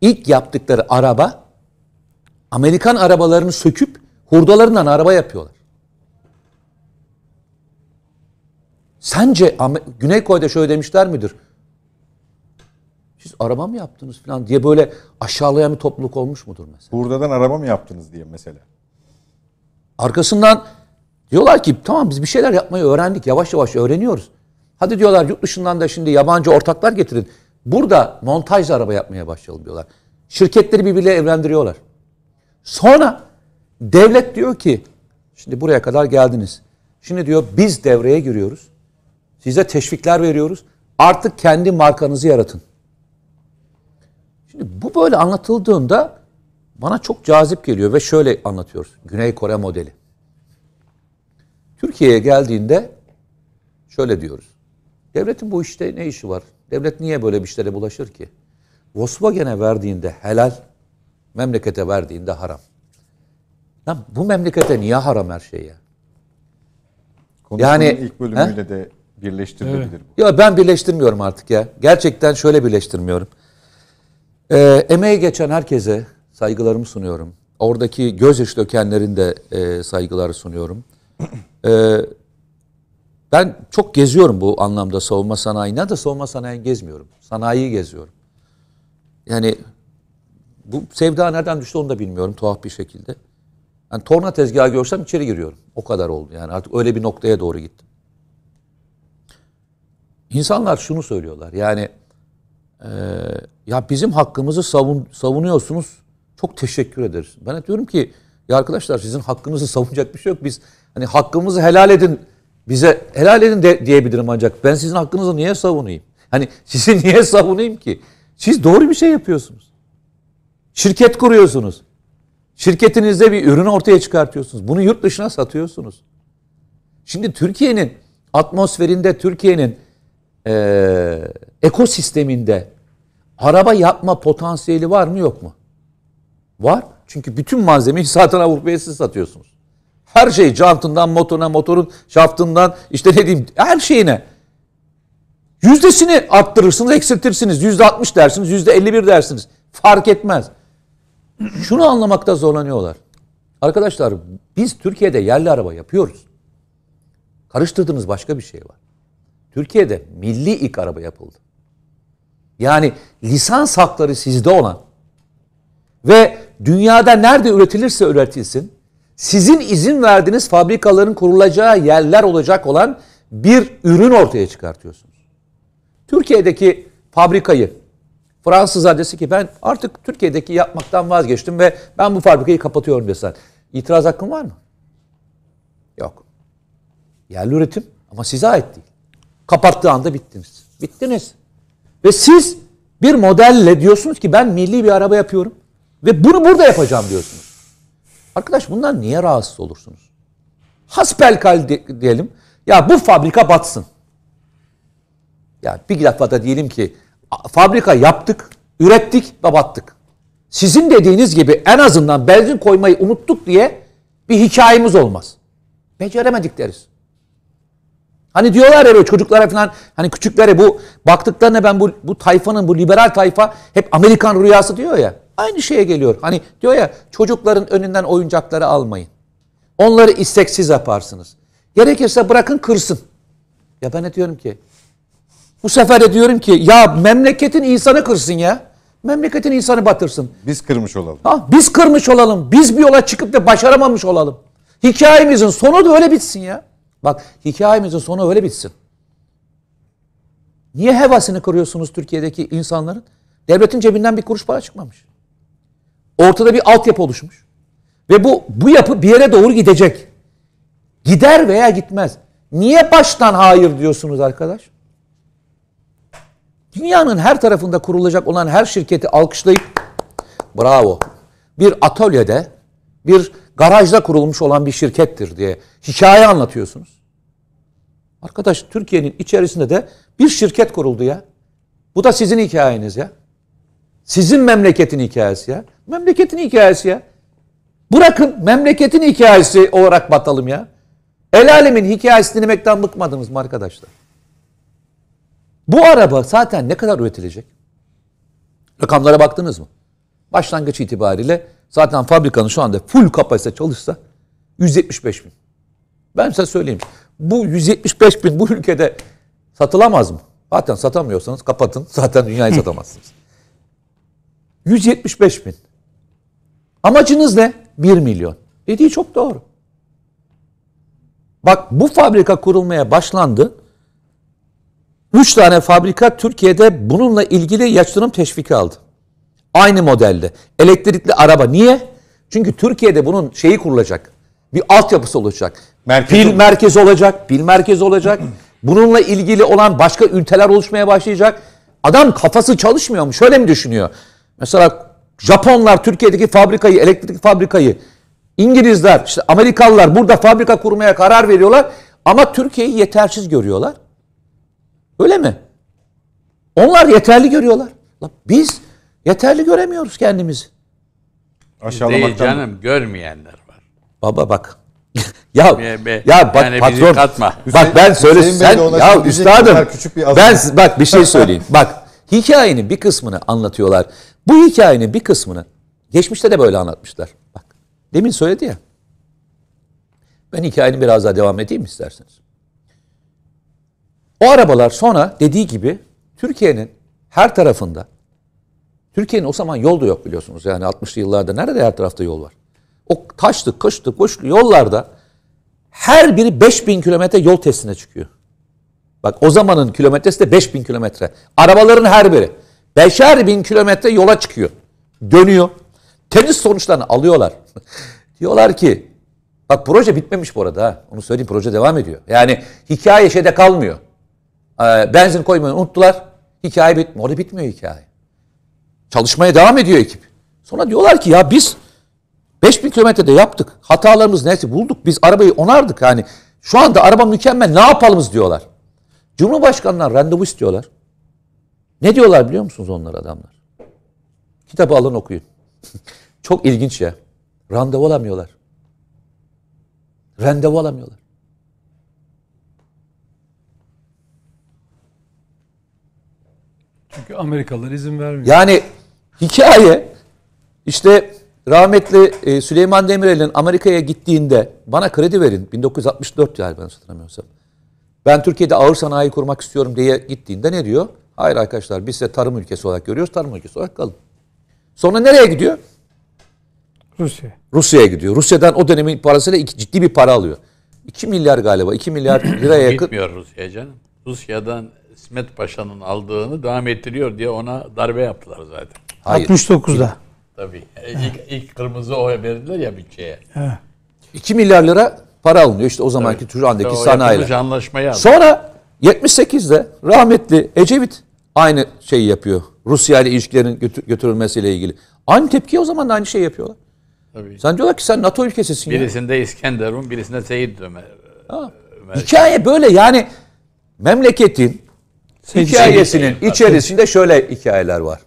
ilk yaptıkları araba Amerikan arabalarını söküp hurdalarından araba yapıyorlar. Sence Güney Kore'de şöyle demişler midir? Siz araba mı yaptınız falan diye böyle aşağılayan bir topluluk olmuş mudur mesela? Hurdadan araba mı yaptınız diye mesela. Arkasından diyorlar ki tamam biz bir şeyler yapmayı öğrendik. Yavaş yavaş öğreniyoruz. Hadi diyorlar yurt dışından da şimdi yabancı ortaklar getirin. Burada montajla araba yapmaya başlayalım diyorlar. Şirketleri birbirle evlendiriyorlar. Sonra devlet diyor ki şimdi buraya kadar geldiniz. Şimdi diyor biz devreye giriyoruz. Size teşvikler veriyoruz. Artık kendi markanızı yaratın. Şimdi bu böyle anlatıldığında bana çok cazip geliyor ve şöyle anlatıyoruz. Güney Kore modeli. Türkiye'ye geldiğinde şöyle diyoruz. Devletin bu işte ne işi var? Devlet niye böyle bir işlere bulaşır ki? Volkswagen'e verdiğinde helal, memlekete verdiğinde haram. Lan bu memlekete niye haram her şey ya? Konuşmanın yani, ilk bölümüyle he? de birleştirilebilir evet. bu. Ya ben birleştirmiyorum artık ya. Gerçekten şöyle birleştirmiyorum. Ee, emeği geçen herkese saygılarımı sunuyorum. Oradaki gözyaşı dökenlerin de e, saygıları sunuyorum. [CLEARS THROAT] Ee, ben çok geziyorum bu anlamda savunma sanayine de savunma sanayi gezmiyorum. Sanayiyi geziyorum. Yani bu sevda nereden düştü onu da bilmiyorum tuhaf bir şekilde. Yani torna tezgahı görsem içeri giriyorum. O kadar oldu yani artık öyle bir noktaya doğru gittim. İnsanlar şunu söylüyorlar yani e, ya bizim hakkımızı savun, savunuyorsunuz çok teşekkür ederiz. Ben diyorum ki ya arkadaşlar sizin hakkınızı savunacak bir şey yok. Biz hani hakkımızı helal edin bize helal edin de, diyebilirim ancak ben sizin hakkınızı niye savunayım? Hani sizi [LAUGHS] niye savunayım ki? Siz doğru bir şey yapıyorsunuz. Şirket kuruyorsunuz. Şirketinizde bir ürünü ortaya çıkartıyorsunuz. Bunu yurt dışına satıyorsunuz. Şimdi Türkiye'nin atmosferinde, Türkiye'nin e, ekosisteminde araba yapma potansiyeli var mı yok mu? Var. Çünkü bütün malzemeyi [LAUGHS] zaten Avrupa'ya siz satıyorsunuz. Her şey jantından motoruna, motorun şaftından işte ne diyeyim her şeyine. Yüzdesini arttırırsınız, eksiltirsiniz. Yüzde 60 dersiniz, yüzde 51 dersiniz. Fark etmez. Şunu anlamakta zorlanıyorlar. Arkadaşlar biz Türkiye'de yerli araba yapıyoruz. Karıştırdığınız başka bir şey var. Türkiye'de milli ilk araba yapıldı. Yani lisans hakları sizde olan ve dünyada nerede üretilirse üretilsin sizin izin verdiğiniz fabrikaların kurulacağı yerler olacak olan bir ürün ortaya çıkartıyorsunuz. Türkiye'deki fabrikayı Fransız dese ki ben artık Türkiye'deki yapmaktan vazgeçtim ve ben bu fabrikayı kapatıyorum desen. İtiraz hakkın var mı? Yok. Yerli üretim ama size ait değil. Kapattığı anda bittiniz. Bittiniz. Ve siz bir modelle diyorsunuz ki ben milli bir araba yapıyorum ve bunu burada yapacağım diyorsunuz. Arkadaş bundan niye rahatsız olursunuz? Hasbel kal diyelim. Ya bu fabrika batsın. Ya bir defada diyelim ki fabrika yaptık, ürettik ve battık. Sizin dediğiniz gibi en azından benzin koymayı unuttuk diye bir hikayemiz olmaz. Beceremedik deriz. Hani diyorlar ya böyle çocuklara falan hani küçüklere bu baktıklarına ben bu, bu tayfanın bu liberal tayfa hep Amerikan rüyası diyor ya. Aynı şeye geliyor. Hani diyor ya çocukların önünden oyuncakları almayın. Onları isteksiz yaparsınız. Gerekirse bırakın kırsın. Ya ben ne diyorum ki bu sefer de diyorum ki ya memleketin insanı kırsın ya. Memleketin insanı batırsın. Biz kırmış olalım. Ha, biz kırmış olalım. Biz bir yola çıkıp da başaramamış olalım. Hikayemizin sonu da öyle bitsin ya. Bak hikayemizin sonu öyle bitsin. Niye hevasını kırıyorsunuz Türkiye'deki insanların? Devletin cebinden bir kuruş para çıkmamış. Ortada bir altyapı oluşmuş. Ve bu, bu yapı bir yere doğru gidecek. Gider veya gitmez. Niye baştan hayır diyorsunuz arkadaş? Dünyanın her tarafında kurulacak olan her şirketi alkışlayıp bravo. Bir atölyede, bir garajda kurulmuş olan bir şirkettir diye hikaye anlatıyorsunuz. Arkadaş Türkiye'nin içerisinde de bir şirket kuruldu ya. Bu da sizin hikayeniz ya. Sizin memleketin hikayesi ya. Memleketin hikayesi ya. Bırakın memleketin hikayesi olarak batalım ya. El alemin hikayesini dinlemekten bıkmadınız mı arkadaşlar? Bu araba zaten ne kadar üretilecek? Rakamlara baktınız mı? Başlangıç itibariyle zaten fabrikanın şu anda full kapasite çalışsa 175 bin. Ben size söyleyeyim. Bu 175 bin bu ülkede satılamaz mı? Zaten satamıyorsanız kapatın. Zaten dünyayı [LAUGHS] satamazsınız. 175 bin. Amacınız ne? 1 milyon. Dediği çok doğru. Bak bu fabrika kurulmaya başlandı. Üç tane fabrika Türkiye'de bununla ilgili yatırım teşviki aldı. Aynı modelde. Elektrikli araba. Niye? Çünkü Türkiye'de bunun şeyi kurulacak. Bir altyapısı olacak. Merkez pil ol- merkezi olacak. Pil merkezi olacak. [CLEARS THROAT] Bununla ilgili olan başka ülkeler oluşmaya başlayacak. Adam kafası çalışmıyor mu? Şöyle mi düşünüyor? Mesela Japonlar Türkiye'deki fabrikayı, elektrik fabrikayı, İngilizler, işte Amerikalılar burada fabrika kurmaya karar veriyorlar ama Türkiye'yi yetersiz görüyorlar. Öyle mi? Onlar yeterli görüyorlar. Biz yeterli göremiyoruz kendimizi. Aşağılamaktan... Değil canım görmeyenler var. Baba bak. [LAUGHS] ya ya bak yani patron. Katma. bak ben söyle sen ya üstadım. Ben bak bir şey söyleyeyim. bak hikayenin bir kısmını anlatıyorlar. Bu hikayenin bir kısmını geçmişte de böyle anlatmışlar. Bak demin söyledi ya. Ben hikayenin biraz daha devam edeyim mi isterseniz. O arabalar sonra dediği gibi Türkiye'nin her tarafında Türkiye'nin o zaman yolu yok biliyorsunuz. Yani 60'lı yıllarda nerede her tarafta yol var? O taşlı, kışlı, kuşlu yollarda her biri 5000 kilometre yol testine çıkıyor. Bak o zamanın kilometresi de 5000 kilometre. Arabaların her biri. Beşer bin kilometre yola çıkıyor. Dönüyor. Tenis sonuçlarını alıyorlar. [LAUGHS] Diyorlar ki bak proje bitmemiş bu arada ha. Onu söyleyeyim proje devam ediyor. Yani hikaye şeyde kalmıyor. Ee, benzin koymayı unuttular. Hikaye bitmiyor. Orada bitmiyor hikaye. Çalışmaya devam ediyor ekip. Sonra diyorlar ki ya biz 5000 kilometrede yaptık. Hatalarımız neyse bulduk. Biz arabayı onardık. Yani şu anda araba mükemmel ne yapalımız diyorlar. Cumhurbaşkanından randevu istiyorlar. Ne diyorlar biliyor musunuz onlar adamlar? Kitabı alın okuyun. [LAUGHS] Çok ilginç ya. Randevu alamıyorlar. Randevu alamıyorlar. Çünkü Amerikalılar izin vermiyor. Yani hikaye işte rahmetli e, Süleyman Demirel'in Amerika'ya gittiğinde bana kredi verin 1964 yani ben hatırlamıyorsam. Ben Türkiye'de ağır sanayi kurmak istiyorum diye gittiğinde ne diyor? Hayır arkadaşlar biz size tarım ülkesi olarak görüyoruz. Tarım ülkesi olarak kalın. Sonra nereye gidiyor? Rusya. Rusya'ya gidiyor. Rusya'dan o dönemin parasıyla iki, ciddi bir para alıyor. 2 milyar galiba. 2 milyar [CLEARS THROAT] liraya yakın. Gitmiyor Rusya'ya canım. Rusya'dan İsmet Paşa'nın aldığını devam ettiriyor diye ona darbe yaptılar zaten. Hayır. 69'da. Tabii. E, ilk, ilk kırmızı oya verdiler ya bütçeye. Evet. 2 milyar lira para alınıyor işte o zamanki Tabii. Turan'daki işte sanayiyle. Sonra 78'de rahmetli Ecevit aynı şeyi yapıyor. Rusya ile ilişkilerin götürülmesiyle ilgili. Aynı tepkiyi o zaman da aynı şey yapıyorlar. Tabii. Sen diyorlar ki sen NATO ülkesisin. Birisinde ya. İskenderun, birisinde Seyit Ömer. E, Hikaye böyle yani memleketin Seyit hikayesinin Seyit. içerisinde şöyle hikayeler var.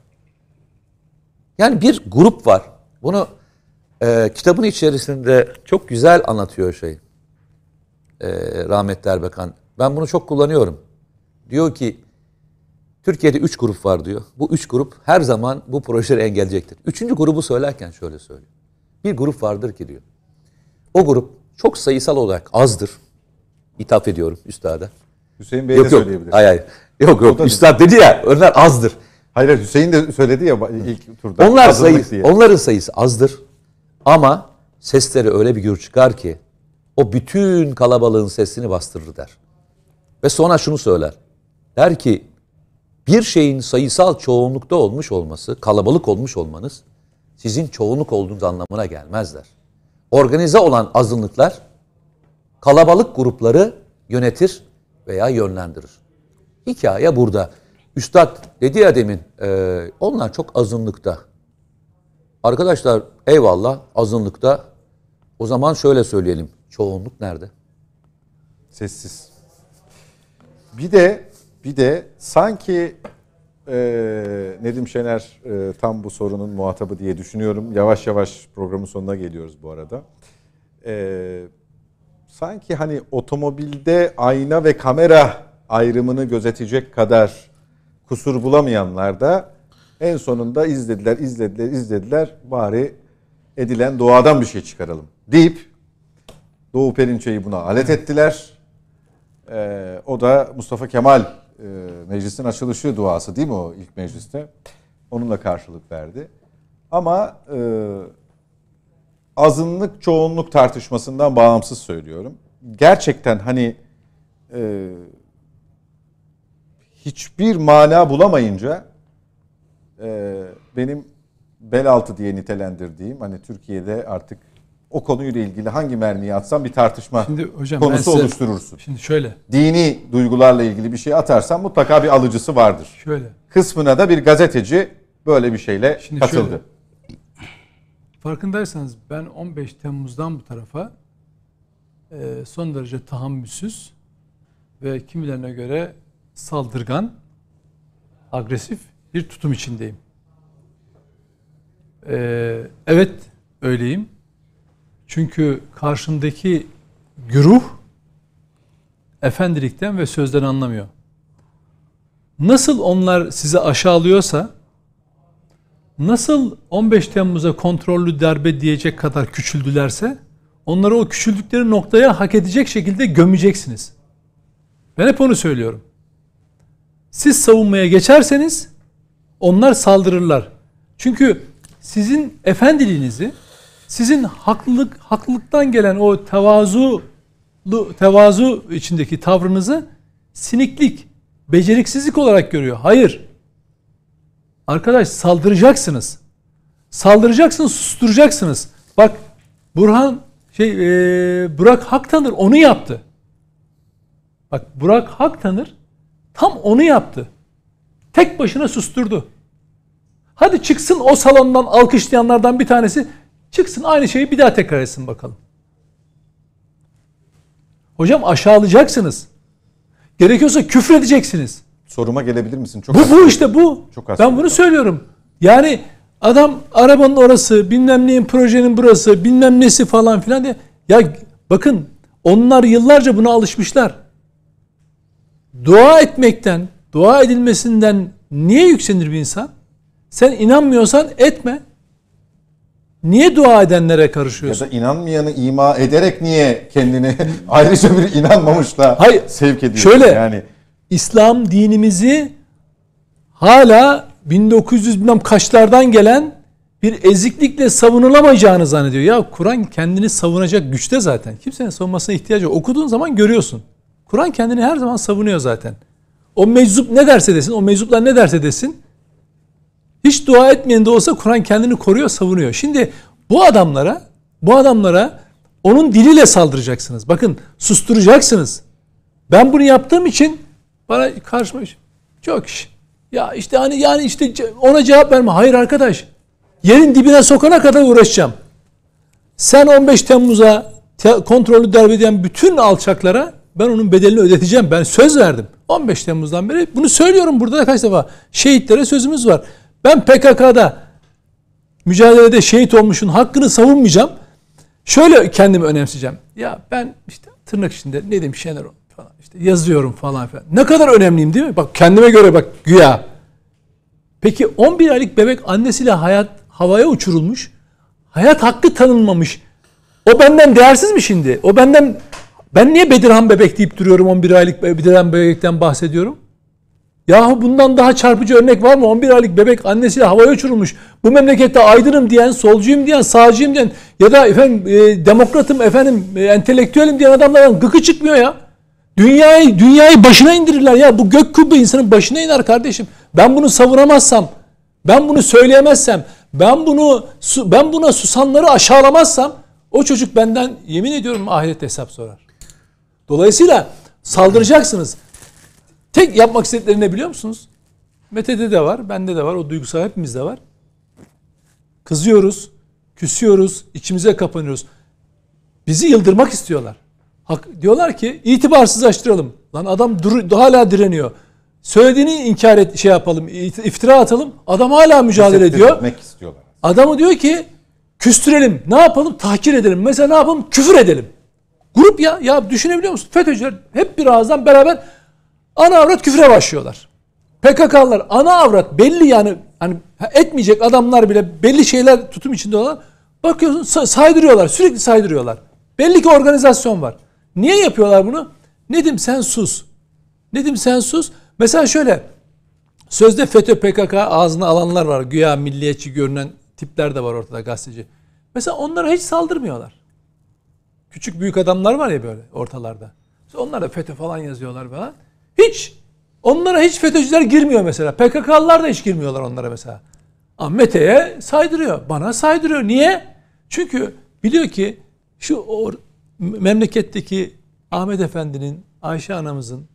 Yani bir grup var. Bunu e, kitabın içerisinde çok güzel anlatıyor şey. E, rahmetli Erbakan. Ben bunu çok kullanıyorum. Diyor ki Türkiye'de üç grup var diyor. Bu üç grup her zaman bu projeleri engelleyecektir. Üçüncü grubu söylerken şöyle söylüyor. Bir grup vardır ki diyor. O grup çok sayısal olarak azdır. İtaf ediyorum üstada. Hüseyin Bey yok, de yok. söyleyebilir. Hayır hayır. Yok yok. Üstad dedi ya onlar azdır. Hayır, Hüseyin de söyledi ya ilk turda. Onlar sayı, onların sayısı azdır. Ama sesleri öyle bir gür çıkar ki o bütün kalabalığın sesini bastırır der. Ve sonra şunu söyler. Der ki bir şeyin sayısal çoğunlukta olmuş olması, kalabalık olmuş olmanız sizin çoğunluk olduğunuz anlamına gelmezler. Organize olan azınlıklar kalabalık grupları yönetir veya yönlendirir. Hikaye burada. Üstad dedi ya demin, e, onlar çok azınlıkta. Arkadaşlar eyvallah azınlıkta. O zaman şöyle söyleyelim. Çoğunluk nerede? Sessiz. Bir de bir de sanki e, Nedim Şener e, tam bu sorunun muhatabı diye düşünüyorum. Yavaş yavaş programın sonuna geliyoruz bu arada. E, sanki hani otomobilde ayna ve kamera ayrımını gözetecek kadar kusur bulamayanlar da en sonunda izlediler, izlediler, izlediler. Bari edilen doğadan bir şey çıkaralım deyip Doğu Perinçe'yi buna alet ettiler. Ee, o da Mustafa Kemal e, meclisin açılışı duası değil mi o ilk mecliste? Onunla karşılık verdi. Ama e, azınlık çoğunluk tartışmasından bağımsız söylüyorum. Gerçekten hani e, hiçbir mana bulamayınca e, benim bel altı diye nitelendirdiğim hani Türkiye'de artık o konuyla ilgili hangi mermiyi atsan bir tartışma şimdi hocam, konusu size, oluşturursun. Şimdi şöyle. Dini duygularla ilgili bir şey atarsan mutlaka bir alıcısı vardır. Şöyle. Kısmına da bir gazeteci böyle bir şeyle şimdi katıldı. Şöyle, farkındaysanız ben 15 Temmuz'dan bu tarafa e, son derece tahammülsüz ve kimilerine göre saldırgan, agresif bir tutum içindeyim. E, evet öyleyim çünkü karşındaki güruh efendilikten ve sözden anlamıyor. Nasıl onlar sizi aşağılıyorsa, nasıl 15 Temmuz'a kontrollü darbe diyecek kadar küçüldülerse, onları o küçüldükleri noktaya hak edecek şekilde gömeceksiniz. Ben hep onu söylüyorum. Siz savunmaya geçerseniz, onlar saldırırlar. Çünkü sizin efendiliğinizi, sizin haklılık haklılıktan gelen o tevazu tevazu içindeki tavrınızı siniklik, beceriksizlik olarak görüyor. Hayır. Arkadaş saldıracaksınız. Saldıracaksınız, susturacaksınız. Bak Burhan şey e, Burak Haktanır onu yaptı. Bak Burak Haktanır tam onu yaptı. Tek başına susturdu. Hadi çıksın o salondan alkışlayanlardan bir tanesi Çıksın aynı şeyi bir daha tekrar etsin bakalım. Hocam aşağılayacaksınız. Gerekiyorsa küfür edeceksiniz. Soruma gelebilir misin? Çok bu, bu işte bu. Çok ben bunu var. söylüyorum. Yani adam arabanın orası, bilmem neyin projenin burası, bilmem nesi falan filan diye. Ya bakın onlar yıllarca buna alışmışlar. Dua etmekten, dua edilmesinden niye yükselir bir insan? Sen inanmıyorsan etme. Niye dua edenlere karışıyorsun? Ya da inanmayanı ima ederek niye kendini [LAUGHS] ayrıca bir inanmamışla Hayır, sevk ediyorsun? Şöyle, yani. İslam dinimizi hala 1900 bilmem kaçlardan gelen bir eziklikle savunulamayacağını zannediyor. Ya Kur'an kendini savunacak güçte zaten. Kimsenin savunmasına ihtiyacı yok. Okuduğun zaman görüyorsun. Kur'an kendini her zaman savunuyor zaten. O meczup ne derse desin, o meczuplar ne derse desin hiç dua etmeyen de olsa Kur'an kendini koruyor, savunuyor. Şimdi bu adamlara, bu adamlara onun diliyle saldıracaksınız. Bakın susturacaksınız. Ben bunu yaptığım için bana karşıma çok iş. Ya işte hani yani işte ona cevap verme. Hayır arkadaş. Yerin dibine sokana kadar uğraşacağım. Sen 15 Temmuz'a kontrolü derbeden bütün alçaklara ben onun bedelini ödeteceğim. Ben söz verdim. 15 Temmuz'dan beri bunu söylüyorum burada kaç defa. Şehitlere sözümüz var. Ben PKK'da mücadelede şehit olmuşun hakkını savunmayacağım. Şöyle kendimi önemseyeceğim. Ya ben işte tırnak içinde ne diyeyim Şener falan işte yazıyorum falan filan. Ne kadar önemliyim değil mi? Bak kendime göre bak güya. Peki 11 aylık bebek annesiyle hayat havaya uçurulmuş. Hayat hakkı tanınmamış. O benden değersiz mi şimdi? O benden ben niye Bedirhan bebek deyip duruyorum 11 aylık Bedirhan bebekten bahsediyorum? Yahu bundan daha çarpıcı örnek var mı? 11 aylık bebek annesiyle havaya uçurulmuş. Bu memlekette aydınım diyen, solcuyum diyen, sağcıyım diyen ya da efendim e, demokratım, efendim e, entelektüelim diyen adamlardan gıkı çıkmıyor ya. Dünyayı dünyayı başına indirirler ya. Bu gök kubbe insanın başına iner kardeşim. Ben bunu savunamazsam, ben bunu söyleyemezsem, ben bunu ben buna susanları aşağılamazsam o çocuk benden yemin ediyorum ahiret hesap sorar. Dolayısıyla saldıracaksınız. Tek yapmak istedikleri ne biliyor musunuz? Mete'de de var, bende de var, o duygusal hepimizde var. Kızıyoruz, küsüyoruz, içimize kapanıyoruz. Bizi yıldırmak istiyorlar. Hak, diyorlar ki itibarsızlaştıralım. Lan adam dur, hala direniyor. Söylediğini inkar et, şey yapalım, iftira atalım. Adam hala mücadele ediyor. istiyorlar. Adamı diyor ki küstürelim. Ne yapalım? Tahkir edelim. Mesela ne yapalım? Küfür edelim. Grup ya. Ya düşünebiliyor musun? FETÖ'cüler hep bir ağızdan beraber Ana avrat küfre başlıyorlar. PKK'lılar ana avrat belli yani hani etmeyecek adamlar bile belli şeyler tutum içinde olan bakıyorsun saydırıyorlar sürekli saydırıyorlar. Belli ki organizasyon var. Niye yapıyorlar bunu? Nedim sen sus. Nedim sen sus. Mesela şöyle sözde FETÖ PKK ağzına alanlar var. Güya milliyetçi görünen tipler de var ortada gazeteci. Mesela onlara hiç saldırmıyorlar. Küçük büyük adamlar var ya böyle ortalarda. Onlara FETÖ falan yazıyorlar falan. Hiç. Onlara hiç FETÖ'cüler girmiyor mesela. PKK'lılar da hiç girmiyorlar onlara mesela. Ahmet'e saydırıyor. Bana saydırıyor. Niye? Çünkü biliyor ki şu o, memleketteki Ahmet Efendi'nin, Ayşe anamızın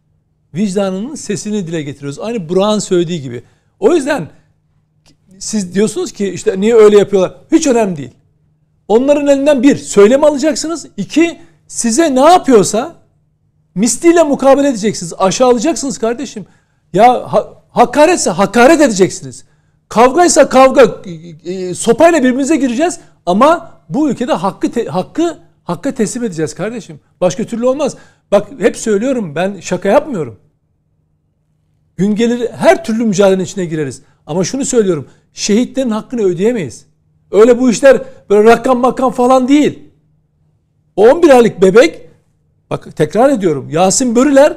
vicdanının sesini dile getiriyoruz. Aynı Burak'ın söylediği gibi. O yüzden siz diyorsunuz ki işte niye öyle yapıyorlar? Hiç önemli değil. Onların elinden bir, söylemi alacaksınız. İki, size ne yapıyorsa misliyle mukabele edeceksiniz. Aşağılayacaksınız kardeşim. Ya ha, hakaretse hakaret edeceksiniz. Kavgaysa kavga. E, e, sopayla birbirimize gireceğiz ama bu ülkede hakkı te, hakkı hakka teslim edeceğiz kardeşim. Başka türlü olmaz. Bak hep söylüyorum ben şaka yapmıyorum. Gün gelir her türlü mücadelenin içine gireriz. Ama şunu söylüyorum. Şehitlerin hakkını ödeyemeyiz. Öyle bu işler böyle rakam makam falan değil. O 11 aylık bebek Bak tekrar ediyorum. Yasin Börüler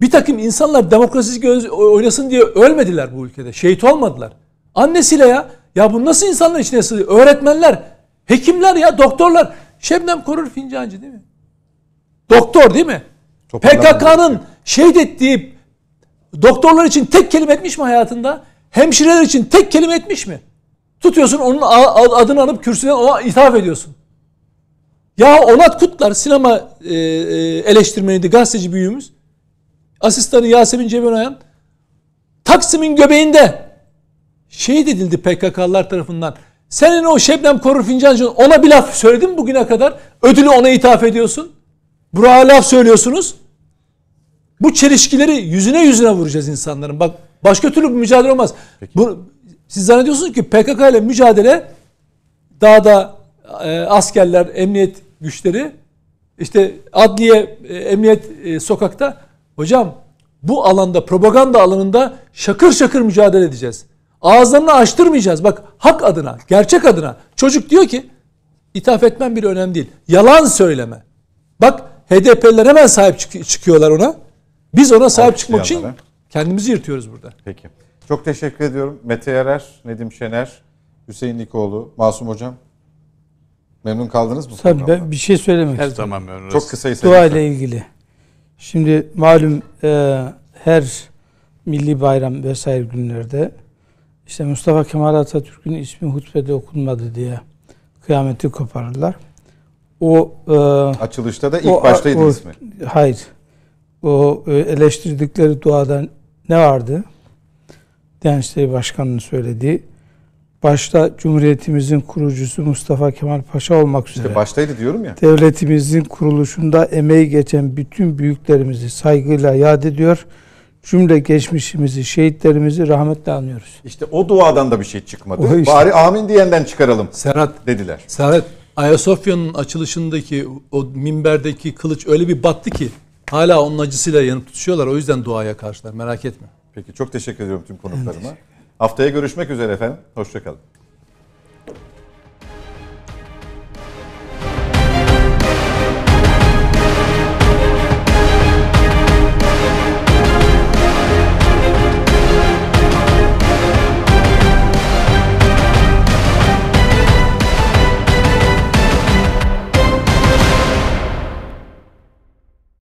bir takım insanlar demokrasi göz, oynasın diye ölmediler bu ülkede. Şehit olmadılar. Annesiyle ya. Ya bu nasıl insanlar içine sığıyor? Öğretmenler, hekimler ya, doktorlar. Şebnem Korur Fincancı değil mi? Doktor değil mi? PKK'nın şey. şehit ettiği doktorlar için tek kelime etmiş mi hayatında? Hemşireler için tek kelime etmiş mi? Tutuyorsun onun adını anıp kürsüden ona ithaf ediyorsun. Ya Onat Kutlar sinema e, e, eleştirmeniydi gazeteci büyüğümüz. Asistanı Yasemin Cebenayan Taksim'in göbeğinde şehit edildi PKK'lar tarafından. Senin o Şebnem Korur Fincancı ona bir laf söyledin bugüne kadar. Ödülü ona ithaf ediyorsun. Buraya laf söylüyorsunuz. Bu çelişkileri yüzüne yüzüne vuracağız insanların. Bak başka türlü bir mücadele olmaz. Peki. Bu, siz zannediyorsunuz ki PKK ile mücadele daha da e, askerler, emniyet güçleri işte adliye, e, emniyet e, sokakta hocam bu alanda propaganda alanında şakır şakır mücadele edeceğiz. Ağızlarını açtırmayacağız. Bak hak adına, gerçek adına. Çocuk diyor ki ithaf etmen bile önemli değil. Yalan söyleme. Bak HDP'liler hemen sahip çık çıkıyorlar ona. Biz ona sahip çıkmak için kendimizi yırtıyoruz burada. Peki. Çok teşekkür ediyorum. Mete Yarar, Nedim Şener, Hüseyin Nikoğlu, Masum Hocam. Memnun kaldınız mı? Tabii ben bir şey söylemek Her istiyorum. zaman memnunuz. Çok kısa Dua ile ilgili. Şimdi malum e, her milli bayram vesaire günlerde işte Mustafa Kemal Atatürk'ün ismi hutbede okunmadı diye kıyameti koparırlar. O e, açılışta da ilk baştaydı ismi. Hayır. O e, eleştirdikleri duadan ne vardı? Diyanet İşleri Başkanı'nın söylediği başta Cumhuriyetimizin kurucusu Mustafa Kemal Paşa olmak üzere. İşte baştaydı diyorum ya. Devletimizin kuruluşunda emeği geçen bütün büyüklerimizi saygıyla yad ediyor. Cümle geçmişimizi, şehitlerimizi rahmetle anıyoruz. İşte o duadan da bir şey çıkmadı. O işte. Bari amin diyenden çıkaralım Serhat, dediler. Serhat, Ayasofya'nın açılışındaki o minberdeki kılıç öyle bir battı ki hala onun acısıyla yanıp tutuşuyorlar. O yüzden duaya karşılar merak etme. Peki çok teşekkür ediyorum tüm konuklarıma. Evet. Haftaya görüşmek üzere efendim. Hoşçakalın.